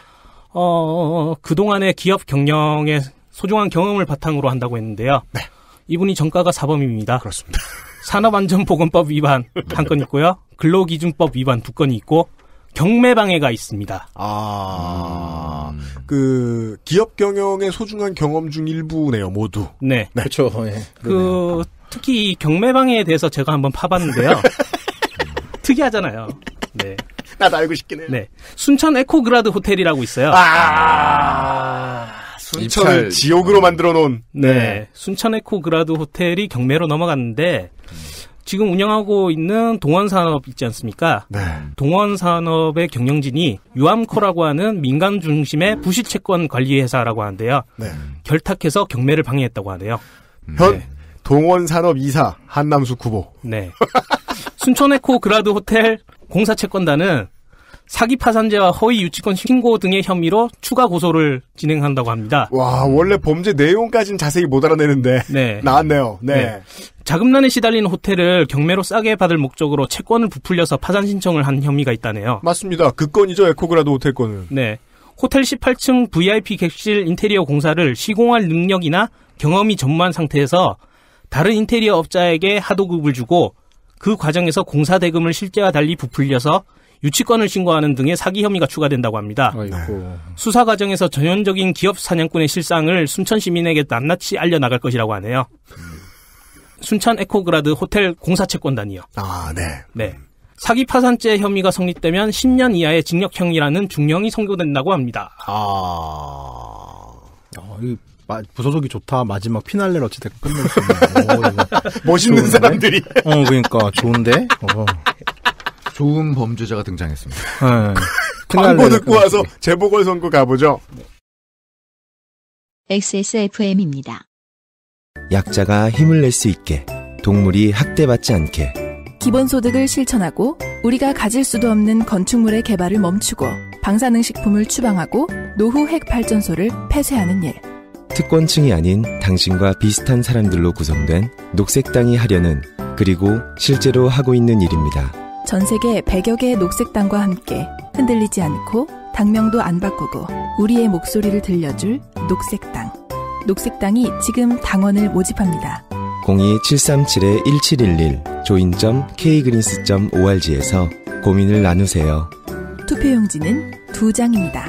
C: 어, 그동안의 기업 경영의 소중한 경험을 바탕으로 한다고 했는데요. 네. 이분이 정가가 사범입니다. 그렇습니다. 산업안전보건법 위반 한 건 있고요. 근로기준법 위반 두 건이 있고 경매 방해가 있습니다.
B: 아, 음. 그 기업 경영의 소중한 경험 중 일부네요,
C: 모두. 네, 그렇죠. 네. 그 특히 경매 방해에 대해서 제가 한번 파봤는데요. 음. 특이하잖아요. 네. 나도 알고 싶긴 해요. 네. 순천 에코그라드 호텔이라고 있어요. 아, 아 순천을 입찰... 지옥으로 만들어 놓은. 네. 네. 순천 에코그라드 호텔이 경매로 넘어갔는데, 음. 지금 운영하고 있는 동원산업 있지 않습니까? 네. 동원산업의 경영진이 유암코라고 하는 민간 중심의 부실채권 관리회사라고 하는데요. 네. 결탁해서 경매를 방해했다고 하네요. 음. 현
B: 네. 동원산업 이사 한남수 후보.
C: 네. 순천에코 그라드 호텔 공사채권단은 사기 파산죄와 허위 유치권 신고 등의 혐의로 추가 고소를 진행한다고 합니다. 와
B: 원래 범죄 내용까지는 자세히 못 알아내는데 네. 나왔네요. 네. 네.
C: 자금난에 시달리는 호텔을 경매로 싸게 받을 목적으로 채권을 부풀려서 파산 신청을 한 혐의가 있다네요.
B: 맞습니다. 그 건이죠 에코그라도 호텔권은.
C: 네. 호텔 18층 VIP 객실 인테리어 공사를 시공할 능력이나 경험이 전무한 상태에서 다른 인테리어 업자에게 하도급을 주고 그 과정에서 공사 대금을 실제와 달리 부풀려서 유치권을 신고하는 등의 사기 혐의가 추가된다고 합니다. 아이고. 네. 수사 과정에서 전형적인 기업 사냥꾼의 실상을 순천 시민에게 낱낱이 알려나갈 것이라고 하네요. 순천 에코그라드 호텔 공사채권단이요. 아, 네. 네. 사기 파산죄 혐의가 성립되면 10년 이하의 징역형이라는 중령이 선고된다고 합니다.
D: 아, 어, 이 마, 부서속이 좋다. 마지막 피날레를 어찌됐건 끝낼 수 있는. 어, 멋있는 좋은데? 사람들이. 어, 그러니까 좋은데.
E: 어. 좋은 범죄자가 등장했습니다.
F: 네.
B: 광고 듣고
E: 와서 재보궐선거 가보죠.
G: XSFM입니다.
D: 약자가 힘을 낼 수 있게, 동물이 학대받지 않게,
H: 기본소득을 실천하고, 우리가 가질 수도 없는 건축물의 개발을 멈추고, 방사능식품을 추방하고, 노후 핵발전소를 폐쇄하는 일.
D: 특권층이 아닌 당신과 비슷한 사람들로 구성된 녹색당이 하려는, 그리고 실제로 하고
C: 있는 일입니다.
H: 전 세계 100여 개의 녹색 당과 함께 흔들리지 않고 당명도 안 바꾸고 우리의 목소리를 들려줄 녹색당. 녹색당이 지금 당원을 모집합니다.
D: 02737-1711조인 k k g r e e n s 에서 고민을 나누세요.
H: 투표용지는 두 장입니다.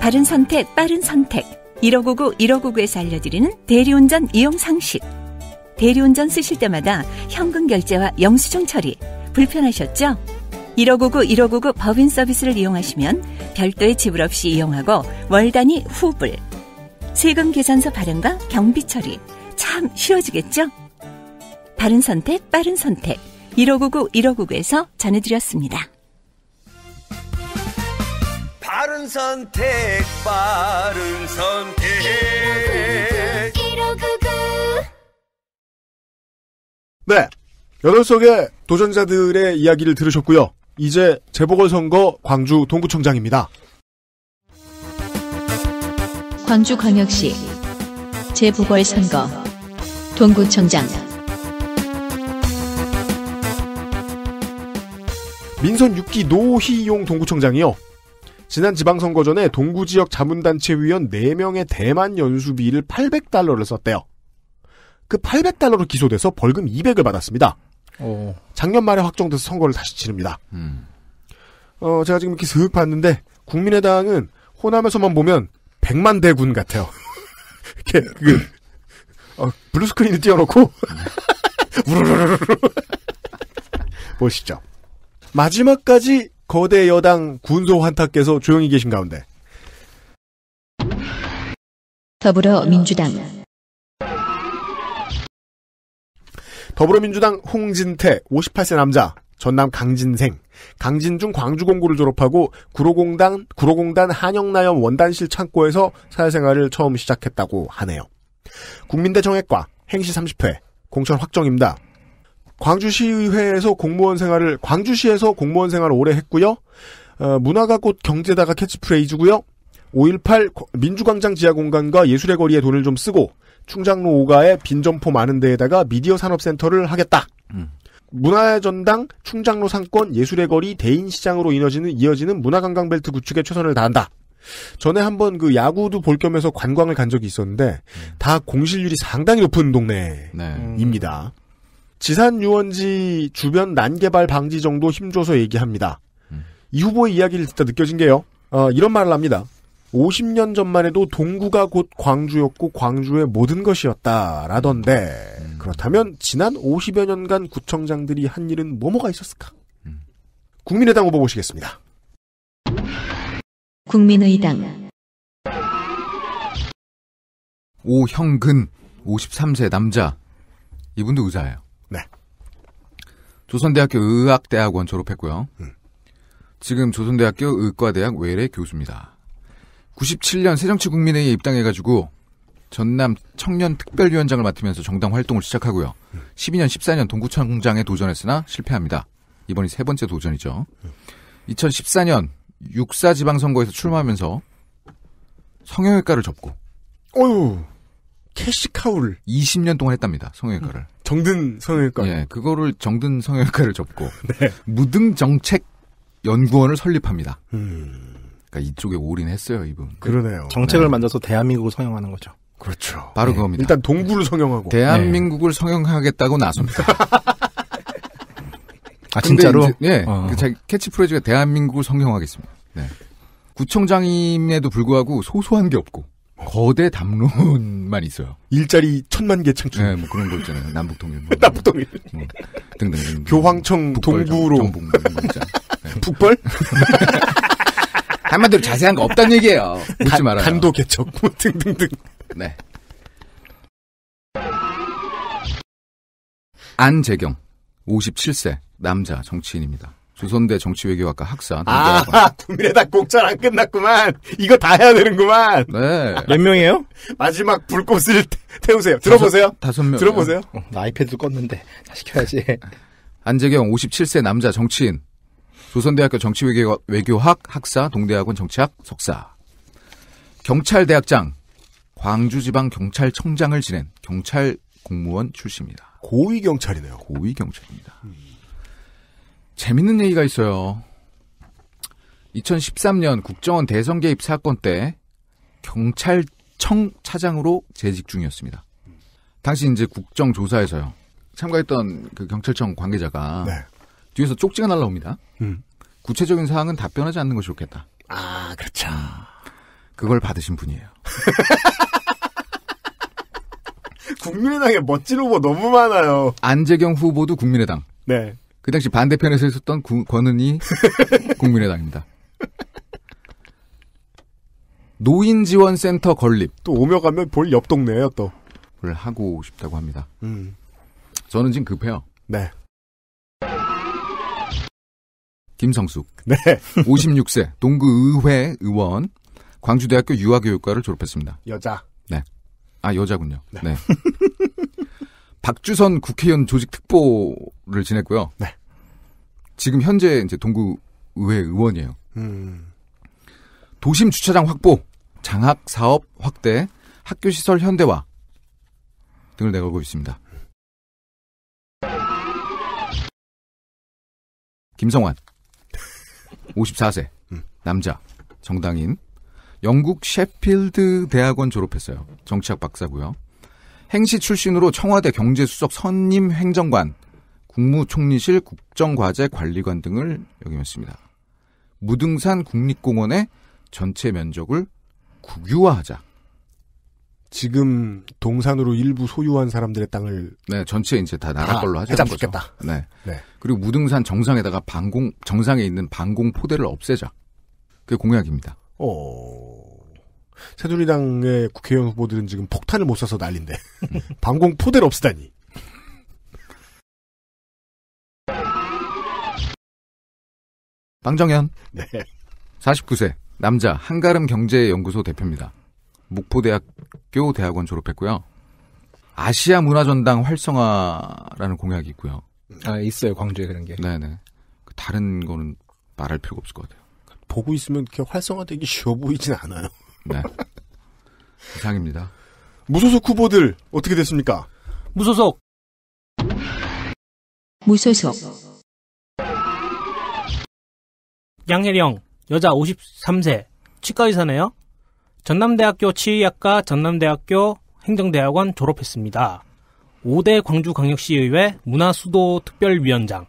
H: 바른 선택, 빠른 선택. 1599 1599에서 알려드리는 대리운전 이용 상식. 대리운전 쓰실 때마다 현금 결제와 영수증 처리 불편하셨죠? 1599 1599 법인 서비스를 이용하시면 별도의 지불 없이 이용하고 월 단위 후불. 세금 계산서 발행과 경비 처리 참 쉬워지겠죠? 바른 선택, 빠른 선택. 1599 1599에서 전해드렸습니다.
C: 빠른 선택, 빠른 선택.
B: 네. 여덟 속의 도전자들의 이야기를 들으셨고요. 이제 재보궐선거 광주 동구청장입니다.
G: 광주광역시 재보궐선거 동구청장
B: 민선 6기 노희용 동구청장이요. 지난 지방선거 전에 동구 지역 자문단체 위원 4명의 대만 연수비를 800달러를 썼대요. 그 800달러로 기소돼서 벌금 200을 받았습니다. 오. 어. 작년 말에 확정돼서 선거를 다시 치릅니다. 음. 어, 제가 지금 이렇게 슥 봤는데 국민의당은 호남에서만 보면 100만 대군 같아요. 이렇게 그 어, 블루스크린을 띄워놓고 우르르르르 보시죠. 마지막까지 거대 여당 군소 환타께서 조용히 계신 가운데
I: 더불어민주당
B: 더불어민주당 홍진태 58세 남자 전남 강진생 강진중 광주공고를 졸업하고 구로공단 구로공단 한영나염 원단실 창고에서 사회생활을 처음 시작했다고 하네요. 국민대 정액과 행시 30회 공천 확정입니다. 광주시의회에서 공무원 생활을 광주시에서 공무원 생활을 오래 했고요. 어, 문화가 곧 경제다가 캐치프레이즈고요. 5.18 민주광장 지하공간과 예술의 거리에 돈을 좀 쓰고 충장로 5가에 빈점포 많은 데에다가 미디어 산업센터를 하겠다. 음. 문화의 전당, 충장로 상권, 예술의 거리, 대인시장으로 이어지는, 이어지는 문화관광벨트 구축에 최선을 다한다. 전에 한번 그 야구도 볼 겸해서 관광을 간 적이 있었는데 음. 다 공실률이 상당히 높은 동네입니다. 네. 음. 지산 유원지 주변 난개발 방지 정도 힘줘서 얘기합니다. 음. 이 후보의 이야기를 듣다 느껴진 게요. 어, 이런 말을 합니다. 50년 전만 해도 동구가 곧 광주였고 광주의 모든 것이었다라던데 음. 그렇다면 지난 50여 년간 구청장들이 한 일은 뭐뭐가 있었을까? 음. 국민의당 후보 보시겠습니다.
J: 국민의당
E: 오형근 53세 남자 이분도 의사예요. 조선대학교 의학대학원 졸업했고요. 음. 지금 조선대학교 의과대학 외래 교수입니다. 97년 새정치국민회의에 입당해가지고 전남 청년특별위원장을 맡으면서 정당 활동을 시작하고요. 12년, 음. 14년 동구청장에 도전했으나 실패합니다. 이번이 세 번째 도전이죠. 2014년 음. 육사지방선거에서 출마하면서 성형외과를 접고 어휴. 캐시카우를 20년 동안 했답니다. 성형외과를. 음. 정든 성형외과. 예, 그거를 정든 성형외과를 접고 네. 무등 정책 연구원을 설립합니다. 음. 그니까 이쪽에 올인했어요, 이분. 그러네요. 정책을 네. 만들어서 대한민국을 성형하는 거죠. 그렇죠. 바로 네. 그겁니다. 일단 동구를 성형하고 대한민국을 성형하겠다고 나섭니다. 아 진짜로? 이제, 예. 어. 그 캐치프레이즈가 대한민국을 성형하겠습니다. 네. 구청장임에도 불구하고 소소한 게 없고 거대 담론만 있어요. 일자리 천만 개 창출. 네, 뭐 그런 거 있잖아요. 남북통일. 뭐. 남북통일. 뭐, 등등. 교황청 동부로. 뭐 네. 북벌? 한마디로 자세한 거 없다는 얘기예요. 묻지 말아요. 간도 개척 뭐 등등등. 네. 안재경 57세 남자 정치인입니다. 조선대 정치외교학과 학사. 아,
B: 국민의당 공천 안 끝났구만. 이거 다 해야 되는구만. 네. 몇 명이에요? 마지막 불꽃을 태우세요. 들어보세요. 다섯, 명. 들어보세요.
E: 어, 나 아이패드 껐는데. 다 시켜야지. 안재경 57세 남자 정치인. 조선대학교 정치외교학 외교학 학사, 동대학원 정치학 석사. 경찰대학장. 광주지방경찰청장을 지낸 경찰 공무원 출신입니다. 고위 경찰이네요. 고위 경찰입니다. 음. 재밌는 얘기가 있어요. 2013년 국정원 대선 개입 사건 때 경찰청 차장으로 재직 중이었습니다. 당시 이제 국정조사에서요. 참가했던 그 경찰청 관계자가 네. 뒤에서 쪽지가 날라옵니다. 음. 구체적인 사항은 답변하지 않는 것이 좋겠다. 아, 그렇죠. 그걸 받으신 분이에요. 국민의당에 멋진 후보 너무 많아요. 안재경 후보도 국민의당. 네. 그 당시 반대편에서 있었던 구, 권은희 국민의당입니다. 노인지원센터 건립. 또 오며 가면 볼 옆동네에요 또. 를 하고 싶다고 합니다. 음. 저는 지금 급해요. 네. 김성숙. 네. 56세 동구의회 의원. 광주대학교 유아교육과를 졸업했습니다. 여자. 네. 아, 여자군요. 네. 네. 박주선 국회의원 조직 특보를 지냈고요. 네. 지금 현재 이제 동구 의회 의원이에요. 음. 도심 주차장 확보, 장학 사업 확대, 학교 시설 현대화 등을 내걸고 있습니다. 김성환 54세 음. 남자 정당인 영국 셰필드 대학원 졸업했어요. 정치학 박사고요. 행시 출신으로 청와대 경제수석 선임 행정관 국무총리실 국정과제 관리관 등을 역임했습니다. 무등산 국립공원의 전체 면적을 국유화하자. 지금 동산으로 일부 소유한 사람들의 땅을 네 전체 이제 다 나라 다 걸로 하자는 거죠. 죽겠다. 네. 네. 그리고 무등산 정상에다가 방공 정상에 있는 방공 포대를 없애자. 그게 공약입니다.
B: 어. 새누리당의 국회의원 후보들은 지금 폭탄을 못 사서 난린데 음. 방공 포대를 없애다니.
E: 방정현. 네. 49세. 남자. 한가름 경제연구소 대표입니다. 목포대학교 대학원 졸업했고요. 아시아 문화전당 활성화라는 공약이 있고요. 아, 있어요. 광주에 그런 게. 네네. 네. 그 다른 거는 말할 필요가 없을 것 같아요.
B: 보고 있으면 그렇게 활성화되기 쉬워 보이진 않아요. 네. 이상입니다. 무소속 후보들 어떻게 됐습니까? 무소속. 무소속.
C: 양혜령 여자 53세 치과의사네요. 전남대학교 치의학과 전남대학교 행정대학원 졸업했습니다. 5대 광주광역시의회 문화수도특별위원장,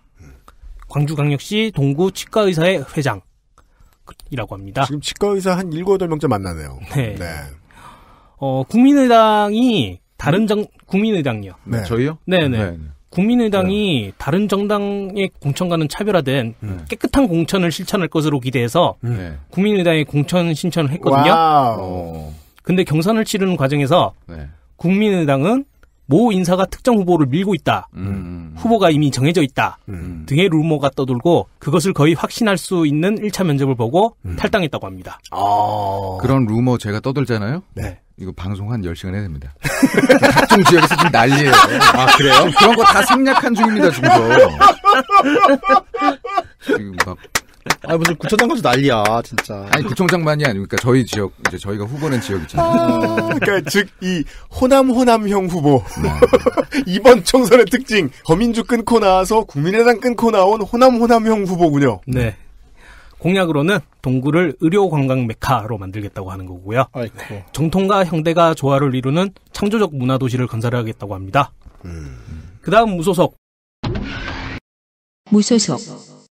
C: 광주광역시 동구 치과의사회 회장이라고 합니다. 지금 치과의사 한 7, 8명째 만나네요. 네. 네. 어, 국민의당이 다른 정, 국민의당이요. 네. 저희요? 네네. 네. 네. 네, 네. 국민의당이 네. 다른 정당의 공천과는 차별화된 네. 깨끗한 공천을 실천할 것으로 기대해서 네. 네. 국민의당에 공천 신청을 했거든요.
F: 와우. 어.
C: 근데 경선을 치르는 과정에서 네. 국민의당은 모 인사가 특정 후보를 밀고 있다. 음. 음. 후보가 이미 정해져 있다. 음. 등의 루머가 떠돌고 그것을 거의 확신할 수 있는 1차 면접을 보고 음. 탈당했다고 합니다.
E: 아. 그런 루머 제가 떠돌잖아요. 네. 이거 방송 한 10시간 해야 됩니다. 각종 지역에서 지금 난리예요. 아, 그래요? 그런 거 다 생략한 중입니다, 지금 지금 막. 아, 무슨 구청장 까지 난리야, 진짜. 아니, 구청장만이 아니니까 그러니까 저희 지역, 이제 저희가 후보는 지역 있잖아요. 아, 그러니까, 즉, 이, 호남, 호남형 후보. 네. 이번 총선의 특징, 더민주
B: 끊고 나와서 국민의당 끊고 나온 호남, 호남형 후보군요.
C: 네. 공약으로는 동굴을 의료 관광 메카로 만들겠다고 하는 거고요. 아이고. 정통과 현대가 조화를 이루는 창조적 문화 도시를 건설하겠다고 합니다. 음. 그다음 무소속. 무소속.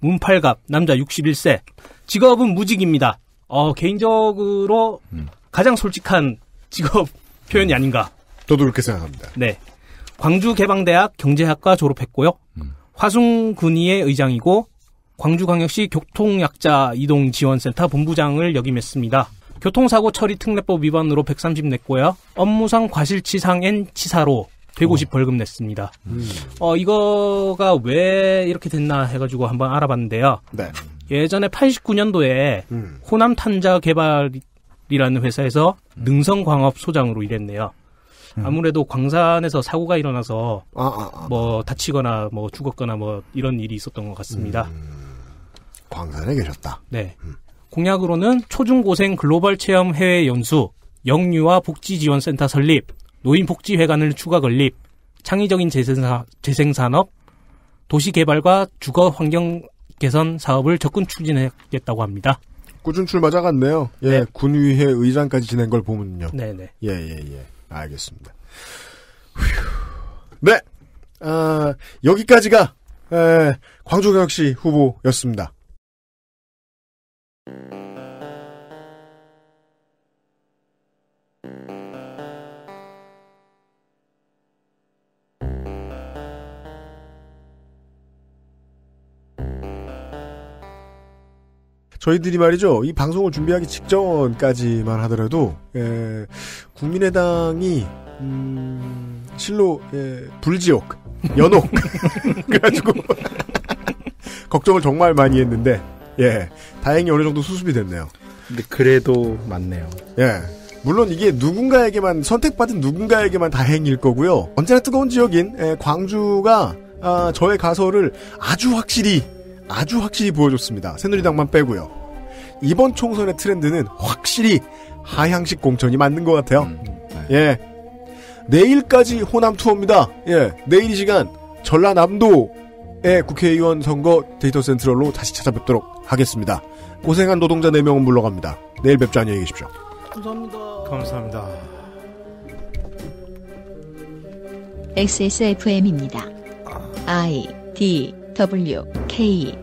C: 문팔갑 남자 61세. 직업은 무직입니다. 어, 개인적으로 음. 가장 솔직한 직업 음. 표현이 음. 아닌가. 저도 그렇게 생각합니다. 네. 광주 개방대학 경제학과 졸업했고요. 음. 화순군의 의장이고 광주광역시 교통약자 이동지원센터 본부장을 역임했습니다. 교통사고 처리 특례법 위반으로 130 냈고요. 업무상 과실치상엔 치사로 150 어. 벌금 냈습니다. 음. 어, 이거가 왜 이렇게 됐나 해가지고 한번 알아봤는데요. 네. 예전에 89년도에 음. 호남 탄자 개발이라는 회사에서 능성광업 소장으로 일했네요. 음. 아무래도 광산에서 사고가 일어나서 아, 아, 아, 아, 뭐 다치거나 뭐 죽었거나 뭐 이런 일이 있었던 것 같습니다. 음, 광산에 계셨다. 네. 음. 공약으로는 초중고생 글로벌 체험 해외 연수, 영유아 복지지원센터 설립, 노인복지회관을 추가 건립, 창의적인 재생사, 재생산업, 도시개발과 주거환경 개선 사업을 적극 추진하겠다고 합니다.
B: 꾸준 출마자 같네요. 예, 네. 군의회 의장까지 지낸 걸 보면요. 네네. 네. 예, 예, 예. 알겠습니다. 휴. 네. 아, 여기까지가 광주광역시 후보였습니다. 저희들이 말이죠. 이 방송을 준비하기 직전까지만 하더라도 에, 예, 국민의당이 음, 실로 에, 예, 불지옥, 연옥 그래가지고 걱정을 정말 많이 했는데 예 다행히 어느 정도 수습이 됐네요. 근데 그래도 맞네요. 예. 물론 이게 누군가에게만 선택받은 누군가에게만 다행일 거고요. 언제나 뜨거운 지역인 에, 예, 광주가 아, 저의 가설을 아주 확실히 아주 확실히 보여줬습니다. 새누리당만 빼고요. 이번 총선의 트렌드는 확실히 하향식 공천이 맞는 것 같아요. 음, 음, 네. 예. 내일까지 호남 투어입니다. 예. 내일 이 시간 전라남도의 국회의원 선거 데이터 센트럴로 다시 찾아뵙도록 하겠습니다. 고생한 노동자 4명은 물러갑니다. 내일 뵙죠. 안녕히 계십시오.
C: 감사합니다.
D: 감사합니다.
G: XSFM입니다. I D W K